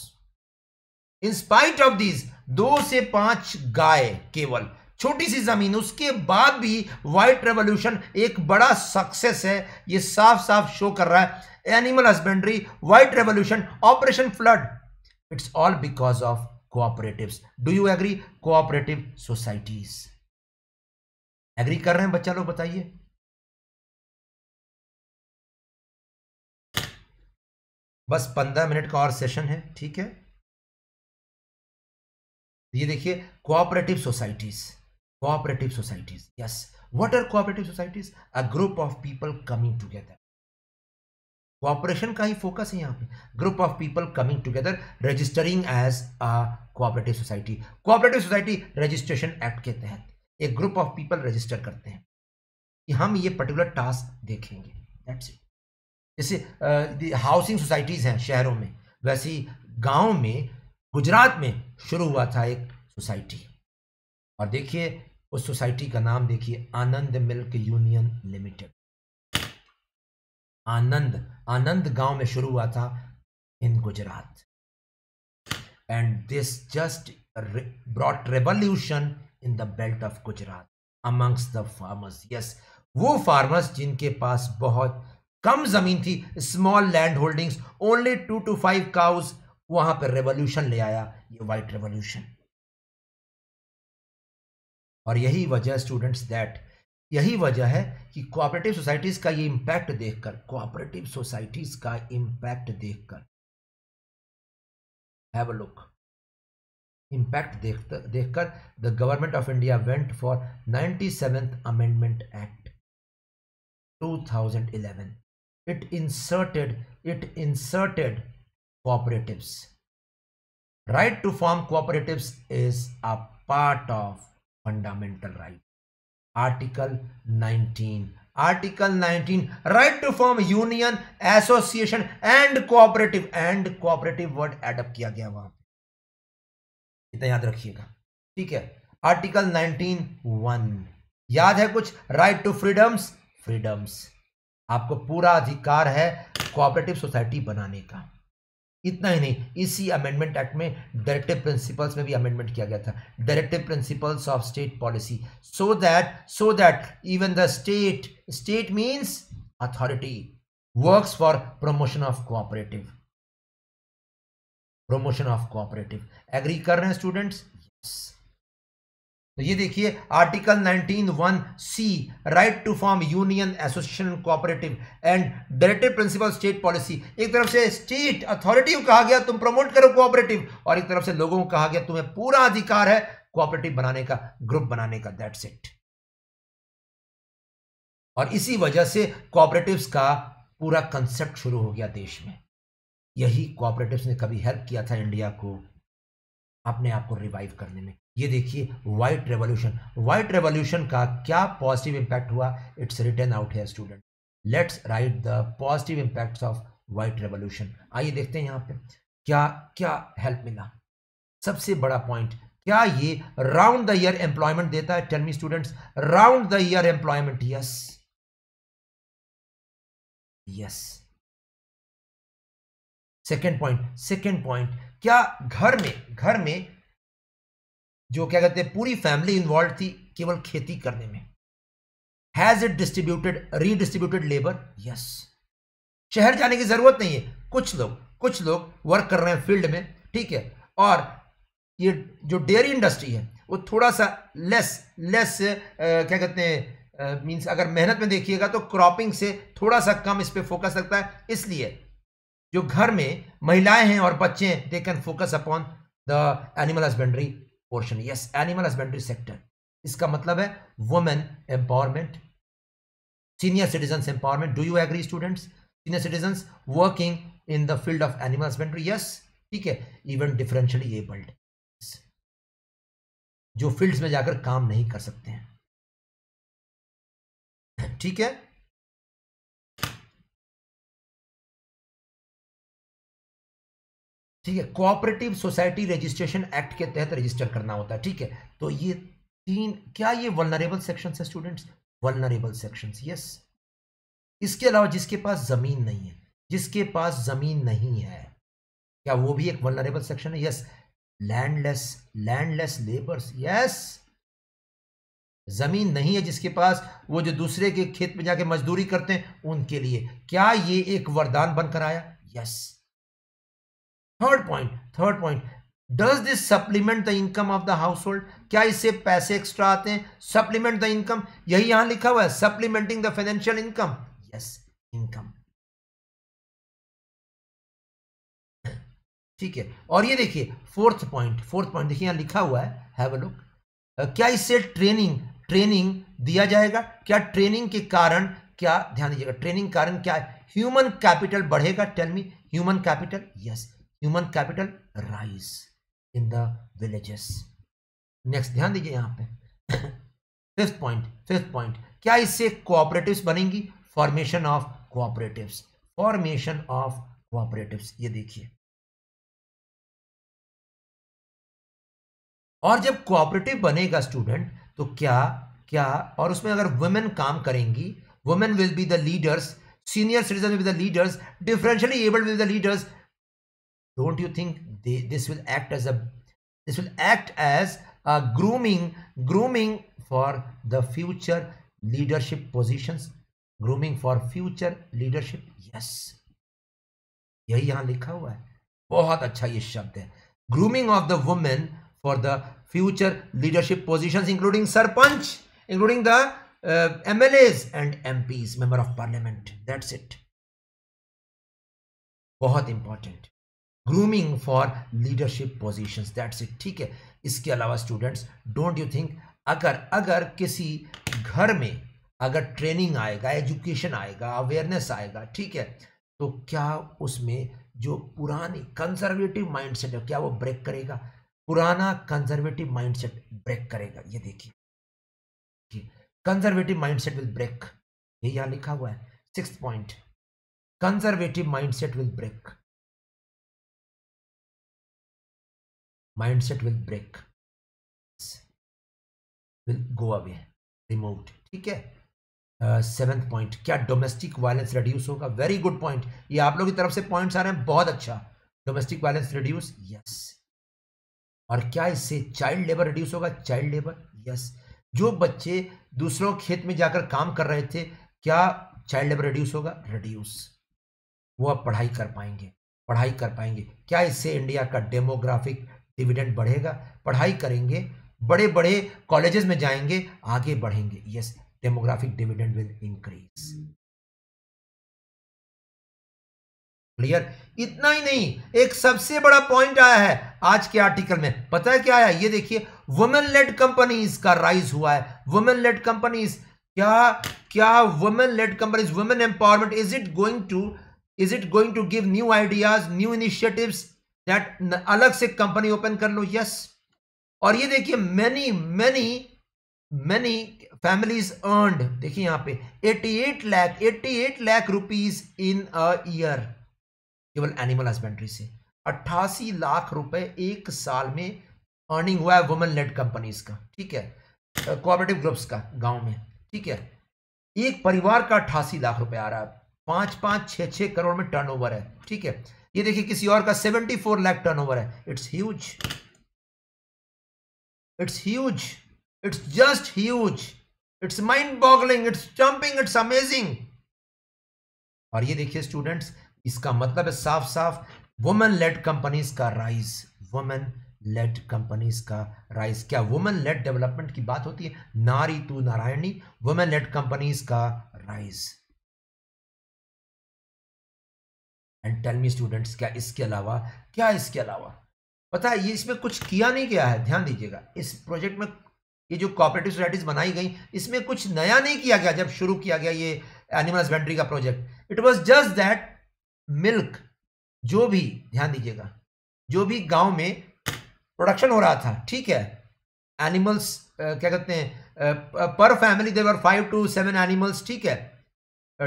[SPEAKER 2] in spite of these do se panch gaay keval छोटी सी जमीन उसके बाद भी वाइट रेवोल्यूशन एक बड़ा सक्सेस है ये साफ साफ शो कर रहा है animal husbandry white revolution operation flood it's all because of cooperative do you agree cooperative societies agree कर रहे हैं बच्चा लोग बताइए बस पंद्रह मिनट का और सेशन है ठीक है ये देखिए cooperative societies cooperative societies yes what are cooperative societies a group of people coming together cooperation का ही फोकस है यहाँ पे group of people coming together registering as a cooperative society cooperative society registration act के तहत एक ग्रुप ऑफ पीपल रजिस्टर करते हैं कि हम ये पर्टिकुलर टास्क देखेंगे दैट्स इट जैसे हाउसिंग सोसाइटीज़ हैं शहरों में वैसे ही गाँव में गुजरात में शुरू हुआ था एक सोसाइटी और देखिए उस सोसाइटी का नाम देखिए Anand milk union limited Anand Anand गांव में शुरू हुआ था in Gujarat and this just brought revolution in the belt of Gujarat amongst the farmers yes वो फार्मर्स जिनके पास बहुत कम जमीन थी small land holdings only two to five cows वहां पर रेवोल्यूशन ले आया ये वाइट रेवोल्यूशन और यही वजह स्टूडेंट्स दैट यही वजह है कि कोऑपरेटिव सोसाइटीज़ का ये इंपैक्ट देखकर कोऑपरेटिव सोसाइटीज़ का इम्पैक्ट देखकर हैव अ लुक इंपैक्ट देख देखकर the government of India went for ninety seventh amendment act 2011 it inserted it inserted cooperative right to form cooperative is a part of fundamental right article 19 article 19 right to form union association and cooperative and cooperative word add up किया गया वहां पर इतना याद रखिएगा ठीक है आर्टिकल 19 वन याद है कुछ राइट टू फ्रीडम्स फ्रीडम्स आपको पूरा अधिकार है कोऑपरेटिव सोसाइटी बनाने का इतना ही नहीं इसी अमेंडमेंट एक्ट में डायरेक्टिव प्रिंसिपल्स में भी अमेंडमेंट किया गया था directive principles of state policy so that so that even the state state means authority works for promotion of cooperative promotion of cooperative agree कर रहे हैं स्टूडेंट्स तो ये देखिए article 19 one C right to form union association cooperative and directive principle state policy एक तरफ से स्टेट अथॉरिटी को कहा गया तुम प्रमोट करो कोऑपरेटिव और एक तरफ से लोगों को कहा गया तुम्हें पूरा अधिकार है कोऑपरेटिव बनाने का ग्रुप बनाने का दैट्स इट और इसी वजह से कोऑपरेटिव का पूरा कंसेप्ट शुरू हो गया देश में यही कोऑपरेटिव ने कभी हेल्प किया था इंडिया को अपने आप को रिवाइव करने में ये देखिए वाइट रेवोल्यूशन वाइट रेवोल्यूशन का क्या पॉजिटिव इम्पैक्ट हुआ इट्स रिटर्न आउट है student let's write the positive impacts of white revolution आइए देखते हैं यहाँ पे क्या क्या हेल्प मिला सबसे बड़ा पॉइंट क्या ये राउंड द ईयर एम्प्लॉयमेंट देता है मी students round the year employment yes yes second point second point क्या घर में घर में जो क्या कहते हैं पूरी फैमिली इन्वॉल्व थी केवल खेती करने में has it distributed redistributed labour yes शहर जाने की जरूरत नहीं है कुछ लोग कुछ लोग वर्क कर रहे हैं फील्ड में ठीक है और ये जो डेयरी इंडस्ट्री है वो थोड़ा सा लेस लेस आ, क्या कहते हैं मीन्स अगर मेहनत में देखिएगा तो क्रॉपिंग से थोड़ा सा कम इस पर फोकस लगता है इसलिए जो घर में महिलाएं हैं और बच्चे हैं they can focus upon the animal husbandry portion yes animal husbandry sector इसका मतलब है women empowerment senior citizen empowerment do you agree students senior citizen working in the field of animal husbandry yes ठीक है इवन डिफरेंशियली एबल्ड
[SPEAKER 1] जो फील्ड्स में जाकर काम नहीं कर सकते हैं ठीक है
[SPEAKER 2] ठीक है कोऑपरेटिव सोसाइटी रजिस्ट्रेशन एक्ट के तहत रजिस्टर करना होता है ठीक है तो ये तीन क्या ये वनरेबल सेक्शन है स्टूडेंट्स वनरेबल सेक्शन यस इसके अलावा जिसके पास ज़मीन नहीं है जिसके पास ज़मीन नहीं है क्या वो भी एक वलनरेबल सेक्शन है yes landless landless labours yes ज़मीन नहीं है जिसके पास वो जो दूसरे के खेत में जाके मजदूरी करते हैं उनके लिए क्या ये एक वरदान बनकर आया yes yes. Third point third point does this supplement the income of the household क्या इससे पैसे एक्स्ट्रा आते हैं सप्लीमेंट द इनकम यही यहां लिखा हुआ है supplementing the financial income yes income ठीक है और ये देखिए फोर्थ पॉइंट फोर्थ पॉइंट देखिए यहां लिखा हुआ है हैव अ लुक क्या इससे ट्रेनिंग ट्रेनिंग दिया जाएगा क्या ट्रेनिंग के कारण क्या ध्यान दीजिएगा ट्रेनिंग कारण क्या है ह्यूमन कैपिटल बढ़ेगा tell me human capital yes human capital rise in the villages next ध्यान दीजिए यहां पे फिफ्थ पॉइंट फिफ्थ पॉइंट क्या इससे कोऑपरेटिव्स बनेंगी formation of cooperatives formation of cooperatives ये
[SPEAKER 1] देखिए और जब
[SPEAKER 2] कोऑपरेटिव बनेगा स्टूडेंट तो क्या क्या और उसमें अगर वुमेन काम करेंगी women will be the leaders senior citizen will be the leaders differentially able will the leaders don't you think this will act as a this will act as grooming grooming for the future leadership positions grooming for future leadership yes यही यहां लिखा हुआ है बहुत अच्छा ये शब्द है grooming of the women for the future leadership positions including sarpanj including the uh, mlas and mps member of parliament that's it बहुत important grooming for leadership position that's it ठीक है इसके अलावा स्टूडेंट्स डोंट यू थिंक अगर अगर किसी घर में अगर ट्रेनिंग आएगा एजुकेशन आएगा अवेयरनेस आएगा ठीक है तो क्या उसमें जो पुरानी कंजर्वेटिव माइंडसेट है क्या वो ब्रेक करेगा पुराना कंजर्वेटिव माइंडसेट ब्रेक करेगा ये देखिए कंजर्वेटिव माइंडसेट विल ब्रेक ये यहां लिखा हुआ है six point conservative mindset will break
[SPEAKER 1] mindset will break
[SPEAKER 2] will go away remove ठीक है सेवेंथ uh, पॉइंट क्या डोमेस्टिक वायलेंस रिड्यूस होगा वेरी गुड पॉइंट ये आप लोगों की तरफ से पॉइंट्स आ रहे हैं बहुत अच्छा डोमेस्टिक वायलेंस रिड्यूस यस और क्या इससे चाइल्ड लेबर रिड्यूस होगा चाइल्ड लेबर यस जो बच्चे दूसरों खेत में जाकर काम कर रहे थे क्या चाइल्ड लेबर रिड्यूस होगा रिड्यूस वो अब पढ़ाई कर पाएंगे पढ़ाई कर पाएंगे क्या इससे इंडिया का डेमोग्राफिक डिविडेंड बढ़ेगा पढ़ाई करेंगे बड़े बड़े कॉलेजेस में जाएंगे आगे बढ़ेंगे yes demographic dividend will increase clear इतना ही नहीं एक सबसे बड़ा पॉइंट आया है आज के आर्टिकल में पता है क्या आया ये देखिए वुमेन लेड कंपनीज का राइज हुआ है वुमेन लेड कंपनीज क्या क्या women led companies women empowerment is it going to is it going to give new ideas new initiatives that अलग से कंपनी ओपन कर लो यस और ये देखिए many many many families earned देखिए यहां पे 88 lakh 88 lakh rupees in a year केवल एनिमल हस्बेंड्री से अट्ठासी लाख रुपए एक साल में अर्निंग हुआ है वुमेन लेड कंपनीज का ठीक है कोऑपरेटिव ग्रुप्स का गांव में ठीक है एक परिवार का अट्ठासी लाख रुपए आ रहा है पांच पांच छह छह करोड़ में टर्नओवर है ठीक है ये देखिए किसी और का seventy four lakh turnover है it's huge it's huge it's just huge it's mind boggling it's jumping it's amazing और ये देखिए स्टूडेंट्स इसका मतलब है साफ साफ वुमेन लेट कंपनीज का राइज वुमेन लेट कंपनीज का राइज क्या वुमेन लेट डेवलपमेंट की बात होती है नारी तू नारायणी वुमेन लेट कंपनीज का rise and tell me students क्या इसके अलावा क्या इसके अलावा पता है ये इसमें कुछ किया नहीं गया है ध्यान दीजिएगा इस प्रोजेक्ट में ये जो कॉपरेटिव सोसाइटीज़ बनाई गई इसमें कुछ नया नहीं किया गया जब शुरू किया गया ये एनिमल हस्बेंड्री का project it was just that milk जो भी ध्यान दीजिएगा जो भी गांव में प्रोडक्शन हो रहा था ठीक है एनिमल्स क्या कहते हैं पर family there were five to seven animals ठीक है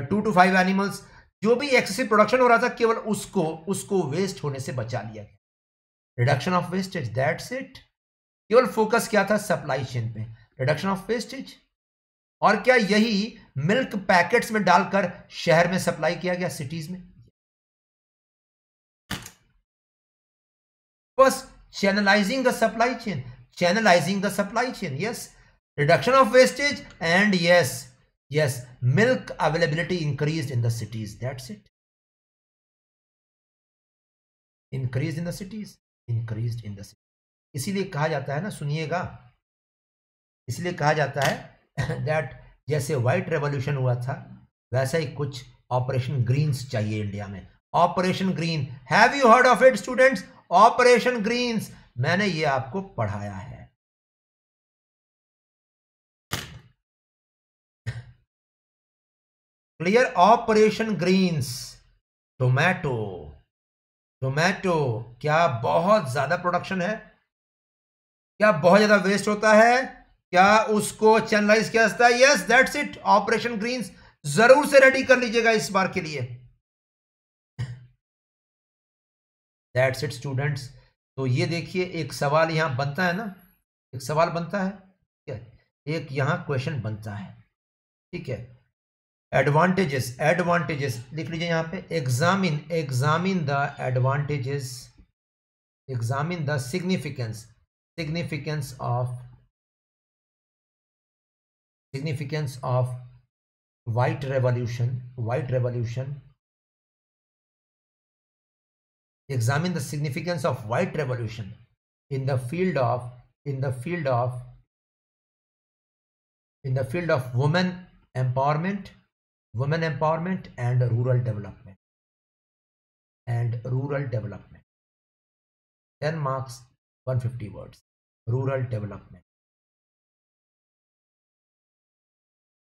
[SPEAKER 2] टू टू फाइव एनिमल्स जो भी एक्सेसिव प्रोडक्शन हो रहा था केवल उसको उसको वेस्ट होने से बचा लिया गया reduction of wastage that's it केवल फोकस क्या था सप्लाई चेन पे रिडक्शन ऑफ वेस्टेज और क्या यही मिल्क पैकेट्स में डालकर शहर में सप्लाई किया गया सिटीज में बस channelizing the supply chain channelizing the supply chain yes reduction of wastage and yes Yes, milk availability increased in the cities. That's it. Increased in the cities. Increased in the cities. इसीलिए कहा जाता है ना सुनिएगा इसलिए कहा जाता है दैट जैसे वाइट रेवोल्यूशन हुआ था वैसा ही कुछ ऑपरेशन ग्रीन्स चाहिए इंडिया में operation green have you heard of it students operation greens मैंने ये आपको पढ़ाया है clear operation greens tomato tomato क्या बहुत ज्यादा प्रोडक्शन है क्या बहुत ज्यादा वेस्ट होता है क्या उसको चैनलाइज किया जाता है yes that's it operation greens जरूर से रेडी कर लीजिएगा इस बार के लिए दैट्स इट स्टूडेंट्स तो ये देखिए एक सवाल यहां बनता है ना एक सवाल बनता है ठीक है एक यहां क्वेश्चन बनता है ठीक है एडवांटेजेस एडवांटेजेस लिख लीजिए यहां पे examine examine the advantages examine the significance significance of
[SPEAKER 1] significance of white
[SPEAKER 2] revolution white revolution examine the significance of white revolution in the field of in the field of in the field of women empowerment
[SPEAKER 1] women empowerment and rural development and rural development 10 marks 150 words rural development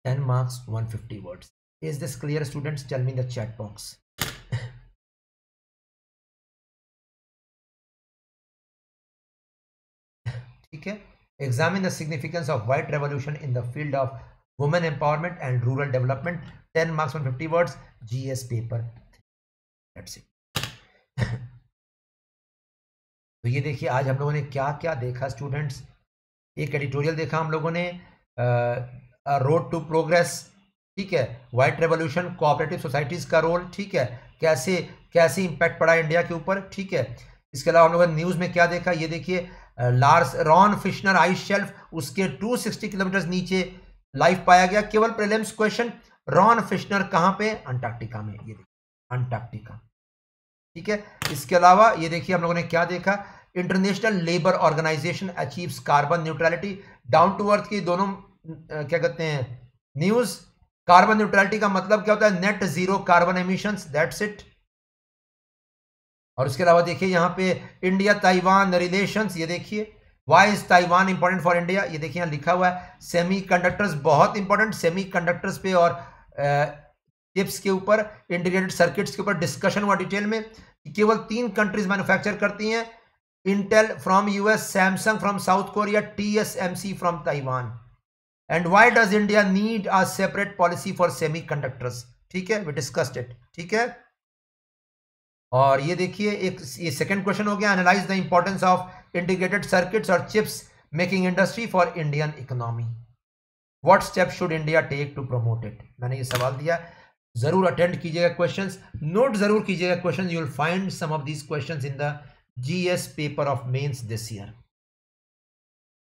[SPEAKER 1] 10 marks 150 words is this clear students tell me in the chat box okay examine
[SPEAKER 2] the significance of white revolution in the field of women empowerment and rural development ten marks 150 fifty words G S paper तो ये देखिए आज हम लोगों ने क्या क्या देखा स्टूडेंट्स एक एडिटोरियल देखा हम लोगों ने रोड टू प्रोग्रेस ठीक है वाइट रेवोल्यूशन कोऑपरेटिव सोसाइटीज़ का रोल ठीक है कैसे कैसे इंपैक्ट पड़ा इंडिया के ऊपर ठीक है इसके अलावा हम लोगों ने न्यूज़ में क्या देखा ये देखिए Larsen Ronne Filchner ice shelf उसके 260 किलोमीटर नीचे लाइफ पाया गया केवल प्रीलिम्स क्वेश्चन रॉन फिशनर कहां पे अंटार्कटिका में ये देखिए अंटार्कटिका ठीक है इसके अलावा ये देखिए हम लोगों ने क्या देखा International labour Organization achieves carbon neutrality down to earth की दोनों क्या कहते हैं न्यूज कार्बन न्यूट्रलिटी का मतलब क्या होता है net zero carbon emission that's it और इसके अलावा देखिए यहां पे इंडिया ताइवान रिलेशंस ये देखिए why is Taiwan important for India ये देखिए लिखा हुआ है सेमी कंडक्टर्स बहुत इंपॉर्टेंट सेमी कंडक्टर्स पे और चिप्स के ऊपर इंटीग्रेटेड सर्किट्स के ऊपर डिस्कशन हुआ डिटेल में केवल तीन कंट्रीज मैन्युफैक्चर करती हैं Intel from US Samsung from South Korea C from Taiwan and why does India need a separate policy for semiconductors ठीक है वी डिस्कस्ड इट ठीक है और ये देखिए एक ये सेकंड क्वेश्चन हो गया analyse the importance of integrated circuits or chips making industry for Indian economy. What steps should India take to promote it? मैंने ये सवाल दिया जरूर अटेंड कीजिएगा क्वेश्चन नोट जरूर कीजिएगा question you find some of these questions in the GS paper of mains this year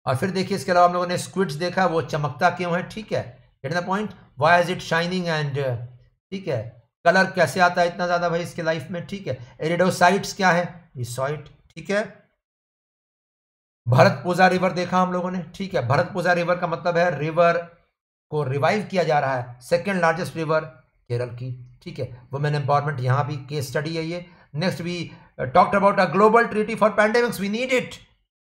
[SPEAKER 2] और फिर देखिए इसके अलावा हम लोगों ने स्क्विड्स देखा वो चमकता क्यों है ठीक है at the point why is it shining and ठीक है कलर कैसे आता है इतना ज़्यादा भाई इसके लाइफ में ठीक है एरिडोसाइट्स क्या है सॉइट ठीक है भरत पूजा रिवर देखा हम लोगों ने ठीक है भरत पूजा रिवर का मतलब है रिवर को रिवाइव किया जा रहा है सेकेंड लार्जेस्ट रिवर केरल की ठीक है वुमेन एम्पावरमेंट यहाँ भी केस स्टडी है ये next we talked about a global treaty for pandemics we need it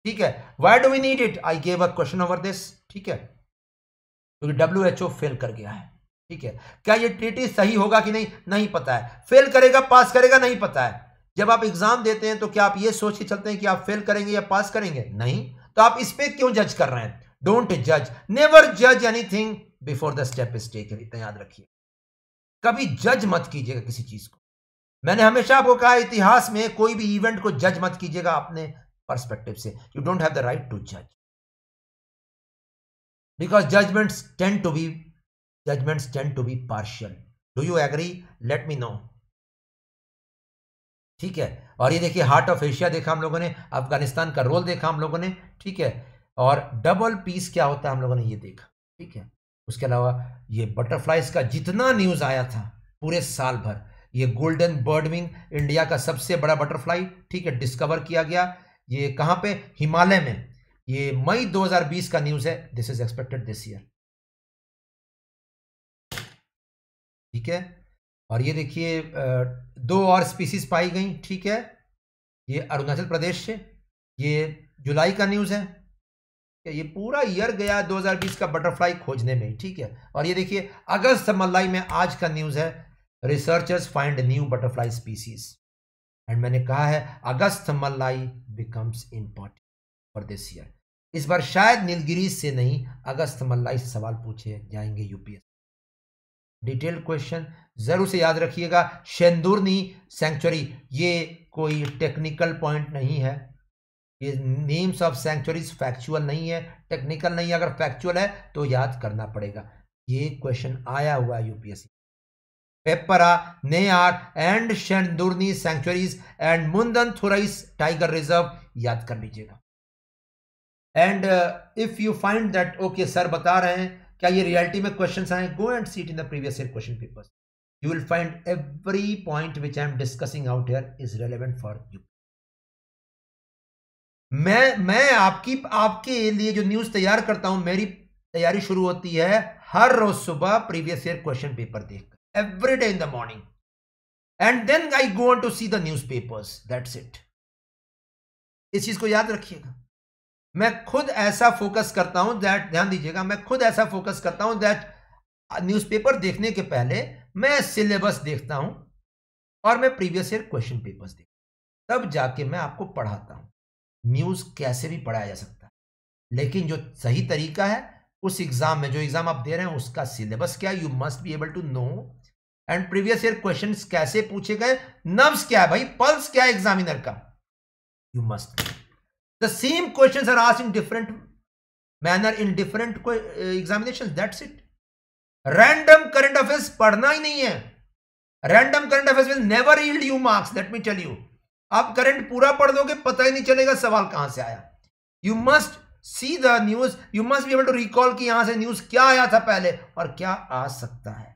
[SPEAKER 2] ठीक है why do we need it I gave a question over this ठीक है क्योंकि डब्ल्यू एच ओ फेल कर गया है ठीक है क्या ये ट्रीटी सही होगा कि नहीं नहीं पता है फेल करेगा पास करेगा नहीं पता है जब आप एग्जाम देते हैं तो क्या आप ये सोच के चलते हैं कि आप फेल करेंगे या पास करेंगे नहीं तो आप इस पर क्यों जज कर रहे हैं डोंट जज नेवर जज anything before the step is taken इतना याद रखिए कभी जज मत कीजिएगा किसी चीज को मैंने हमेशा आपको कहा इतिहास में कोई भी इवेंट को जज मत कीजिएगा अपने परस्पेक्टिव से you don't have the right to जज because judgements tend to be judgements tend to be partial do you agree let me know ठीक है और ये देखिए हार्ट ऑफ एशिया देखा हम लोगों ने अफगानिस्तान का रोल देखा हम लोगों ने ठीक है और डबल पीस क्या होता है हम लोगों ने ये देखा ठीक है उसके अलावा ये बटरफ्लाइज का जितना न्यूज़ आया था पूरे साल भर ये गोल्डन बर्डविंग इंडिया का सबसे बड़ा बटरफ्लाई ठीक है डिस्कवर किया गया ये कहाँ पे हिमालय में ये मई 2020 का न्यूज़ है this is expected this year ठीक है और ये देखिए दो और स्पीसीज पाई गई ठीक है ये अरुणाचल प्रदेश से ये जुलाई का न्यूज़ है ये पूरा ईयर गया 2020 का बटरफ्लाई खोजने में ठीक है और ये देखिए अगस्त मल्लाई में आज का न्यूज़ है researchers find new butterfly species and मैंने कहा है Agasthyamalai becomes important for this year इस बार शायद नीलगिरी से नहीं अगस्त मल्लाई से सवाल पूछे जाएंगे यूपीएस डिटेल क्वेश्चन जरूर से याद रखिएगा शेंदुरनी सेंचुरी ये कोई टेक्निकल पॉइंट नहीं है ये नेम्स ऑफ सेंचुरीज फैक्चुअल नहीं है टेक्निकल नहीं है अगर फैक्चुअल है तो याद करना पड़ेगा ये क्वेश्चन आया हुआ है यूपीएससी पेपरा आर and Shendurney sanctuaries and Mundanthurai tiger reserve याद कर लीजिएगा and if you find that okay sir बता रहे हैं क्या ये रियलिटी में क्वेश्चन आए go and see it in the previous year question paper you will find every point which I am discussing out here is relevant for you मैं मैं आपकी आपके लिए जो न्यूज तैयार करता हूं मेरी तैयारी शुरू होती है हर रोज सुबह प्रीवियस ईयर क्वेश्चन पेपर देखकर every day in the morning and then I go to see the newspapers that's it इस चीज को याद रखिएगा मैं खुद ऐसा फोकस करता हूं दैट ध्यान दीजिएगा मैं खुद ऐसा फोकस करता हूं दैट न्यूज़पेपर देखने के पहले मैं सिलेबस देखता हूं और मैं प्रीवियस ईयर क्वेश्चन पेपर्स देखता तब जाके मैं आपको पढ़ाता हूं न्यूज़ कैसे भी पढ़ाया जा सकता है लेकिन जो सही तरीका है उस एग्जाम में जो एग्जाम आप दे रहे हैं उसका सिलेबस क्या you must be able to know and previous year question कैसे पूछे गए नर्व्स क्या है भाई पल्स क्या है एग्जामिनर का you must the same questions are asked in different manner in different examinations that's it random current affairs padhna hi nahi hai random current affairs will never yield you marks let me tell you आप करंट पूरा पढ़ दोगे पता ही नहीं चलेगा सवाल कहां से आया you must see the news you must be able to recall कि यहां से न्यूज क्या आया था पहले और क्या आ सकता है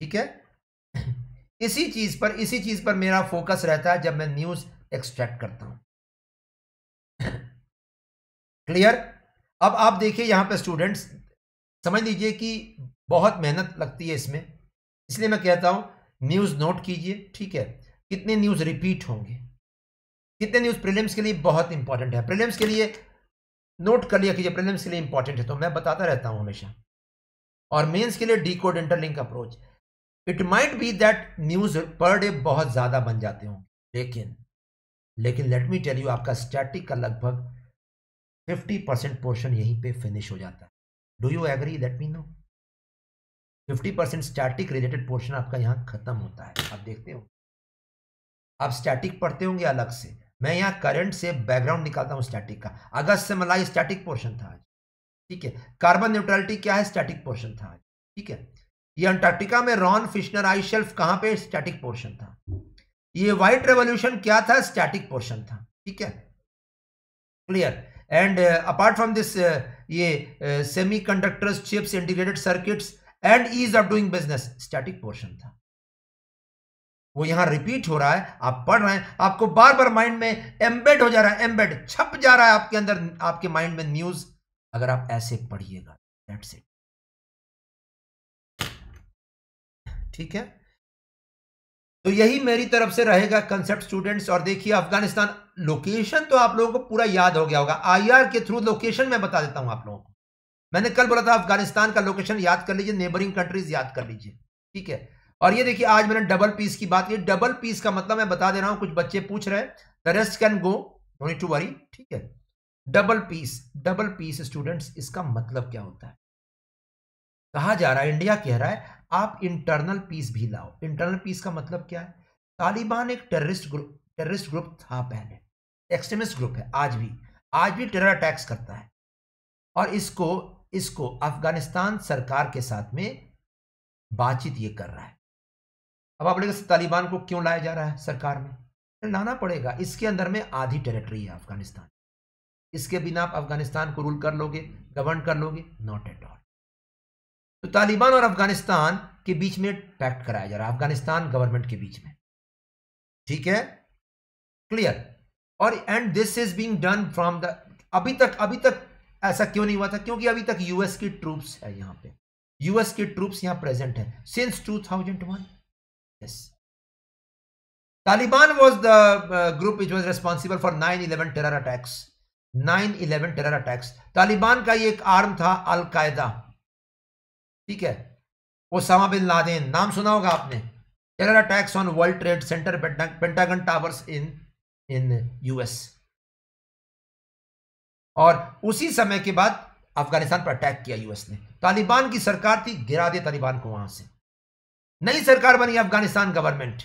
[SPEAKER 2] ठीक है इसी चीज पर इसी चीज पर मेरा फोकस रहता है जब मैं न्यूज एक्सट्रैक्ट करता हूं क्लियर अब आप देखिए यहाँ पे स्टूडेंट्स समझ लीजिए कि बहुत मेहनत लगती है इसमें इसलिए मैं कहता हूँ न्यूज़ नोट कीजिए ठीक है कितने न्यूज़ रिपीट होंगे कितने न्यूज़ प्रीलिम्स के लिए बहुत इंपॉर्टेंट है प्रीलिम्स के लिए नोट कर लिया कीजिए प्रीलिम्स के लिए इंपॉर्टेंट है तो मैं बताता रहता हूँ हमेशा और मेन्स के लिए decode interlink approach it might be that news per day बहुत ज़्यादा बन जाते होंगे लेकिन लेकिन लेट मी टेल यू आपका स्टैटिक का लगभग फिफ्टी परसेंट पोर्शन यहीं पे फिनिश हो जाता है do you agree that mean no fifty percent static related portion आपका यहाँ खत्म होता है आप देखते हो आप स्टैटिक पढ़ते होंगे अलग से मैं यहाँ करंट से बैकग्राउंड निकालता हूँ स्टैटिक का अगस्त से मलाई स्टैटिक पोर्शन था आज ठीक है कार्बन न्यूट्रलिटी क्या है स्टैटिक पोर्शन था आज ठीक है ये अंटार्कटिका में रॉन फिशनर आई शेल्फ कहाँ पे स्टैटिक पोर्शन था ये व्हाइट रेवोल्यूशन क्या था स्टैटिक पोर्शन था ठीक है clear and apart from this ये सेमी ये chips integrated circuits and ease of doing business static portion था वो यहां रिपीट हो रहा है आप पढ़ रहे हैं आपको बार बार माइंड में एम्बेड हो जा रहा है एम्बेड छप जा रहा है आपके अंदर आपके माइंड में न्यूज अगर आप ऐसे पढ़िएगा दैट्स इट ठीक है तो यही मेरी तरफ से रहेगा कंसेप्ट स्टूडेंट्स और देखिए अफगानिस्तान लोकेशन तो आप लोगों को पूरा याद हो गया होगा आईआर के थ्रू लोकेशन मैं बता देता हूं आप लोगों को मैंने कल बोला था अफगानिस्तान का लोकेशन याद कर लीजिए नेबरिंग कंट्रीज याद कर लीजिए ठीक है और ये देखिए आज मैंने डबल पीस की बात की डबल पीस का मतलब मैं बता दे रहा हूं कुछ बच्चे पूछ रहे the rest can go no to worry ठीक है double piece double piece students इसका मतलब क्या होता है कहा जा रहा है इंडिया कह रहा है आप इंटरनल पीस भी लाओ इंटरनल पीस का मतलब क्या है तालिबान एक टेररिस्ट ग्रुप टेररिस्ट ग्रुप था पहले एक्सट्रीमिस्ट ग्रुप है आज भी आज भी टेरर अटैक्स करता है और इसको इसको अफगानिस्तान सरकार के साथ में बातचीत ये कर रहा है अब आप बोलेगा तालिबान को क्यों लाया जा रहा है सरकार में लाना पड़ेगा इसके अंदर में आधी टेरिटरी है अफगानिस्तान इसके बिना आप अफगानिस्तान को रूल कर लोगे गवर्न कर लोगे नॉट एट ऑल तो तालिबान और अफगानिस्तान के बीच में पैक्ट कराया जा रहा है अफगानिस्तान गवर्नमेंट के बीच में ठीक है क्लियर और and this is being done from the अभी तक अभी तक ऐसा क्यों नहीं हुआ था क्योंकि अभी तक यूएस की ट्रूप्स है यहां पे यूएस के ट्रूप्स यहां प्रेजेंट है since 2001 yes Taliban was the group is was responsible for nine 9/11 attacks nine 9/11 attacks Taliban का ये एक आर्म था अलकायदा ठीक है ओसामा बिन लादेन नाम सुना होगा आपने terror attacks on World Trade Center Pentagon towers in in US और उसी समय के बाद अफगानिस्तान पर अटैक किया यूएस ने तालिबान की सरकार थी गिरा दिया तालिबान को वहां से नई सरकार बनी अफगानिस्तान गवर्नमेंट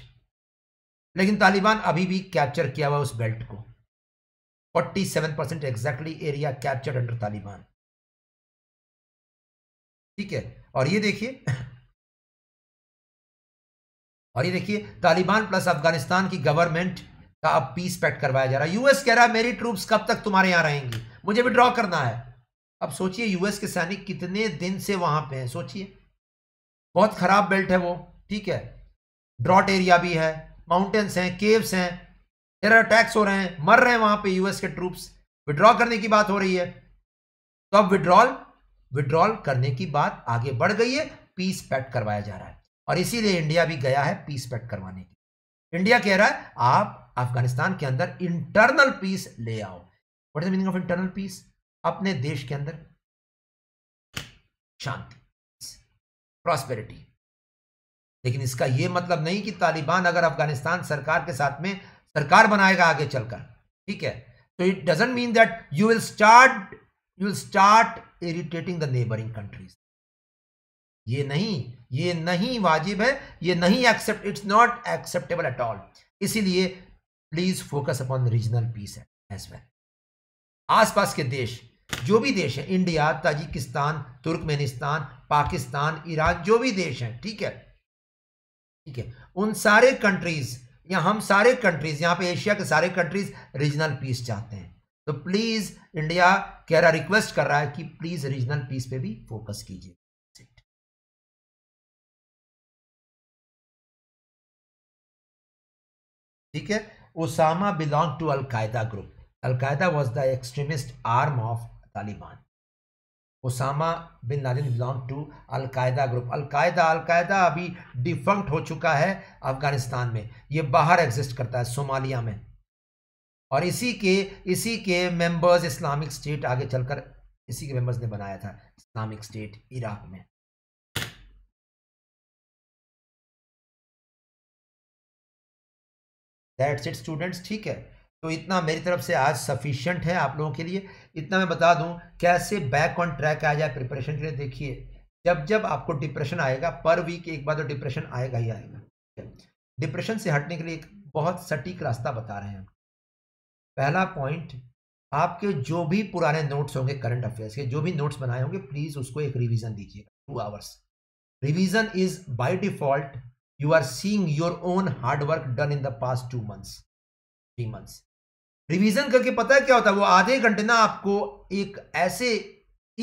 [SPEAKER 2] लेकिन तालिबान अभी भी कैप्चर किया हुआ उस बेल्ट को 47 percent exactly area captured under
[SPEAKER 1] Taliban ठीक है और ये देखिए
[SPEAKER 2] और ये देखिए तालिबान प्लस अफगानिस्तान की गवर्नमेंट का अब पीस पैक्ट करवाया जा रहा है यूएस कह रहा है मेरी ट्रूप्स कब तक तुम्हारे यहां रहेंगी मुझे विड्रॉ करना है अब सोचिए यूएस के सैनिक कितने दिन से वहां पे हैं सोचिए बहुत खराब बेल्ट है वो ठीक है ड्रॉट एरिया भी है माउंटेन्स हैं केव्स हैं टेरर अटैक्स हो रहे हैं मर रहे हैं वहां पे यूएस के ट्रूप्स विड्रॉ करने की बात हो रही है तो अब विड्रॉल विड्रॉल करने की बात आगे बढ़ गई है पीस पैक्ट करवाया जा रहा है और इसीलिए इंडिया भी गया है पीस पैक्ट करवाने के इंडिया कह रहा है आप अफगानिस्तान के अंदर इंटरनल पीस ले आओ what is meaning of internal peace अपने देश के अंदर शांति प्रॉस्पेरिटी लेकिन इसका यह मतलब नहीं कि तालिबान अगर अफगानिस्तान सरकार के साथ में सरकार बनाएगा आगे चलकर ठीक है तो it doesn't mean that you will start you will start irritating the neighbouring countries ये नहीं ये नहीं वाजिब है ये नहीं accept it's not acceptable at all इसीलिए please focus upon regional peace as well आसपास के देश जो भी देश है India Tajikistan Turkmenistan Pakistan Iran जो भी देश हैं ठीक है ठीक है उन सारे कंट्रीज या हम सारे कंट्रीज यहां पे एशिया के सारे कंट्रीज रीजनल पीस चाहते हैं तो प्लीज इंडिया कह रहा रिक्वेस्ट कर रहा है कि प्लीज रीजनल पीस पे भी फोकस कीजिए ठीक है Osama belong to Al Qaeda group Al Qaeda was the extremist arm of Taliban Osama bin Laden belong to Al Qaeda group Al Qaeda Al Qaeda अभी डिफंक्ट हो चुका है अफगानिस्तान में ये बाहर एग्जिस्ट करता है सोमालिया में और इसी के इसी के मेंबर्स इस्लामिक स्टेट आगे चलकर इसी के मेंबर्स ने बनाया था इस्लामिक स्टेट इराक में
[SPEAKER 1] दैट्स इट स्टूडेंट्स
[SPEAKER 2] ठीक है तो इतना मेरी तरफ से आज सफिशियंट है आप लोगों के लिए इतना मैं बता दूं कैसे बैक ऑन ट्रैक आ जाए प्रिपरेशन के लिए देखिए जब जब आपको डिप्रेशन आएगा पर वीक एक बार तो डिप्रेशन आएगा ही आएगा डिप्रेशन से हटने के लिए एक बहुत सटीक रास्ता बता रहे हैं पहला पॉइंट आपके जो भी पुराने नोट्स होंगे करंट अफेयर्स के जो भी नोट्स बनाए होंगे प्लीज उसको एक रिवीजन दीजिएगा two hours revision is by default you are seeing your own hard work done in the past two months three months revision करके पता है क्या होता है वो आधे घंटे ना आपको एक ऐसे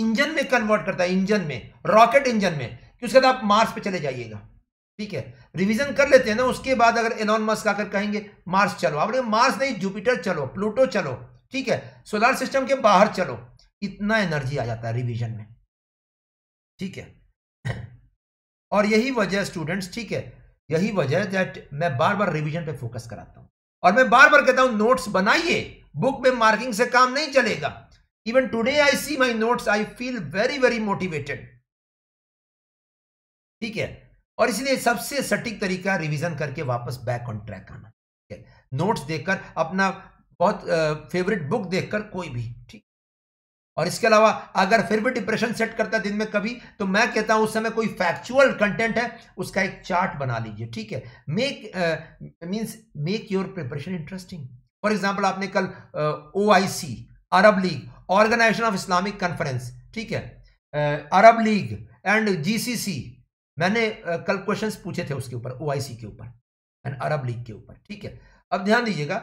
[SPEAKER 2] इंजन में कन्वर्ट करता है इंजन में रॉकेट इंजन में कि उसके बाद आप मार्स पे चले जाइएगा ठीक है रिवीजन कर लेते हैं ना उसके बाद अगर एनॉन मस्क आकर कहेंगे मार्स चलो आपने मार्स नहीं जुपिटर चलो प्लूटो चलो ठीक है सोलर सिस्टम के बाहर चलो इतना एनर्जी आ जाता है रिवीजन में ठीक है और यही वजह स्टूडेंट्स ठीक है यही वजह दैट मैं बार बार रिवीजन पे फोकस कराता हूं और मैं बार बार कहता हूं नोट्स बनाइए बुक में मार्किंग से काम नहीं चलेगा even today I see my notes I feel very very motivated ठीक है और इसलिए सबसे सटीक तरीका रिवीजन करके वापस बैक ऑन ट्रैक आना ठीक है नोट्स देखकर अपना बहुत फेवरेट बुक देखकर कोई भी ठीक और इसके अलावा अगर फिर भी डिप्रेशन सेट करता है दिन में कभी तो मैं कहता हूं उस समय कोई फैक्चुअल कंटेंट है उसका एक चार्ट बना लीजिए ठीक है make means make your preparation interesting for example आपने कल O I C Arab League Organisation of Islamic Conference ठीक है अरब लीग एंड जी सी सी मैंने कल क्वेश्चंस पूछे थे उसके ऊपर ओ के ऊपर एंड अरब लीग के ऊपर ठीक है अब ध्यान दीजिएगा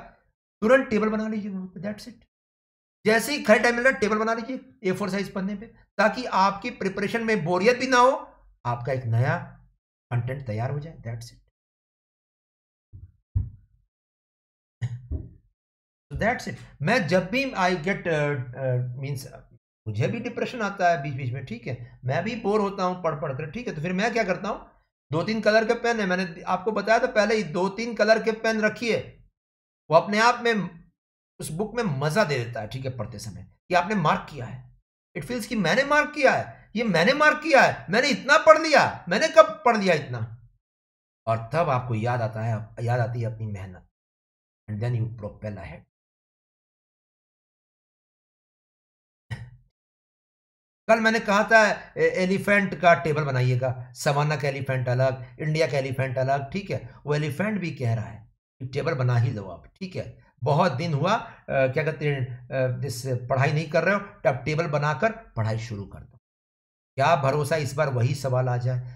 [SPEAKER 2] तुरंत टेबल बना लीजिए वहां दैट्स इट जैसे ही खड़े टाइम मिल रहा टेबल बना लीजिए ए फोर साइज पन्ने पे ताकि आपकी प्रिपरेशन में बोरियत भी ना हो आपका एक नया कंटेंट तैयार हो जाए दैट्स इट दैट्स इट मैं जब भी आई गेट मीन्स मुझे भी डिप्रेशन आता है बीच बीच में ठीक है मैं भी बोर होता हूँ पढ़ पढ़ कर ठीक है तो फिर मैं क्या करता हूँ दो तीन कलर के पेन है मैंने आपको बताया था पहले ही दो तीन कलर के पेन रखिए वो अपने आप में उस बुक में मजा दे देता है ठीक है पढ़ते समय कि आपने मार्क किया है इट फील्स कि मैंने मार्क किया है ये मैंने मार्क किया है मैंने इतना पढ़ लिया मैंने कब पढ़ लिया इतना और तब आपको याद आता है याद आती है अपनी मेहनत and then you
[SPEAKER 1] propel ahead
[SPEAKER 2] कल मैंने कहा था एलिफेंट का टेबल बनाइएगा सवाना का एलिफेंट अलग इंडिया का एलिफेंट अलग ठीक है वो एलिफेंट भी कह रहा है कि टेबल बना ही लो आप ठीक है बहुत दिन हुआ आ, क्या कहते हैं जिस पढ़ाई नहीं कर रहे हो तो आप टेबल बनाकर पढ़ाई शुरू कर दो क्या भरोसा इस बार वही सवाल आ जाए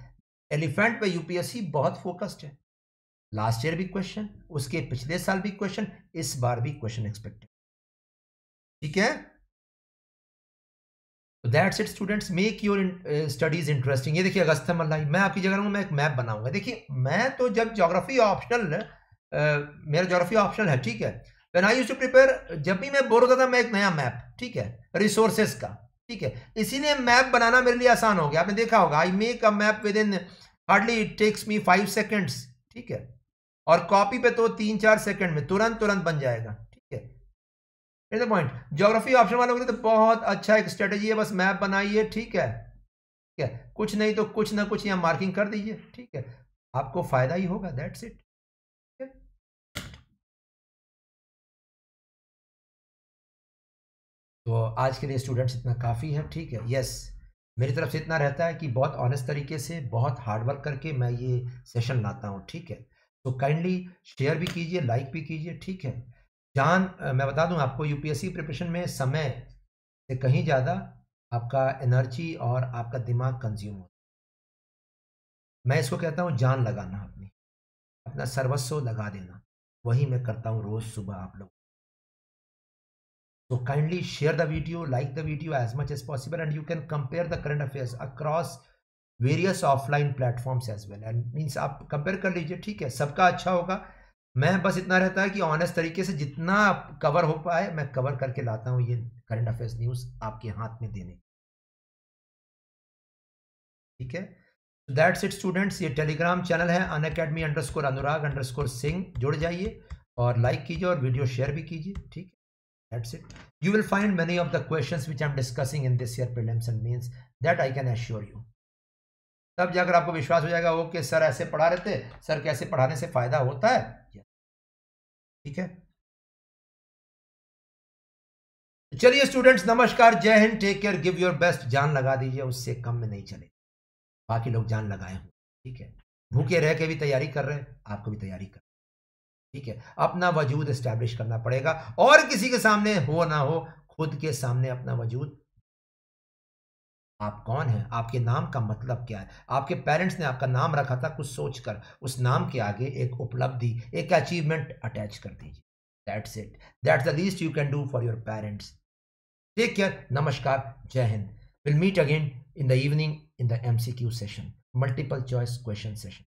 [SPEAKER 2] एलिफेंट पे यूपीएससी बहुत फोकस्ड है लास्ट ईयर भी क्वेश्चन उसके पिछले साल भी क्वेश्चन इस बार भी क्वेश्चन एक्सपेक्टेड ठीक है that's it students make your studies interesting ये देखिए अगस्त मल्लाई मैं आपकी जगह रहूँगा मैं एक मैप बनाऊंगा देखिए मैं तो जब जोग्राफी ऑप्शनल uh, मेरा जोग्राफी ऑप्शनल है ठीक है when I use to prepare जब भी मैं बोर होता था मैं एक नया मैप ठीक है रिसोर्सेज का ठीक है इसीलिए मैप बनाना मेरे लिए आसान हो गया आपने देखा होगा I make a map within hardly it takes me five seconds ठीक है और कॉपी पे तो तीन चार सेकेंड में तुरंत तुरंत बन जाएगा इज पॉइंट ज्योग्राफी ऑप्शन वालों के लिए तो बहुत अच्छा एक स्ट्रेटेजी है बस मैप बनाइए ठीक है ठीक है कुछ नहीं तो कुछ ना कुछ यहाँ मार्किंग कर दीजिए ठीक है आपको फायदा ही होगा दैट्स इट तो आज के लिए स्टूडेंट्स इतना काफ़ी है ठीक है यस मेरी तरफ से इतना रहता है कि बहुत ऑनेस्ट तरीके से बहुत हार्डवर्क करके मैं ये सेशन लाता हूँ ठीक है तो काइंडली शेयर भी कीजिए लाइक भी कीजिए ठीक है जान मैं बता दूं आपको यूपीएससी प्रिपरेशन में समय से कहीं ज़्यादा आपका एनर्जी और आपका दिमाग कंज्यूम हो मैं इसको कहता हूँ जान लगाना अपनी अपना सर्वस्व लगा देना वही मैं करता हूँ रोज़ सुबह आप लोग तो kindly share the video like the video as much as possible and you can compare the current affairs across various offline platforms as well and means आप कंपेयर कर लीजिए ठीक है सबका अच्छा होगा मैं बस इतना रहता है कि ऑनेस्ट तरीके से जितना कवर हो पाए मैं कवर करके लाता हूं ये करंट अफेयर्स न्यूज आपके हाथ में देने ठीक है दैट्स इट स्टूडेंट्स ये टेलीग्राम चैनल है Unacademy underscore Anurag underscore Singh जुड़ जाइए और लाइक कीजिए और वीडियो शेयर भी कीजिए ठीक है it you will find many of the the questions I am discussing in this year prelims and means that I can assure you तब जाकर आपको विश्वास हो जाएगा ओके सर ऐसे पढ़ा रहे थे सर कैसे पढ़ाने से फायदा होता है ठीक है चलिए स्टूडेंट्स नमस्कार जय हिंद take care give your best जान लगा दीजिए उससे कम में नहीं चले बाकी लोग जान लगाए हों ठीक है भूखे रह के भी तैयारी कर रहे हैं आपको भी तैयारी कर ठीक है अपना वजूद स्टैब्लिश करना पड़ेगा और किसी के सामने हो ना हो खुद के सामने अपना वजूद आप कौन हैं आपके नाम का मतलब क्या है आपके पेरेंट्स ने आपका नाम रखा था कुछ सोच कर उस नाम के आगे एक उपलब्धि एक अचीवमेंट अटैच कर दीजिए that's it that's the least you can do for your parents take care नमस्कार जय हिंद will meet again in the evening in the M C Q session multiple choice question
[SPEAKER 1] session